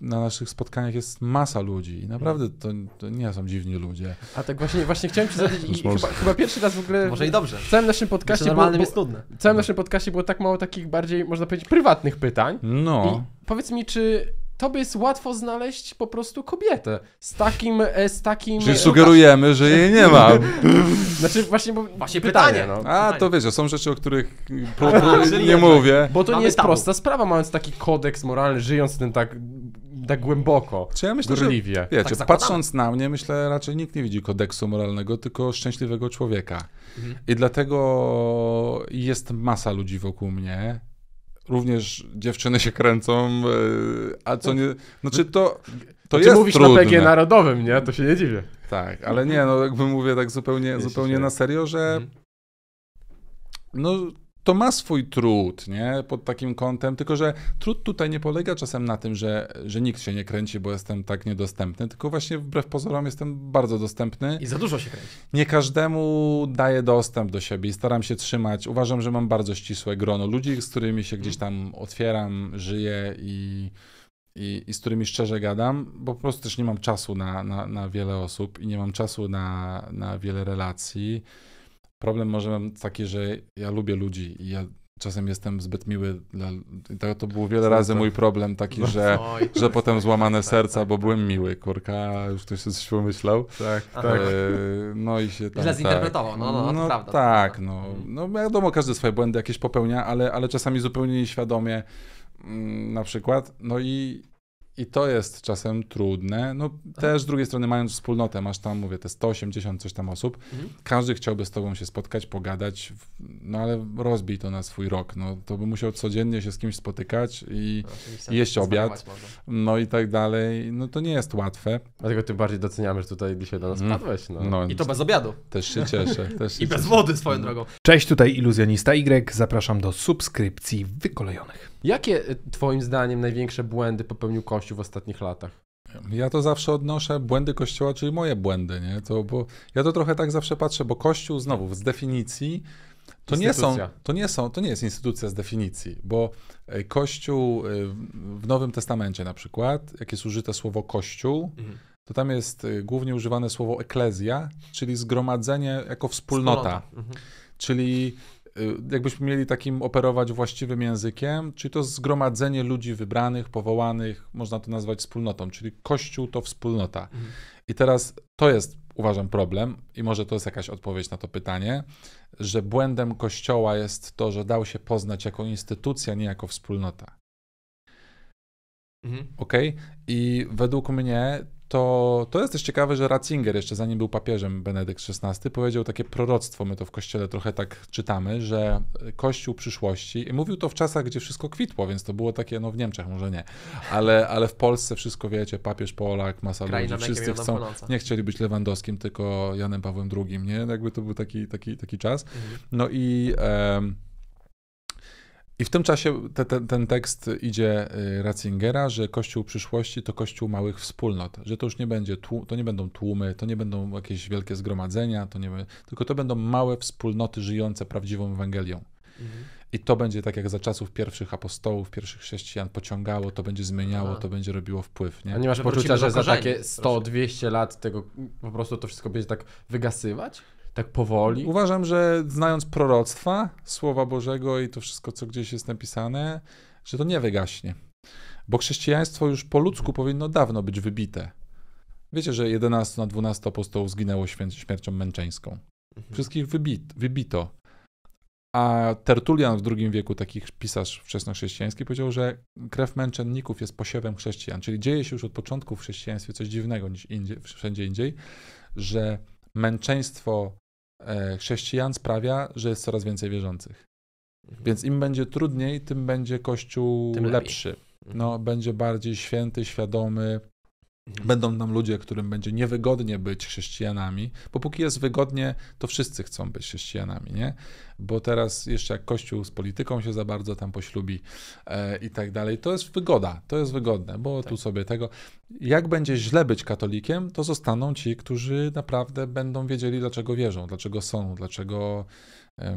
na naszych spotkaniach jest masa ludzi i naprawdę to, to nie są dziwni ludzie. A tak właśnie, właśnie chciałem ci zadać i chyba, chyba, pierwszy raz w ogóle... To może i dobrze. W całym naszym podcaście było, jest nudne. W całym naszym podcaście było tak mało takich bardziej, można powiedzieć, prywatnych pytań. No. I powiedz mi, czy tobie jest łatwo znaleźć po prostu kobietę z takim, e, z takim... Czyli e, sugerujemy, że jej nie ma. *laughs* znaczy właśnie, bo właśnie pytanie. pytanie no. A, to wiecie, są rzeczy, o których *laughs* pro, pro, nie mówię. Bo to Mamy nie jest tabu. prosta sprawa, mając taki kodeks moralny, żyjąc tym tak tak głęboko, Czy ja myślę, gorliwie. Że, wiecie, tak patrząc na mnie, myślę, raczej nikt nie widzi kodeksu moralnego, tylko szczęśliwego człowieka. Mhm. I dlatego jest masa ludzi wokół mnie, również dziewczyny się kręcą, e, a co nie... Znaczy to, to znaczy, jest mówisz trudne. na PG narodowym, nie? To się nie dziwię. Tak, ale nie, no jakby mówię tak zupełnie, zupełnie na serio, że mhm. no to ma swój trud, nie? Pod takim kątem, tylko że trud tutaj nie polega czasem na tym, że, że nikt się nie kręci, bo jestem tak niedostępny, tylko właśnie wbrew pozorom jestem bardzo dostępny. I za dużo się kręci. Nie każdemu daję dostęp do siebie i staram się trzymać. Uważam, że mam bardzo ścisłe grono ludzi, z którymi się gdzieś tam otwieram, żyję i, i, i z którymi szczerze gadam, bo po prostu też nie mam czasu na, na, na wiele osób i nie mam czasu na, na wiele relacji problem może mam taki, że ja lubię ludzi i ja czasem jestem zbyt miły. Dla... To, to był wiele razy mój problem taki, no. że, że potem złamane serca, bo byłem miły, kurka, już ktoś coś pomyślał. Tak, tak. E, no i się tam... Źle zinterpretował, no, no, no, no prawda. Tak, no, mhm. no wiadomo, każdy swoje błędy jakieś popełnia, ale, ale czasami zupełnie nieświadomie mm, na przykład. No i i to jest czasem trudne. No, też z drugiej strony, mając wspólnotę, masz tam, mówię, te 180 coś tam osób, mhm. każdy chciałby z tobą się spotkać, pogadać, no ale rozbij to na swój rok. No, to by musiał codziennie się z kimś spotykać i, no, jeść obiad, no i tak dalej. No to nie jest łatwe. Dlatego tym bardziej doceniamy, że tutaj dzisiaj do nas mm. padłeś. No. no. I to bez obiadu. Też się cieszę. *laughs* Też się I bez wody swoją drogą. Cześć, tutaj iluzjonista Y. Zapraszam do subskrypcji wykolejonych. Jakie y, twoim zdaniem największe błędy popełnił Kościół w ostatnich latach? Ja to zawsze odnoszę błędy Kościoła, czyli moje błędy, nie? To, bo ja to trochę tak zawsze patrzę, bo Kościół znowu z definicji to nie, są, to, nie są, to nie jest instytucja z definicji, bo e, Kościół e, w Nowym Testamencie na przykład, jak jest użyte słowo Kościół, mhm. to tam jest e, głównie używane słowo eklezja, czyli zgromadzenie jako wspólnota. wspólnota. Mhm. Czyli Y, jakbyśmy mieli takim operować właściwym językiem, czyli to zgromadzenie ludzi wybranych, powołanych, można to nazwać wspólnotą, czyli Kościół to wspólnota. Mhm. I teraz to jest, uważam, problem, i może to jest jakaś odpowiedź na to pytanie, że błędem Kościoła jest to, że dał się poznać jako instytucja, nie jako wspólnota. Mhm. Ok? I według mnie to, to jest też ciekawe, że Ratzinger, jeszcze zanim był papieżem Benedykt XVI, powiedział takie proroctwo, my to w kościele trochę tak czytamy, że kościół przyszłości, i mówił to w czasach, gdzie wszystko kwitło, więc to było takie, no w Niemczech może nie, ale, ale w Polsce wszystko wiecie, papież Polak, masa Kraj ludzi, wszyscy chcą, no nie chcieli być Lewandowskim, tylko Janem Pawłem II, nie? Jakby to był taki, taki, taki czas. Mhm. No i... Um, i w tym czasie te, te, ten tekst idzie y, Ratzingera, że kościół przyszłości to kościół małych wspólnot, że to już nie będzie to nie będą tłumy, to nie będą jakieś wielkie zgromadzenia, to nie, tylko to będą małe wspólnoty żyjące prawdziwą Ewangelią. Mhm. I to będzie tak jak za czasów pierwszych apostołów, pierwszych chrześcijan pociągało, to będzie zmieniało, to będzie robiło wpływ. Nie, A nie masz że poczucia, że za takie 100-200 lat tego po prostu to wszystko będzie tak wygasywać? tak powoli. Uważam, że znając proroctwa, Słowa Bożego i to wszystko, co gdzieś jest napisane, że to nie wygaśnie. Bo chrześcijaństwo już po ludzku powinno dawno być wybite. Wiecie, że 11 na 12 apostołów zginęło śmiercią męczeńską. Mhm. Wszystkich wybit, wybito. A Tertulian w II wieku, taki pisarz wczesnochrześcijański, powiedział, że krew męczenników jest posiewem chrześcijan. Czyli dzieje się już od początku w chrześcijaństwie coś dziwnego niż indziej, wszędzie indziej, że męczeństwo E, chrześcijan sprawia, że jest coraz więcej wierzących. Mhm. Więc im będzie trudniej, tym będzie Kościół tym lepszy. No, mhm. No, będzie bardziej święty, świadomy, Będą tam ludzie, którym będzie niewygodnie być chrześcijanami, bo póki jest wygodnie, to wszyscy chcą być chrześcijanami, nie? Bo teraz jeszcze jak Kościół z polityką się za bardzo tam poślubi e, i tak dalej, to jest wygoda, to jest wygodne, bo tak. tu sobie tego. Jak będzie źle być katolikiem, to zostaną ci, którzy naprawdę będą wiedzieli, dlaczego wierzą, dlaczego są, dlaczego.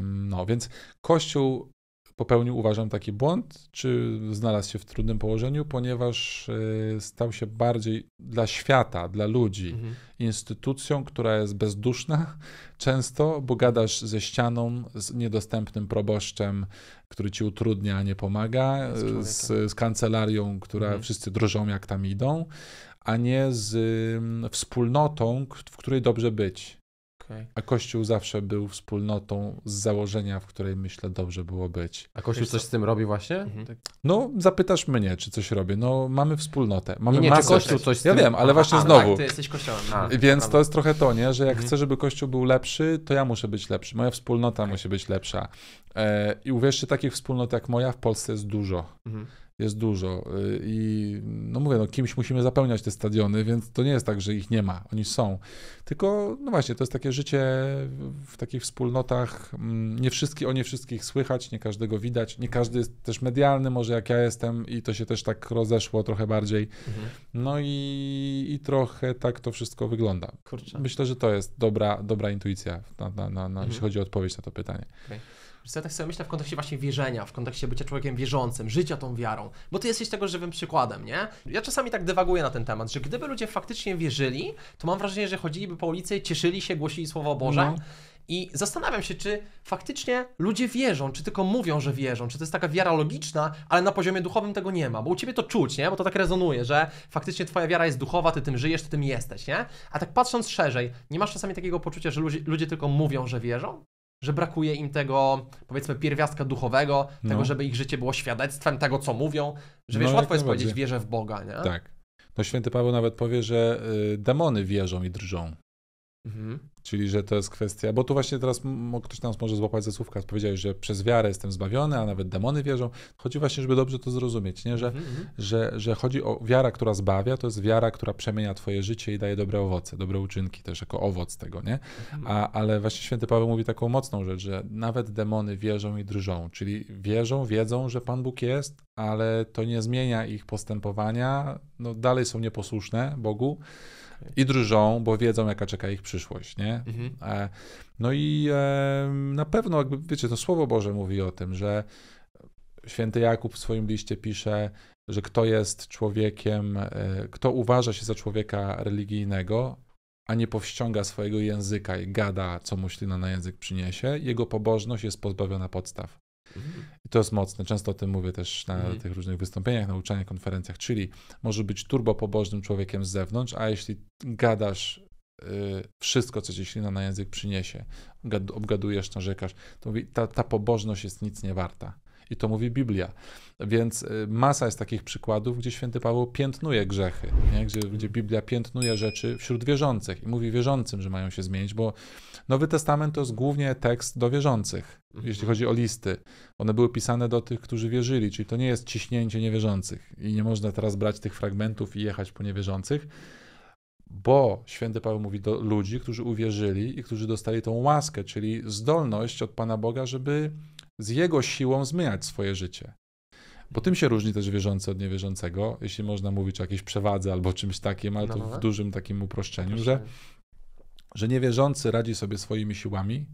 no więc Kościół popełnił, uważam, taki błąd, czy znalazł się w trudnym położeniu, ponieważ e, stał się bardziej dla świata, dla ludzi, mhm. instytucją, która jest bezduszna często, bo gadasz ze ścianą, z niedostępnym proboszczem, który ci utrudnia, nie pomaga, e, z, z kancelarią, która mhm. wszyscy drżą, jak tam idą, a nie z mm, wspólnotą, w której dobrze być. Okay. A Kościół zawsze był wspólnotą z założenia, w której myślę dobrze było być. A Kościół coś z tym robi właśnie? Mhm. Tak. No, zapytasz mnie, czy coś robię. No, mamy wspólnotę. Mamy nie, masę. Kościół coś z tym... Ja wiem, ale właśnie a, no znowu. Tak, ty jesteś Kościołem. A, Więc to jest trochę to, nie? Że jak mhm. chcę, żeby Kościół był lepszy, to ja muszę być lepszy. Moja wspólnota okay. Tak. musi być lepsza. E, I uwierzcie, takich wspólnot jak moja w Polsce jest dużo. Mhm jest dużo. Y, I no mówię, no kimś musimy zapełniać te stadiony, więc to nie jest tak, że ich nie ma, oni są. Tylko, no właśnie, to jest takie życie w takich wspólnotach. Mm, nie wszystkie, o nie wszystkich słychać, nie każdego widać, nie każdy jest też medialny, może jak ja jestem i to się też tak rozeszło trochę bardziej. Mhm. No i, i trochę tak to wszystko wygląda. Kurczę. Myślę, że to jest dobra, dobra intuicja, na, na, na, mhm. jeśli chodzi o odpowiedź na to pytanie. Okay ja tak sobie myślę w kontekście właśnie wierzenia, w kontekście bycia człowiekiem wierzącym, życia tą wiarą, bo ty jesteś tego żywym przykładem, nie? Ja czasami tak dywaguję na ten temat, że gdyby ludzie faktycznie wierzyli, to mam wrażenie, że chodziliby po ulicy, cieszyli się, głosili Słowo Boże. No. I zastanawiam się, czy faktycznie ludzie wierzą, czy tylko mówią, że wierzą, czy to jest taka wiara logiczna, ale na poziomie duchowym tego nie ma, bo u ciebie to czuć, nie? Bo to tak rezonuje, że faktycznie twoja wiara jest duchowa, ty tym żyjesz, ty tym jesteś, nie? A tak patrząc szerzej, nie masz czasami takiego poczucia, że ludzie, ludzie tylko mówią, że wierzą? że brakuje im tego, powiedzmy, pierwiastka duchowego, no. tego, żeby ich życie było świadectwem tego, co mówią, że no, wiesz, no, łatwo jest powiedzieć, wierzę w Boga, nie? Tak. No święty Paweł nawet powie, że y, demony wierzą i drżą. Mhm. Czyli, że to jest kwestia, bo tu właśnie teraz ktoś nas może złapać ze słówka, powiedziałeś, że przez wiarę jestem zbawiony, a nawet demony wierzą. Chodzi właśnie, żeby dobrze to zrozumieć, nie? Że, mhm, mhm. że, że chodzi o wiara, która zbawia, to jest wiara, która przemienia twoje życie i daje dobre owoce, dobre uczynki też jako owoc tego, nie? A, ale właśnie święty Paweł mówi taką mocną rzecz, że nawet demony wierzą i drżą, czyli wierzą, wiedzą, że Pan Bóg jest, ale to nie zmienia ich postępowania, no dalej są nieposłuszne Bogu, i drżą, bo wiedzą, jaka czeka ich przyszłość, nie? Mhm. E, no i e, na pewno, jakby, wiecie, to Słowo Boże mówi o tym, że święty Jakub w swoim liście pisze, że kto jest człowiekiem, e, kto uważa się za człowieka religijnego, a nie powściąga swojego języka i gada, co mu ślina na język przyniesie, jego pobożność jest pozbawiona podstaw. I to jest mocne. Często o tym mówię też na mhm. tych różnych wystąpieniach, nauczaniach, konferencjach, czyli może być turbo pobożnym człowiekiem z zewnątrz, a jeśli gadasz y, wszystko, co ci ślina na język przyniesie, gad, obgadujesz, narzekasz, to mówi, ta, ta pobożność jest nic nie warta. I to mówi Biblia. Więc y, masa jest takich przykładów, gdzie święty Paweł piętnuje grzechy, nie? Gdzie, gdzie Biblia piętnuje rzeczy wśród wierzących i mówi wierzącym, że mają się zmienić, bo Nowy Testament to jest głównie tekst do wierzących, mhm. jeśli chodzi o listy. One były pisane do tych, którzy wierzyli, czyli to nie jest ciśnięcie niewierzących i nie można teraz brać tych fragmentów i jechać po niewierzących, bo święty Paweł mówi do ludzi, którzy uwierzyli i którzy dostali tą łaskę, czyli zdolność od Pana Boga, żeby z Jego siłą zmieniać swoje życie. Bo tym się różni też wierzący od niewierzącego, jeśli można mówić o jakiejś przewadze albo czymś takim, ale no, to no, w no. dużym takim uproszczeniu, że że niewierzący radzi sobie swoimi siłami,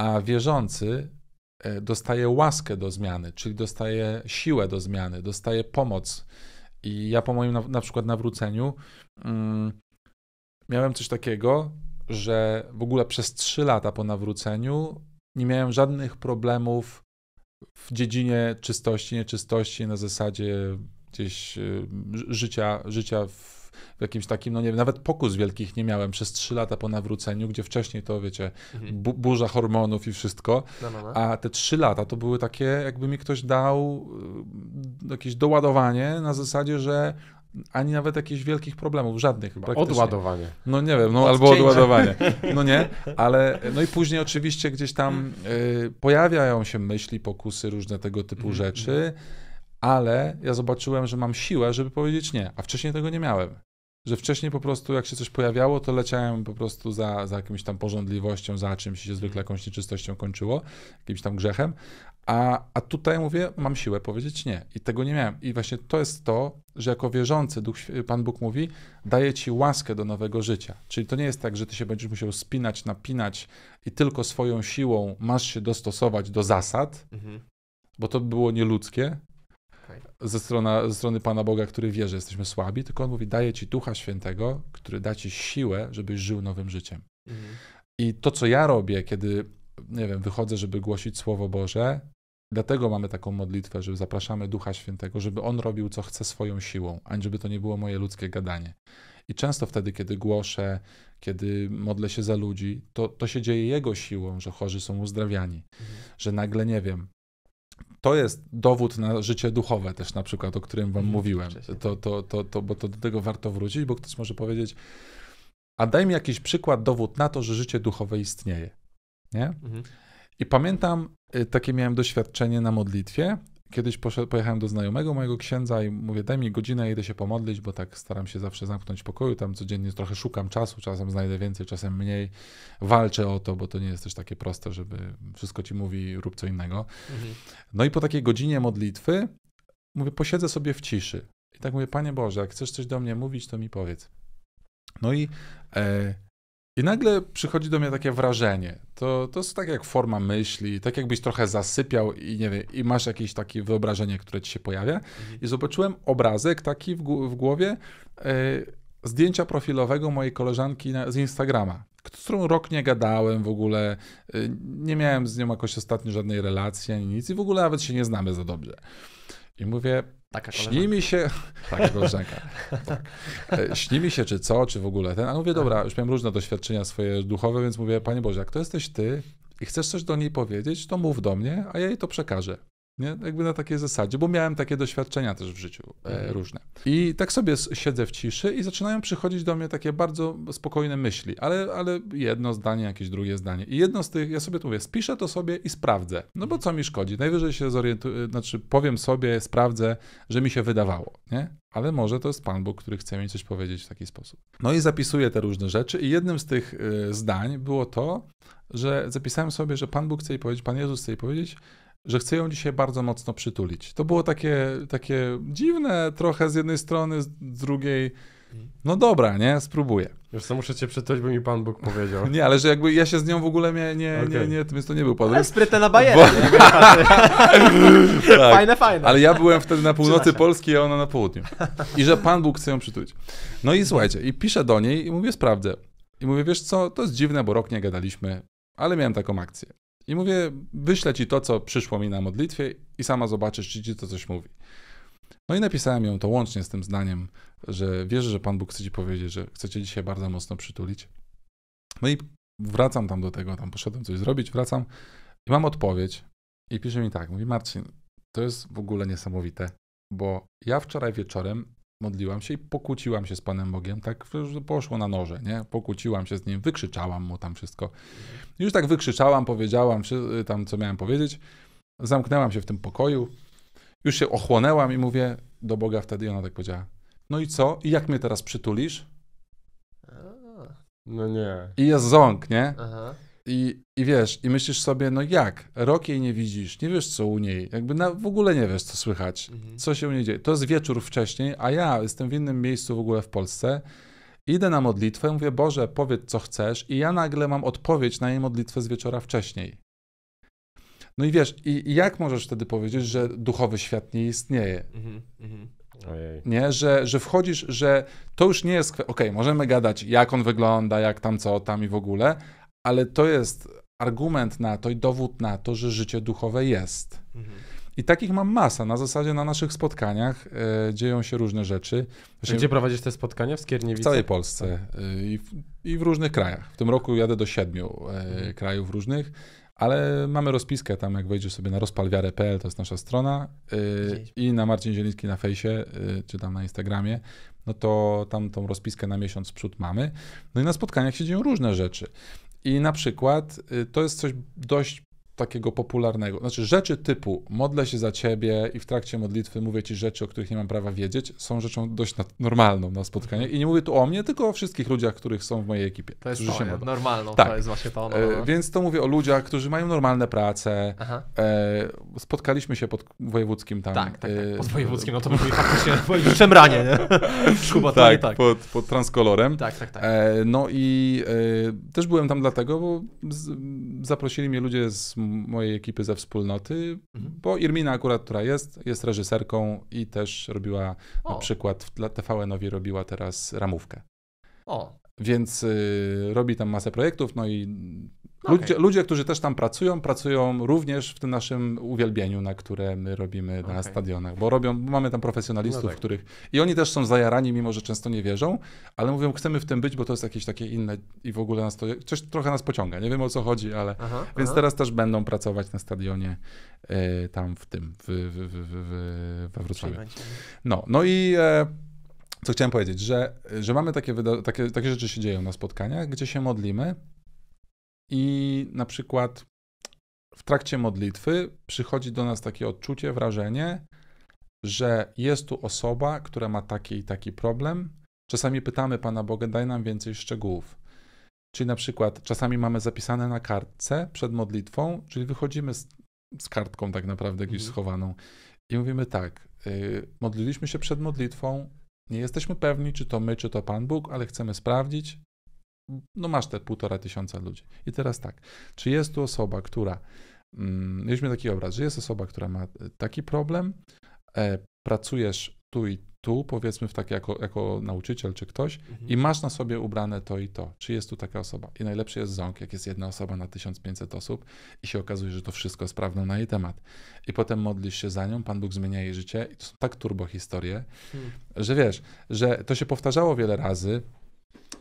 a wierzący e, dostaje łaskę do zmiany, czyli dostaje siłę do zmiany, dostaje pomoc. I ja po moim na, na przykład nawróceniu mm, miałem coś takiego, że w ogóle przez trzy lata po nawróceniu nie miałem żadnych problemów w dziedzinie czystości, nieczystości na zasadzie gdzieś e, życia, życia w w jakimś takim, no nie wiem, nawet pokus wielkich nie miałem przez trzy lata po nawróceniu, gdzie wcześniej to, wiecie, mhm. bu burza hormonów i wszystko, no, no, no. a te trzy lata to były takie, jakby mi ktoś dał y, jakieś doładowanie na zasadzie, że ani nawet jakichś wielkich problemów, żadnych Odładowanie. No nie wiem, no albo odładowanie. No nie, ale no i później oczywiście gdzieś tam y, pojawiają się myśli, pokusy, różne tego typu mhm, rzeczy, mhm. ale ja zobaczyłem, że mam siłę, żeby powiedzieć nie, a wcześniej tego nie miałem że wcześniej po prostu jak się coś pojawiało, to leciałem po prostu za, za jakimś tam porządliwością, za czymś się zwykle jakąś mhm. nieczystością kończyło, jakimś tam grzechem. A, a tutaj mówię, mam siłę powiedzieć nie. I tego nie miałem. I właśnie to jest to, że jako wierzący Duch, Pan Bóg mówi, daje ci łaskę do nowego życia. Czyli to nie jest tak, że ty się będziesz musiał spinać, napinać i tylko swoją siłą masz się dostosować do zasad, mhm. bo to by było nieludzkie, ze, strona, ze strony Pana Boga, który wie, że jesteśmy słabi, tylko On mówi, daje Ci Ducha Świętego, który da Ci siłę, żebyś żył nowym życiem. Mhm. I to, co ja robię, kiedy, nie wiem, wychodzę, żeby głosić Słowo Boże, Dlatego mamy taką modlitwę, że zapraszamy Ducha Świętego, żeby On robił, co chce swoją siłą, ani żeby to nie było moje ludzkie gadanie. I często wtedy, kiedy głoszę, kiedy modlę się za ludzi, to, to się dzieje Jego siłą, że chorzy są uzdrawiani, mhm. że nagle, nie wiem, to jest dowód na życie duchowe też na przykład, o którym wam mhm. mówiłem. To, to, to, to, bo to do tego warto wrócić, bo ktoś może powiedzieć, a daj mi jakiś przykład, dowód na to, że życie duchowe istnieje. Nie? Mhm. I pamiętam, y, takie miałem doświadczenie na modlitwie, Kiedyś poszedł, pojechałem do znajomego mojego księdza i mówię, daj mi godzinę, idę się pomodlić, bo tak staram się zawsze zamknąć pokoju, tam codziennie trochę szukam czasu, czasem znajdę więcej, czasem mniej. Walczę o to, bo to nie jest też takie proste, żeby wszystko ci mówi, rób co innego. Mhm. No i po takiej godzinie modlitwy mówię, posiedzę sobie w ciszy. I tak mówię, Panie Boże, jak chcesz coś do mnie mówić, to mi powiedz. No i e, i nagle przychodzi do mnie takie wrażenie. To, to jest tak jak forma myśli, tak jakbyś trochę zasypiał i nie wiem, i masz jakieś takie wyobrażenie, które ci się pojawia. Mhm. I zobaczyłem obrazek taki w, w głowie e, zdjęcia profilowego mojej koleżanki na, z Instagrama, z którą rok nie gadałem w ogóle, e, nie miałem z nią jakoś ostatnio żadnej relacji ani nic i w ogóle nawet się nie znamy za dobrze. I mówię, Taka Śni mi się, *laughs* taka koleżanka, tak. E, śni mi się czy co, czy w ogóle ten, a mówię, tak. dobra, już miałem różne doświadczenia swoje duchowe, więc mówię, Panie Boże, jak to jesteś Ty i chcesz coś do niej powiedzieć, to mów do mnie, a ja jej to przekażę. Nie? Jakby na takiej zasadzie, bo miałem takie doświadczenia też w życiu e, mhm. różne. I tak sobie siedzę w ciszy i zaczynają przychodzić do mnie takie bardzo spokojne myśli, ale, ale jedno zdanie, jakieś drugie zdanie. I jedno z tych, ja sobie to mówię, spiszę to sobie i sprawdzę. No bo mhm. co mi szkodzi? Najwyżej się zorientuję, e, znaczy powiem sobie, sprawdzę, że mi się wydawało, nie? ale może to jest Pan Bóg, który chce mi coś powiedzieć w taki sposób. No i zapisuję te różne rzeczy i jednym z tych e, zdań było to, że zapisałem sobie, że Pan Bóg chce jej powiedzieć, Pan Jezus chce jej powiedzieć, że chcę ją dzisiaj bardzo mocno przytulić. To było takie, takie dziwne trochę z jednej strony, z drugiej. No dobra, nie? Spróbuję. Już co, muszę cię przeczytać, bo mi Pan Bóg powiedział. *laughs* nie, ale że jakby ja się z nią w ogóle nie, nie, okay. nie, nie więc to nie był podryw. Ale sprytne na bajerę. Bo... *laughs* Tak. tak. Fajne, fajne. Ale ja byłem wtedy na północy Polski, a ona na południu. I że Pan Bóg chce ją przytulić. No i słuchajcie, i piszę do niej i mówię, sprawdzę. I mówię, wiesz co, to jest dziwne, bo rok nie gadaliśmy, ale miałem taką akcję. I mówię, wyślę ci to, co przyszło mi na modlitwie i sama zobaczysz, czy ci to coś mówi. No i napisałem ją to łącznie z tym zdaniem, że wierzę, że Pan Bóg chce ci powiedzieć, że chcecie dzisiaj bardzo mocno przytulić. No i wracam tam do tego, tam poszedłem coś zrobić, wracam i mam odpowiedź i pisze mi tak, mówi Marcin, to jest w ogóle niesamowite, bo ja wczoraj wieczorem modliłam się i pokłóciłam się z Panem Bogiem, tak poszło na noże, nie? Pokłóciłam się z Nim, wykrzyczałam Mu tam wszystko. Już tak wykrzyczałam, powiedziałam y, tam, co miałem powiedzieć. Zamknęłam się w tym pokoju, już się ochłonęłam i mówię do Boga wtedy, i ona tak powiedziała, no i co? I jak mnie teraz przytulisz? No nie. I jest ząk, nie? Aha. I, I wiesz, i myślisz sobie, no jak? Rok jej nie widzisz, nie wiesz co u niej, jakby na, w ogóle nie wiesz co słychać, mhm. co się u niej dzieje. To jest wieczór wcześniej, a ja jestem w innym miejscu w ogóle w Polsce. Idę na modlitwę, mówię, Boże, powiedz co chcesz, i ja nagle mam odpowiedź na jej modlitwę z wieczora wcześniej. No i wiesz, i, i jak możesz wtedy powiedzieć, że duchowy świat nie istnieje? Mhm, mhm. Ojej. Nie, że, że wchodzisz, że to już nie jest. Okej, okay, możemy gadać, jak on wygląda, jak tam, co tam i w ogóle, ale to jest argument na to i dowód na to, że życie duchowe jest. Mhm. I takich mam masa. Na zasadzie na naszych spotkaniach e, dzieją się różne rzeczy. Właśnie Gdzie prowadzisz te spotkania? W Skierniewicach? W całej Polsce tak. e, i w, i, w, różnych krajach. W tym roku jadę do siedmiu e, mhm. krajów różnych, ale mamy rozpiskę tam, jak wejdziesz sobie na rozpalwiarę.pl, to jest nasza strona i na Marcin Zieliński na fejsie, czy tam na Instagramie, no to tam tą rozpiskę na miesiąc przód mamy. No i na spotkaniach się dzieją różne rzeczy. I na przykład y, to jest coś dość takiego popularnego. Znaczy, rzeczy typu modlę się za ciebie i w trakcie modlitwy mówię ci rzeczy, o których nie mam prawa wiedzieć, są rzeczą dość normalną na spotkaniu mhm. I nie mówię tu o mnie, tylko o wszystkich ludziach, których są w mojej ekipie. To jest się normalną, tak. to jest właśnie to. No, e, no. więc to mówię o ludziach, którzy mają normalne prace. E, spotkaliśmy się pod wojewódzkim tam. Tak, tak, tak. E, pod wojewódzkim, no to by *laughs* faktycznie w Szemranie, nie? *laughs* Kuba, tak, tak. Pod, pod transkolorem. Tak, tak, tak. E, no i e, też byłem tam dlatego, bo z, zaprosili mnie ludzie z mojej ekipy ze wspólnoty, mhm. bo Irmina akurat, która jest, jest reżyserką i też robiła, o. na przykład dla TVN-owi robiła teraz ramówkę. O. Więc y, robi tam masę projektów, no i Ludzie, okay. ludzie, którzy też tam pracują, pracują również w tym naszym uwielbieniu, na które my robimy okay. na stadionach, bo robią, bo mamy tam profesjonalistów, no tak. których i oni też są zajarani, mimo że często nie wierzą, ale mówią, chcemy w tym być, bo to jest jakieś takie inne i w ogóle nas to coś trochę nas pociąga. Nie wiem o co chodzi, ale aha, więc aha. teraz też będą pracować na stadionie y, tam w tym, w, w, w, w, we Wrocławiu. No, no i e, co chciałem powiedzieć, że, że mamy takie, takie, takie rzeczy się dzieją na spotkaniach, gdzie się modlimy i na przykład w trakcie modlitwy przychodzi do nas takie odczucie, wrażenie, że jest tu osoba, która ma taki i taki problem. Czasami pytamy Pana Boga, daj nam więcej szczegółów. Czyli na przykład czasami mamy zapisane na kartce przed modlitwą, czyli wychodzimy z, z kartką tak naprawdę gdzieś mhm. schowaną i mówimy tak, yy, modliliśmy się przed modlitwą, nie jesteśmy pewni, czy to my, czy to Pan Bóg, ale chcemy sprawdzić, no masz te półtora tysiąca ludzi. I teraz tak, czy jest tu osoba, która, mm, mieliśmy taki obraz, że jest osoba, która ma e, taki problem, e, pracujesz tu i tu, powiedzmy w tak jako, jako nauczyciel czy ktoś mhm. i masz na sobie ubrane to i to. Czy jest tu taka osoba? I najlepszy jest ząk, jak jest jedna osoba na 1500 osób i się okazuje, że to wszystko sprawdzą na jej temat. I potem modlisz się za nią, Pan Bóg zmienia jej życie i to są tak turbo historie, mhm. że wiesz, że to się powtarzało wiele razy,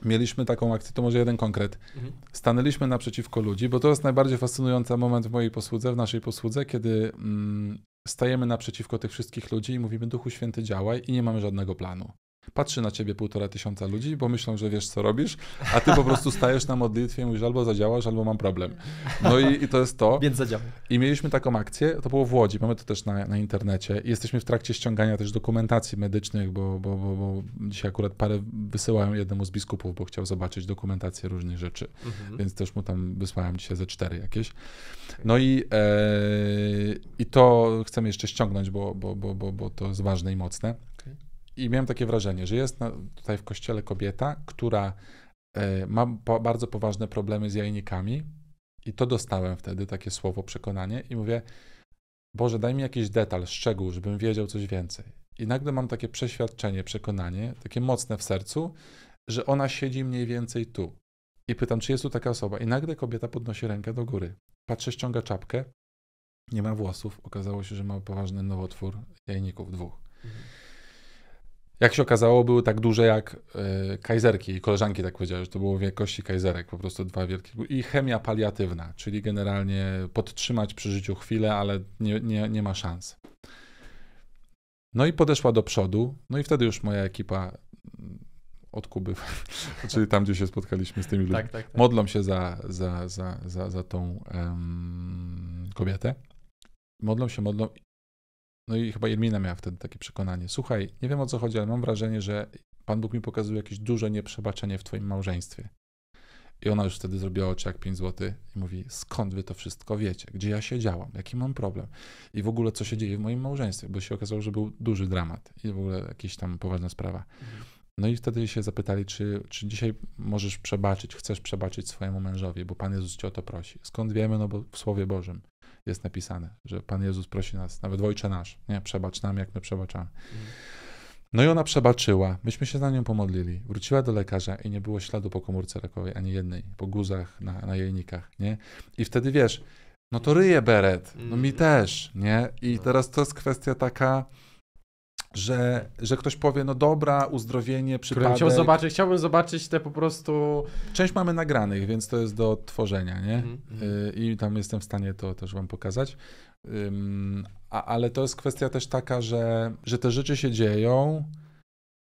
mieliśmy taką akcję, to może jeden konkret. Mhm. Stanęliśmy naprzeciwko ludzi, bo to jest najbardziej fascynujący moment w mojej posłudze, w naszej posłudze, kiedy mm, stajemy naprzeciwko tych wszystkich ludzi i mówimy Duchu Święty działaj i nie mamy żadnego planu. Patrzy na ciebie półtora tysiąca ludzi, bo myślą, że wiesz, co robisz, a ty po prostu stajesz na modlitwie i mówisz, albo zadziałasz, albo mam problem. No i, i to jest to. Więc zadziałam. I mieliśmy taką akcję, to było w Łodzi, mamy to też na, na internecie. I jesteśmy w trakcie ściągania też dokumentacji medycznych, bo, bo, bo, bo dzisiaj akurat parę wysyłałem jednemu z biskupów, bo chciał zobaczyć dokumentację różnych rzeczy. Mhm. Więc też mu tam wysłałem dzisiaj ze cztery jakieś. No i, e, i to chcemy jeszcze ściągnąć, bo, bo, bo, bo, bo to jest ważne i mocne i miałem takie wrażenie, że jest na, tutaj w kościele kobieta, która y, ma po, bardzo poważne problemy z jajnikami, i to dostałem wtedy, takie słowo przekonanie, i mówię: Boże, daj mi jakiś detal, szczegół, żebym wiedział coś więcej. I nagle mam takie przeświadczenie, przekonanie, takie mocne w sercu, że ona siedzi mniej więcej tu. I pytam, czy jest tu taka osoba. I nagle kobieta podnosi rękę do góry. Patrzę, ściąga czapkę, nie ma włosów. Okazało się, że ma poważny nowotwór jajników dwóch. Mhm. Jak się okazało, były tak duże jak y, kajzerki i koleżanki tak powiedziały, że to było wielkości kajzerek, po prostu dwa wielkie. I chemia paliatywna, czyli generalnie podtrzymać przy życiu chwilę, ale nie, nie, nie ma szans. No i podeszła do przodu, no i wtedy już moja ekipa mm, od Kuby, *laughs* czyli tam, gdzie się spotkaliśmy z tymi ludźmi, tak, tak, tak. modlą się za, za, za, za, za tą um, kobietę. Modlą się, modlą no i chyba Jermina miała wtedy takie przekonanie. Słuchaj, nie wiem o co chodzi, ale mam wrażenie, że Pan Bóg mi pokazuje jakieś duże nieprzebaczenie w twoim małżeństwie. I ona już wtedy zrobiła oczy jak 5 zł i mówi, skąd wy to wszystko wiecie? Gdzie ja siedziałam? Jaki mam problem? I w ogóle co się dzieje w moim małżeństwie? Bo się okazało, że był duży dramat i w ogóle jakaś tam poważna sprawa. No i wtedy się zapytali, czy, czy dzisiaj możesz przebaczyć, chcesz przebaczyć swojemu mężowi, bo Pan Jezus cię o to prosi. Skąd wiemy? No bo w Słowie Bożym jest napisane, że Pan Jezus prosi nas, nawet Ojcze nasz, nie? przebacz nam, jak my przebaczamy. Mhm. No i ona przebaczyła. Myśmy się za nią pomodlili. Wróciła do lekarza i nie było śladu po komórce rakowej, ani jednej, po guzach, na, na jajnikach, nie? I wtedy wiesz, no to ryje beret, no mi mm. też, nie? I no. teraz to jest kwestia taka, że, że ktoś powie, no dobra, uzdrowienie, przypadek. Chciał zobaczyć, chciałbym zobaczyć te po prostu... Część mamy nagranych, więc to jest do tworzenia nie? Mm -hmm. I tam jestem w stanie to też wam pokazać. a, ale to jest kwestia też taka, że, że te rzeczy się dzieją,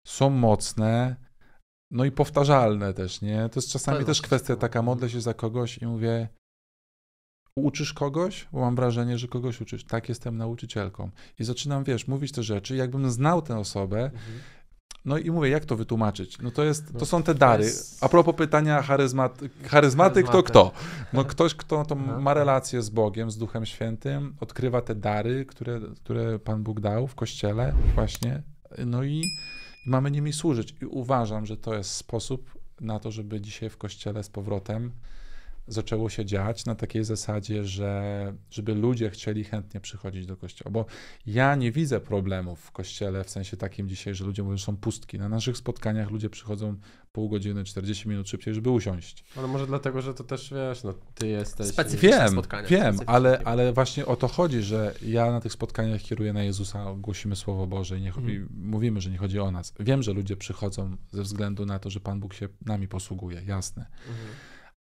są mocne, no i powtarzalne też, nie? To jest czasami tak, też no, kwestia taka, modlę mhm. się za kogoś i mówię, uczysz kogoś, bo mam wrażenie, że kogoś uczysz. Tak, jestem nauczycielką. I zaczynam, wiesz, mówić te rzeczy. Jakbym znał tę osobę, mhm. No i mówię, jak to wytłumaczyć? No to, jest, to no są te dary. A propos pytania charyzmat, charyzmatyk, to kto? No *laughs* ktoś, kto to no, ma no. relację z Bogiem, z Duchem Świętym, odkrywa te dary, które, które Pan Bóg dał w Kościele właśnie. No i, i mamy nimi służyć. I uważam, że to jest sposób na to, żeby dzisiaj w Kościele z powrotem zaczęło się dziać na takiej zasadzie, że żeby ludzie chcieli chętnie przychodzić do kościoła. Bo ja nie widzę problemów w kościele w sensie takim dzisiaj, że ludzie mówią, że są pustki. Na naszych spotkaniach ludzie przychodzą pół godziny, 40 minut szybciej, żeby usiąść. Ale może dlatego, że to też wiesz, no ty jesteś. Specyficzne wiem, Wiem, ale, ale właśnie o to chodzi, że ja na tych spotkaniach kieruję na Jezusa, głosimy Słowo Boże i, nie, mm. mówimy, że nie chodzi o nas. Wiem, że ludzie przychodzą ze względu na to, że Pan Bóg się nami posługuje, jasne. Mm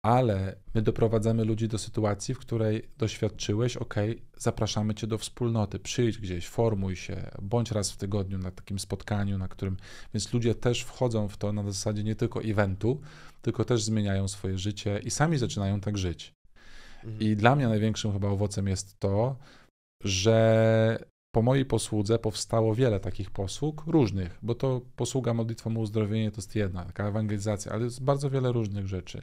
ale my doprowadzamy ludzi do sytuacji, w której doświadczyłeś, ok, zapraszamy cię do wspólnoty, przyjdź gdzieś, formuj się, bądź raz w tygodniu na takim spotkaniu, na którym. Więc ludzie też wchodzą w to na zasadzie nie tylko eventu, tylko też zmieniają swoje życie i sami zaczynają tak żyć. Mhm. I dla mnie największym chyba owocem jest to, że po mojej posłudze powstało wiele takich posług, różnych, bo to posługa modlitwą o uzdrowienie to jest jedna, taka ewangelizacja, ale jest bardzo wiele różnych rzeczy.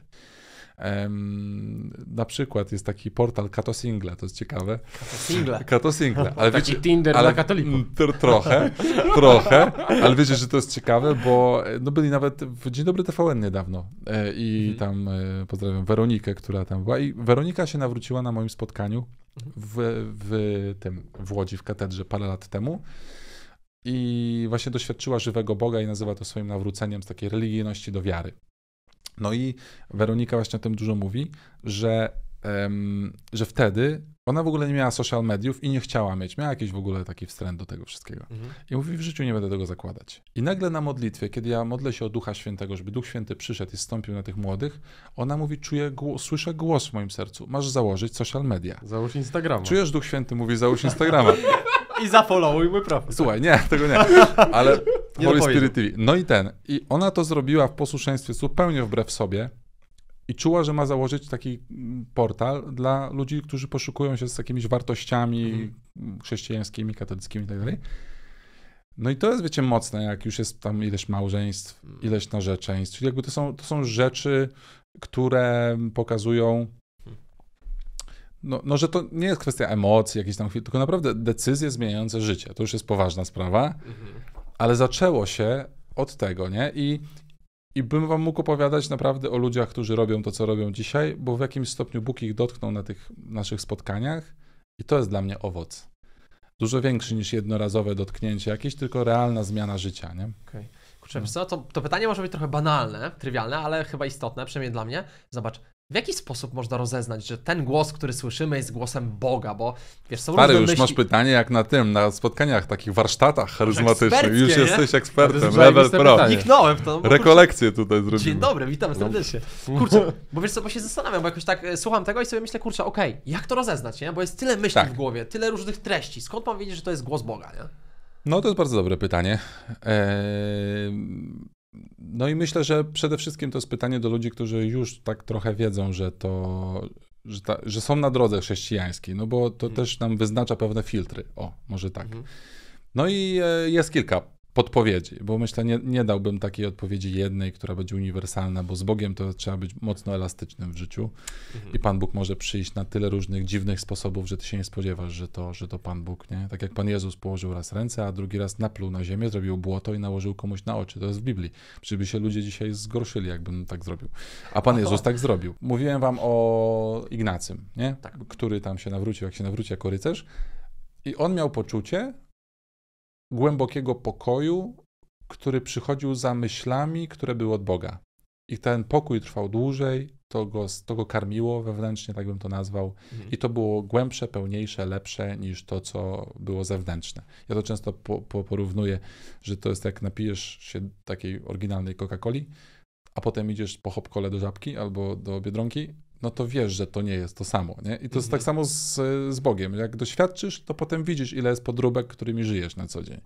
Um, na przykład jest taki portal Kato Single, to jest ciekawe. Kato Single. Kato Single. *laughs* Ale taki Tinder ale, dla katolików. Mm, trochę, *laughs* trochę, ale wiecie, że to jest ciekawe, bo e, no byli nawet w Dzień Dobry TVN niedawno e, i mhm. tam e, pozdrawiam Weronikę, która tam była i Weronika się nawróciła na moim spotkaniu w, w tym w Łodzi, w katedrze parę lat temu i właśnie doświadczyła żywego Boga i nazywa to swoim nawróceniem z takiej religijności do wiary. No i Weronika właśnie o tym dużo mówi, że, um, że wtedy ona w ogóle nie miała social mediów i nie chciała mieć. Miała jakiś w ogóle taki wstręt do tego wszystkiego. Mhm. I mówi, w życiu nie będę tego zakładać. I nagle na modlitwie, kiedy ja modlę się o Ducha Świętego, żeby Duch Święty przyszedł i stąpił na tych młodych, ona mówi, czuję, słyszę głos w moim sercu. Masz założyć social media. Załóż Instagrama. Czujesz Duch Święty, mówi, załóż Instagrama. *laughs* I zafollowujmy profil. Słuchaj, nie, tego nie. Ale nie Holy Spirit TV. No i ten. I ona to zrobiła w posłuszeństwie zupełnie wbrew sobie i czuła, że ma założyć taki mm, portal dla ludzi, którzy poszukują się z jakimiś wartościami mhm. chrześcijańskimi, katolickimi itd. Tak no i to jest, wiecie, mocne, jak już jest tam ileś małżeństw, mm. ileś narzeczeństw. Czyli jakby to są, to są rzeczy, które pokazują, no, no, że to nie jest kwestia emocji jakiejś tam chwili, tylko naprawdę decyzje zmieniające życie. To już jest poważna sprawa. Mhm ale zaczęło się od tego, nie? I, I bym wam mógł opowiadać naprawdę o ludziach, którzy robią to, co robią dzisiaj, bo w jakimś stopniu Bóg ich dotknął na tych naszych spotkaniach i to jest dla mnie owoc. Dużo większy niż jednorazowe dotknięcie, jakieś tylko realna zmiana życia, nie? Okay. Kurczę, no. co, to, to pytanie może być trochę banalne, trywialne, ale chyba istotne, przynajmniej dla mnie. Zobacz, w jaki sposób można rozeznać, że ten głos, który słyszymy, jest głosem Boga, bo wiesz, są Stary, już myśli... masz pytanie jak na tym, na spotkaniach, takich warsztatach charyzmatycznych. Już nie? jesteś ekspertem, level pro. Wniknąłem to. Rekolekcje tutaj zrobiłem. Dzień dobry, witam no. serdecznie. Kurczę, bo wiesz co, bo się zastanawiam, bo jakoś tak e, słucham tego i sobie myślę, kurczę, okej, okay, jak to rozeznać, nie? Bo jest tyle myśli tak. w głowie, tyle różnych treści. Skąd mam wiedzieć, że to jest głos Boga, nie? No to jest bardzo dobre pytanie. Eee, no i myślę, że przede wszystkim to jest pytanie do ludzi, którzy już tak trochę wiedzą, że to, że, ta, że są na drodze chrześcijańskiej, no bo to mhm. też nam wyznacza pewne filtry. O, może tak. Mhm. No i e, jest kilka podpowiedzi, bo myślę, nie, nie dałbym takiej odpowiedzi jednej, która będzie uniwersalna, bo z Bogiem to trzeba być mocno elastycznym w życiu mhm. i Pan Bóg może przyjść na tyle różnych dziwnych sposobów, że ty się nie spodziewasz, że to, że to Pan Bóg, nie? Tak jak Pan Jezus położył raz ręce, a drugi raz napluł na ziemię, zrobił błoto i nałożył komuś na oczy. To jest w Biblii. Czyby się ludzie dzisiaj zgorszyli, jakbym tak zrobił. A Pan *laughs* Jezus tak zrobił. Mówiłem wam o Ignacym, nie? Tak. Który tam się nawrócił, jak się nawrócił jako rycerz. I on miał poczucie, głębokiego pokoju, który przychodził za myślami, które były od Boga. I ten pokój trwał dłużej, to go, to go karmiło wewnętrznie, tak bym to nazwał. Mhm. I to było głębsze, pełniejsze, lepsze niż to, co było zewnętrzne. Ja to często po, po, porównuję, że to jest jak napijesz się takiej oryginalnej Coca-Coli, a potem idziesz po hopkole do żabki albo do biedronki no to wiesz, że to nie jest to samo. Nie? I to mhm. jest tak mhm. samo z, z Bogiem. Jak doświadczysz, to potem widzisz, ile jest podróbek, którymi żyjesz na co dzień.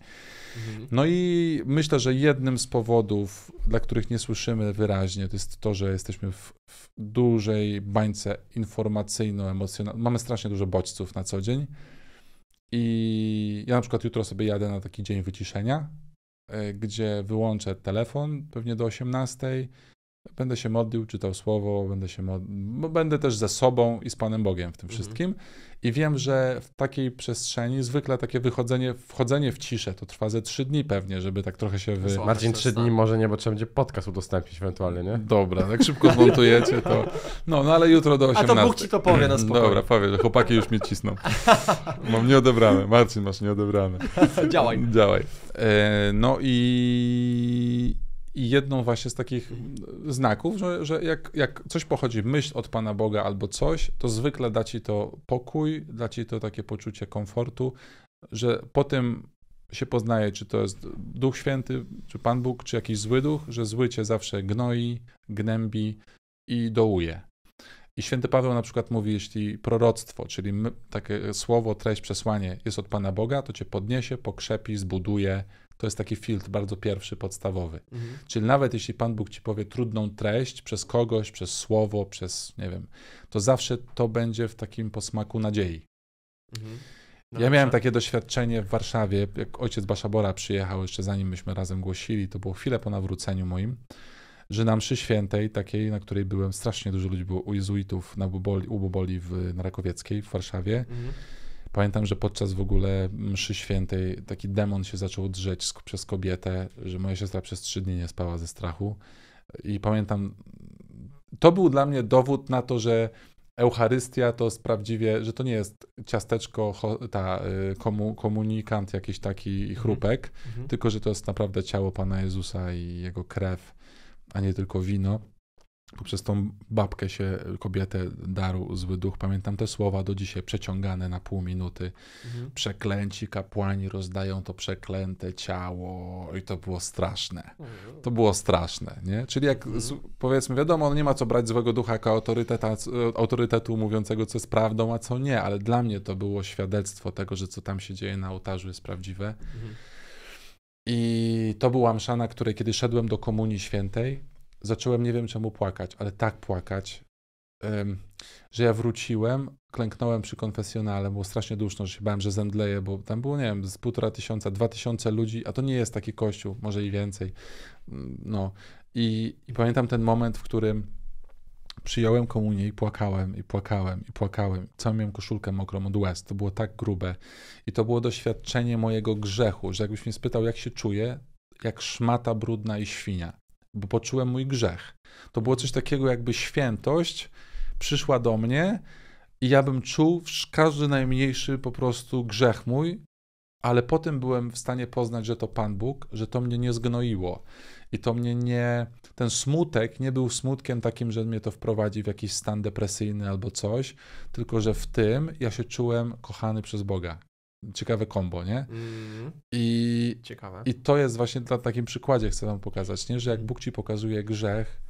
Mhm. No i myślę, że jednym z powodów, dla których nie słyszymy wyraźnie, to jest to, że jesteśmy w, w dużej bańce informacyjno-emocjonalnej. Mamy strasznie dużo bodźców na co dzień. I ja na przykład jutro sobie jadę na taki dzień wyciszenia, e, gdzie wyłączę telefon pewnie do 18, Będę się modlił, czytał słowo, będę się będę też ze sobą i z Panem Bogiem w tym mhm. wszystkim. I wiem, że w takiej przestrzeni zwykle takie wychodzenie, wchodzenie w ciszę to trwa ze trzy dni pewnie, żeby tak trochę się wy... Marcin, trzy dni może nie, bo trzeba będzie podcast udostępnić ewentualnie, nie? Dobra, tak szybko zmontujecie to. No, no ale jutro do 18. A to Bóg ci to powie na spokojnie. *laughs* Dobra, powie, że chłopaki już mnie cisną. Mam nieodebrane. Marcin, masz nieodebrane. *laughs* Działaj. Działaj. E, no i i jedną właśnie z takich znaków, że, że jak, jak coś pochodzi, myśl od Pana Boga albo coś, to zwykle da ci to pokój, da ci to takie poczucie komfortu, że potem się poznaje, czy to jest Duch Święty, czy Pan Bóg, czy jakiś zły duch, że zły cię zawsze gnoi, gnębi i dołuje. I święty Paweł na przykład mówi, jeśli proroctwo, czyli takie słowo, treść, przesłanie jest od Pana Boga, to cię podniesie, pokrzepi, zbuduje, to jest taki filtr bardzo pierwszy, podstawowy. Mhm. Czyli nawet jeśli Pan Bóg ci powie trudną treść przez kogoś, przez słowo, przez nie wiem, to zawsze to będzie w takim posmaku nadziei. Mhm. No ja miałem takie doświadczenie w Warszawie, jak ojciec Baszabora przyjechał jeszcze zanim myśmy razem głosili, to było chwilę po nawróceniu moim, że na mszy świętej, takiej, na której byłem, strasznie dużo ludzi było u jezuitów na Buboli, u Boboli w, na Rakowieckiej w Warszawie, mhm. Pamiętam, że podczas w ogóle mszy świętej taki demon się zaczął drzeć przez kobietę, że moja siostra przez trzy dni nie spała ze strachu. I pamiętam, to był dla mnie dowód na to, że Eucharystia to jest prawdziwie, że to nie jest ciasteczko, ta, y, komu, komunikant jakiś taki mhm. chrupek, mm -hmm. tylko że to jest naprawdę ciało Pana Jezusa i Jego krew, a nie tylko wino poprzez tą babkę się kobietę darł zły duch. Pamiętam te słowa do dzisiaj przeciągane na pół minuty. Mhm. Przeklęci kapłani rozdają to przeklęte ciało i to było straszne. To było straszne, nie? Czyli jak mhm. powiedzmy, wiadomo, no nie ma co brać złego ducha jako autorytetu, e, autorytetu mówiącego, co jest prawdą, a co nie, ale dla mnie to było świadectwo tego, że co tam się dzieje na ołtarzu jest prawdziwe. Mhm. I to była msza, na której kiedy szedłem do Komunii Świętej, zacząłem, nie wiem czemu płakać, ale tak płakać, um, że ja wróciłem, klęknąłem przy konfesjonale, było strasznie duszno, że się bałem, że zemdleję, bo tam było, nie wiem, z półtora tysiąca, dwa tysiące ludzi, a to nie jest taki kościół, może i więcej. Mm, no i, i pamiętam ten moment, w którym przyjąłem komunię i płakałem, i płakałem, i płakałem. Całą miałem koszulkę mokrą od łez. To było tak grube. I to było doświadczenie mojego grzechu, że jakbyś mnie spytał, jak się czuję, jak szmata brudna i świnia bo poczułem mój grzech. To było coś takiego, jakby świętość przyszła do mnie i ja bym czuł każdy najmniejszy po prostu grzech mój, ale potem byłem w stanie poznać, że to Pan Bóg, że to mnie nie zgnoiło. I to mnie nie. Ten smutek nie był smutkiem takim, że mnie to wprowadzi w jakiś stan depresyjny albo coś, tylko że w tym ja się czułem kochany przez Boga ciekawe kombo, nie? Mm. I, ciekawe. I to jest właśnie na takim przykładzie chcę wam pokazać, nie? Że jak mhm. Bóg ci pokazuje grzech,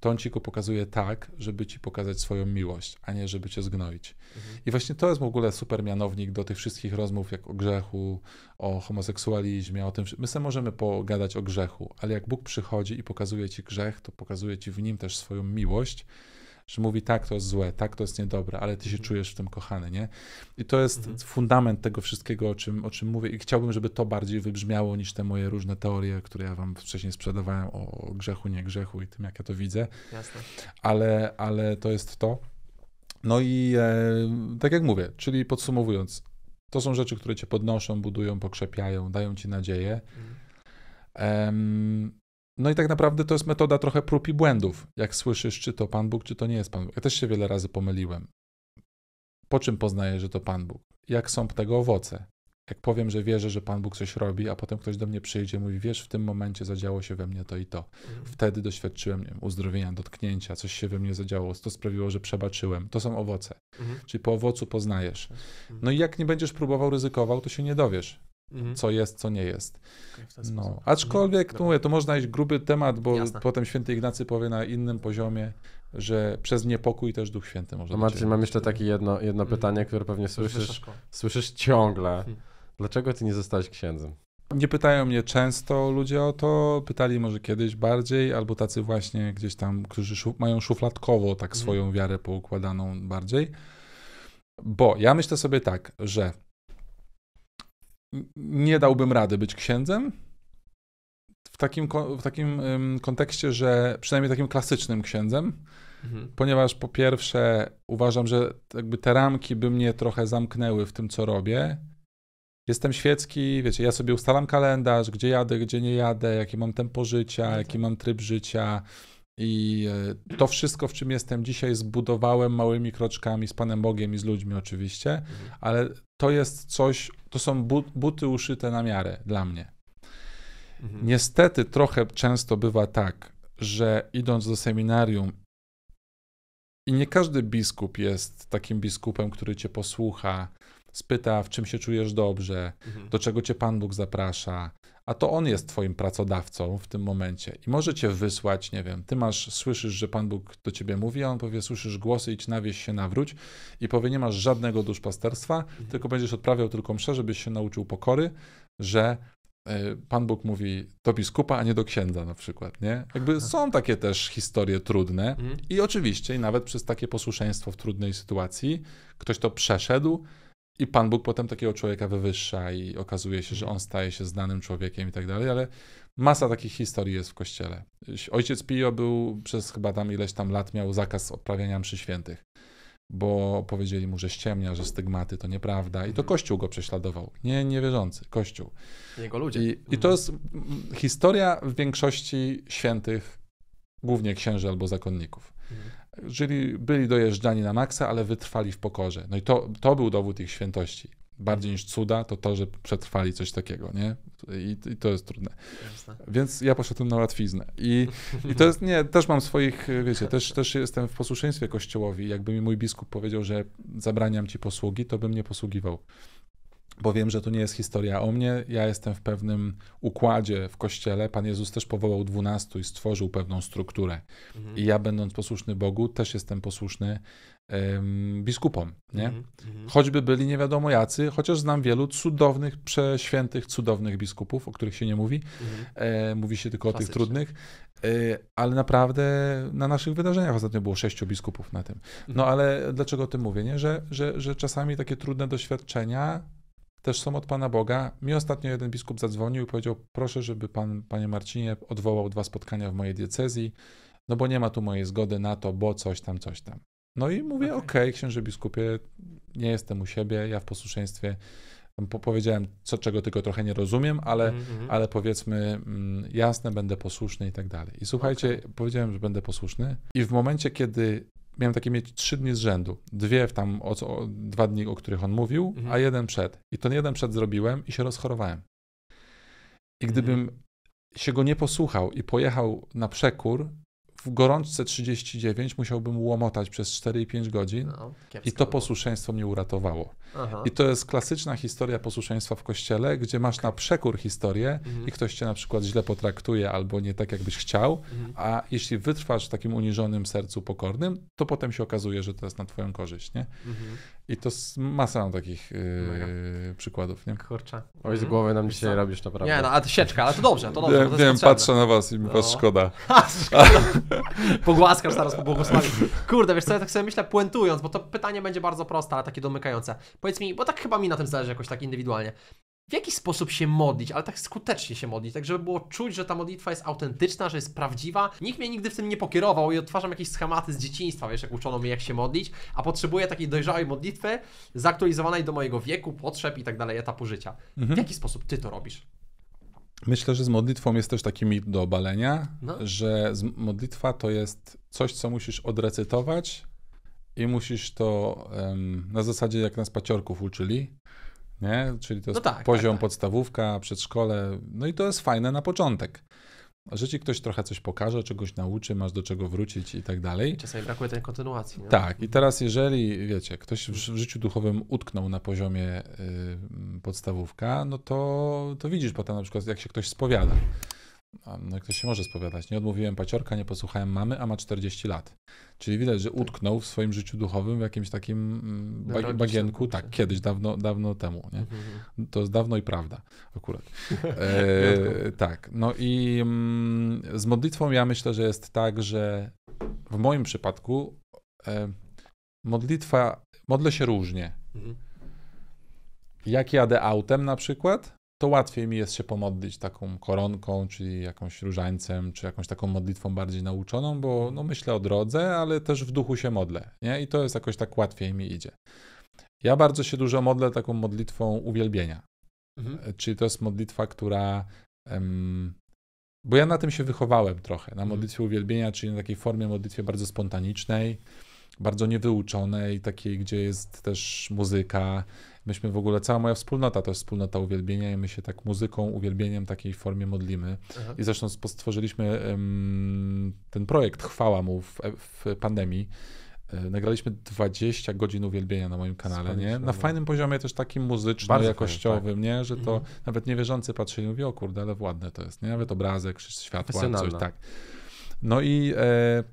to on ci go pokazuje tak, żeby ci pokazać swoją miłość, a nie żeby cię zgnoić. Mhm. I właśnie to jest w ogóle super mianownik do tych wszystkich rozmów, jak o grzechu, o homoseksualizmie, o tym. My sobie możemy pogadać o grzechu, ale jak Bóg przychodzi i pokazuje ci grzech, to pokazuje ci w nim też swoją miłość że mówi tak, to jest złe, tak, to jest niedobre, ale ty się mhm. czujesz w tym kochany, nie? I to jest mhm. fundament tego wszystkiego, o czym, o czym mówię i chciałbym, żeby to bardziej wybrzmiało niż te moje różne teorie, które ja wam wcześniej sprzedawałem o grzechu, nie grzechu i tym, jak ja to widzę. Jasne. Ale, ale to jest to. No i e, tak jak mówię, czyli podsumowując, to są rzeczy, które cię podnoszą, budują, pokrzepiają, dają ci nadzieję. Mhm. Um, no i tak naprawdę to jest metoda trochę prób i błędów. Jak słyszysz, czy to Pan Bóg, czy to nie jest Pan Bóg. Ja też się wiele razy pomyliłem. Po czym poznaję, że to Pan Bóg? Jak są tego owoce? Jak powiem, że wierzę, że Pan Bóg coś robi, a potem ktoś do mnie przyjdzie i mówi, wiesz, w tym momencie zadziało się we mnie to i to. Mhm. Wtedy doświadczyłem wiem, uzdrowienia, dotknięcia, coś się we mnie zadziało, to sprawiło, że przebaczyłem. To są owoce. Mhm. Czyli po owocu poznajesz. Mhm. No i jak nie będziesz próbował, ryzykował, to się nie dowiesz. Mhm. co jest, co nie jest. no. Aczkolwiek, no, mówię, to można iść gruby temat, bo Jasne. potem święty Ignacy powie na innym poziomie, że przez niepokój też Duch Święty może no, Marcin, mam jeszcze takie jedno, jedno mhm. pytanie, które pewnie słyszysz, słyszysz ciągle. Mhm. Dlaczego ty nie zostałeś księdzem? Nie pytają mnie często ludzie o to, pytali może kiedyś bardziej, albo tacy właśnie gdzieś tam, którzy szuf mają szufladkowo tak swoją wiarę poukładaną bardziej. Bo ja myślę sobie tak, że nie dałbym rady być księdzem. W takim, w takim kontekście, że przynajmniej takim klasycznym księdzem, mhm. ponieważ po pierwsze uważam, że jakby te ramki by mnie trochę zamknęły w tym, co robię. Jestem świecki, wiecie, ja sobie ustalam kalendarz, gdzie jadę, gdzie nie jadę, jakie mam tempo życia, no jaki tak. mam tryb życia. I e, to wszystko, w czym jestem dzisiaj, zbudowałem małymi kroczkami z Panem Bogiem i z ludźmi oczywiście, mhm. ale to jest coś, to są buty uszyte na miarę dla mnie. Mhm. Niestety trochę często bywa tak, że idąc do seminarium i nie każdy biskup jest takim biskupem, który cię posłucha, spyta, w czym się czujesz dobrze, mhm. do czego cię Pan Bóg zaprasza, a to on jest twoim pracodawcą w tym momencie i może cię wysłać, nie wiem, ty masz, słyszysz, że Pan Bóg do ciebie mówi, a on powie, słyszysz głosy, idź nawieź się, nawróć i powie, nie masz żadnego duszpasterstwa, mhm. tylko będziesz odprawiał tylko msze, żebyś się nauczył pokory, że e, Pan Bóg mówi do biskupa, a nie do księdza na przykład, nie? Jakby są takie też historie trudne mhm. i oczywiście i nawet przez takie posłuszeństwo w trudnej sytuacji ktoś to przeszedł, i Pan Bóg potem takiego człowieka wywyższa i okazuje się, że on staje się znanym człowiekiem i tak dalej, ale masa takich historii jest w kościele. Ojciec Pio był przez chyba tam ileś tam lat miał zakaz odprawiania mszy świętych, bo powiedzieli mu, że ściemnia, że stygmaty to nieprawda i to mhm. Kościół go prześladował. Nie niewierzący, Kościół. Jego ludzie. I, i to jest historia w większości świętych głównie księży albo zakonników. Mhm. byli dojeżdżani na maksa, ale wytrwali w pokorze. No i to, to był dowód ich świętości. Bardziej niż cuda, to to, że przetrwali coś takiego, nie? I, i to jest trudne. Jasne. Więc ja poszedłem na łatwiznę. I, I to jest, nie, też mam swoich, wiecie, też, też jestem w posłuszeństwie Kościołowi. Jakby mi mój biskup powiedział, że zabraniam ci posługi, to bym nie posługiwał bo wiem, że to nie jest historia o mnie. Ja jestem w pewnym układzie w kościele. Pan Jezus też powołał dwunastu i stworzył pewną strukturę. Mhm. I ja, będąc posłuszny Bogu, też jestem posłuszny biskupom. Nie? Mhm, mhm. Choćby byli nie wiadomo jacy, chociaż znam wielu cudownych, przeświętych, cudownych biskupów, o których się nie mówi. Mhm. E, mówi się tylko Klasycznie. o tych trudnych. E, ale naprawdę na naszych wydarzeniach ostatnio było sześciu biskupów na tym. No mhm. ale dlaczego o tym mówię? Nie? Że, że, że czasami takie trudne doświadczenia też są od Pana Boga. Mi ostatnio jeden biskup zadzwonił i powiedział: Proszę, żeby Pan, Panie Marcinie, odwołał dwa spotkania w mojej diecezji, no bo nie ma tu mojej zgody na to, bo coś tam, coś tam. No i mówię: Okej, okay. okay, księże biskupie, nie jestem u siebie, ja w posłuszeństwie powiedziałem, co, czego tylko trochę nie rozumiem, ale, mm -hmm. ale powiedzmy mm, jasne, będę posłuszny i tak dalej. I słuchajcie, okay. powiedziałem, że będę posłuszny i w momencie, kiedy miałem takie mieć trzy dni z rzędu. Dwie w tam, o, o, dwa dni, o których on mówił, mhm. a jeden przed. I ten jeden przed zrobiłem i się rozchorowałem. I gdybym mhm. się go nie posłuchał i pojechał na przekór w gorączce 39 musiałbym łomotać przez 4-5 godzin no, i to posłuszeństwo mnie uratowało. Aha. I to jest klasyczna historia posłuszeństwa w kościele, gdzie masz na przekór historię mhm. i ktoś cię na przykład źle potraktuje albo nie tak, jakbyś chciał, mhm. a jeśli wytrwasz w takim uniżonym sercu pokornym, to potem się okazuje, że to jest na twoją korzyść. Nie? Mhm. I to masa takich yy, przykładów, nie? Kurczę. Oj, z głowy nam dzisiaj robisz naprawdę. Nie, no, a to sieczka, ale to dobrze, to dobrze. Wiem, to wiem patrzę na was i mi no. was szkoda. *laughs* Pogłaskasz zaraz po błogosławie. Kurde, wiesz co, ja tak sobie myślę, puentując, bo to pytanie będzie bardzo proste, ale takie domykające. Powiedz mi, bo tak chyba mi na tym zależy jakoś tak indywidualnie w jaki sposób się modlić, ale tak skutecznie się modlić, tak żeby było czuć, że ta modlitwa jest autentyczna, że jest prawdziwa. Nikt mnie nigdy w tym nie pokierował i odtwarzam jakieś schematy z dzieciństwa, wiesz, jak uczono mnie jak się modlić, a potrzebuję takiej dojrzałej modlitwy, zaktualizowanej do mojego wieku, potrzeb i tak dalej, etapu życia. Mhm. W jaki sposób ty to robisz? Myślę, że z modlitwą jest też taki mit do obalenia, no. że modlitwa to jest coś, co musisz odrecytować i musisz to um, na zasadzie, jak nas paciorków uczyli, nie? Czyli to no jest no tak, poziom tak, podstawówka, przedszkole. No i to jest fajne na początek że ci ktoś trochę coś pokaże, czegoś nauczy, masz do czego wrócić i tak dalej. Czasami brakuje tej kontynuacji. Nie? Tak, i teraz jeżeli, wiecie, ktoś w życiu duchowym utknął na poziomie y, podstawówka, no to, to widzisz potem na przykład, jak się ktoś spowiada no ktoś się może spowiadać. Nie odmówiłem paciorka, nie posłuchałem mamy, a ma 40 lat. Czyli widać, że tak. utknął w swoim życiu duchowym w jakimś takim mm, ba bagienku, tak, kiedyś, dawno, dawno temu. Nie? Mhm, mhm. To jest dawno i prawda akurat. *laughs* E, tak, no i mm, z modlitwą ja myślę, że jest tak, że w moim przypadku e, modlitwa, modlę się różnie. Mhm. Jak jadę autem na przykład, to łatwiej mi jest się pomodlić taką koronką, czyli jakąś różańcem, czy jakąś taką modlitwą bardziej nauczoną, bo no, myślę o drodze, ale też w duchu się modlę. Nie? I to jest jakoś tak łatwiej mi idzie. Ja bardzo się dużo modlę taką modlitwą uwielbienia. Mhm. E, czyli to jest modlitwa, która. Um, bo ja na tym się wychowałem trochę, na mhm. modlitwie mhm. uwielbienia, czyli na takiej formie modlitwie bardzo spontanicznej, bardzo niewyuczonej, takiej, gdzie jest też muzyka, Myśmy w ogóle, cała moja wspólnota to jest wspólnota uwielbienia i my się tak muzyką, uwielbieniem takiej formie modlimy. Aha. I zresztą stworzyliśmy ten projekt Chwała Mu w, e, w pandemii. E, nagraliśmy 20 godzin uwielbienia na moim kanale, nie? Na fajnym poziomie też takim muzyczno-jakościowym, tak. nie? Że to mhm. nawet niewierzący patrzyli i mówi, o kurde, ale ładne to jest, nie? Nawet obrazek, światła, coś tak. No i, e,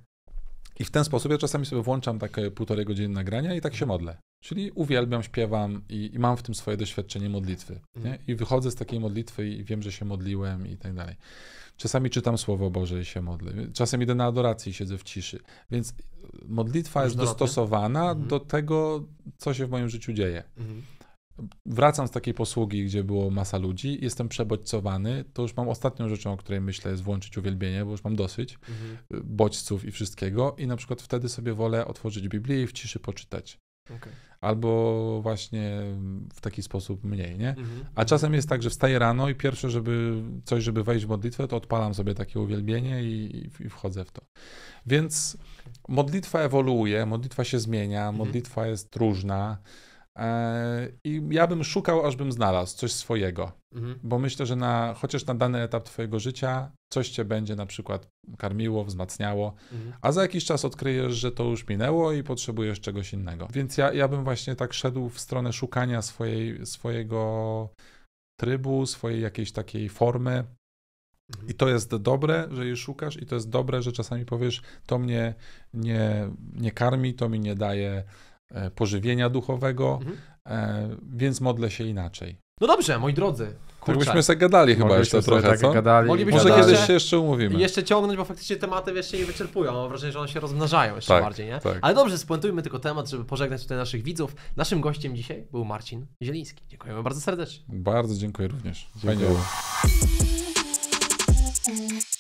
i w ten sposób ja czasami sobie włączam takie półtorej godziny nagrania i tak się modlę. Czyli uwielbiam, śpiewam i, i, mam w tym swoje doświadczenie modlitwy. Nie? Mhm. I wychodzę z takiej modlitwy i wiem, że się modliłem i tak dalej. Czasami czytam Słowo Boże i się modlę. Czasem idę na adorację i siedzę w ciszy. Więc modlitwa jest dostosowana mhm. do tego, co się w moim życiu dzieje. Mhm. Wracam z takiej posługi, gdzie było masa ludzi, jestem przebodźcowany, to już mam ostatnią rzeczą, o której myślę, jest włączyć uwielbienie, bo już mam dosyć mhm. bodźców i wszystkiego i na przykład wtedy sobie wolę otworzyć Biblię i w ciszy poczytać. Okay. Albo właśnie w taki sposób mniej, nie? Mhm. A czasem jest tak, że wstaję rano i pierwsze, żeby coś, żeby wejść w modlitwę, to odpalam sobie takie uwielbienie i, i wchodzę w to. Więc modlitwa ewoluuje, modlitwa się zmienia, mhm. modlitwa jest różna. E, I ja bym szukał, aż bym znalazł coś swojego, mhm. bo myślę, że na, chociaż na dany etap Twojego życia coś Cię będzie na przykład karmiło, wzmacniało, mhm. a za jakiś czas odkryjesz, że to już minęło i potrzebujesz czegoś innego. Więc ja, ja bym właśnie tak szedł w stronę szukania swojej, swojego trybu, swojej jakiejś takiej formy. Mhm. I to jest dobre, że je szukasz, i to jest dobre, że czasami powiesz, to mnie nie, nie karmi, to mi nie daje E, pożywienia duchowego, mhm. E, więc modlę się inaczej. No dobrze, moi drodzy. Kurczę. Byśmy sobie gadali chyba jeszcze trochę, tak co? Gadali, Moglibyśmy Może gadali. kiedyś się jeszcze umówimy. Jeszcze ciągnąć, bo faktycznie tematy jeszcze nie wyczerpują. Mam wrażenie, że one się rozmnażają jeszcze tak, bardziej, nie? Tak. Ale dobrze, spuentujmy tylko temat, żeby pożegnać tutaj naszych widzów. Naszym gościem dzisiaj był Marcin Zieliński. Dziękujemy bardzo serdecznie. Bardzo dziękuję również. Dziękuję. Fajnie.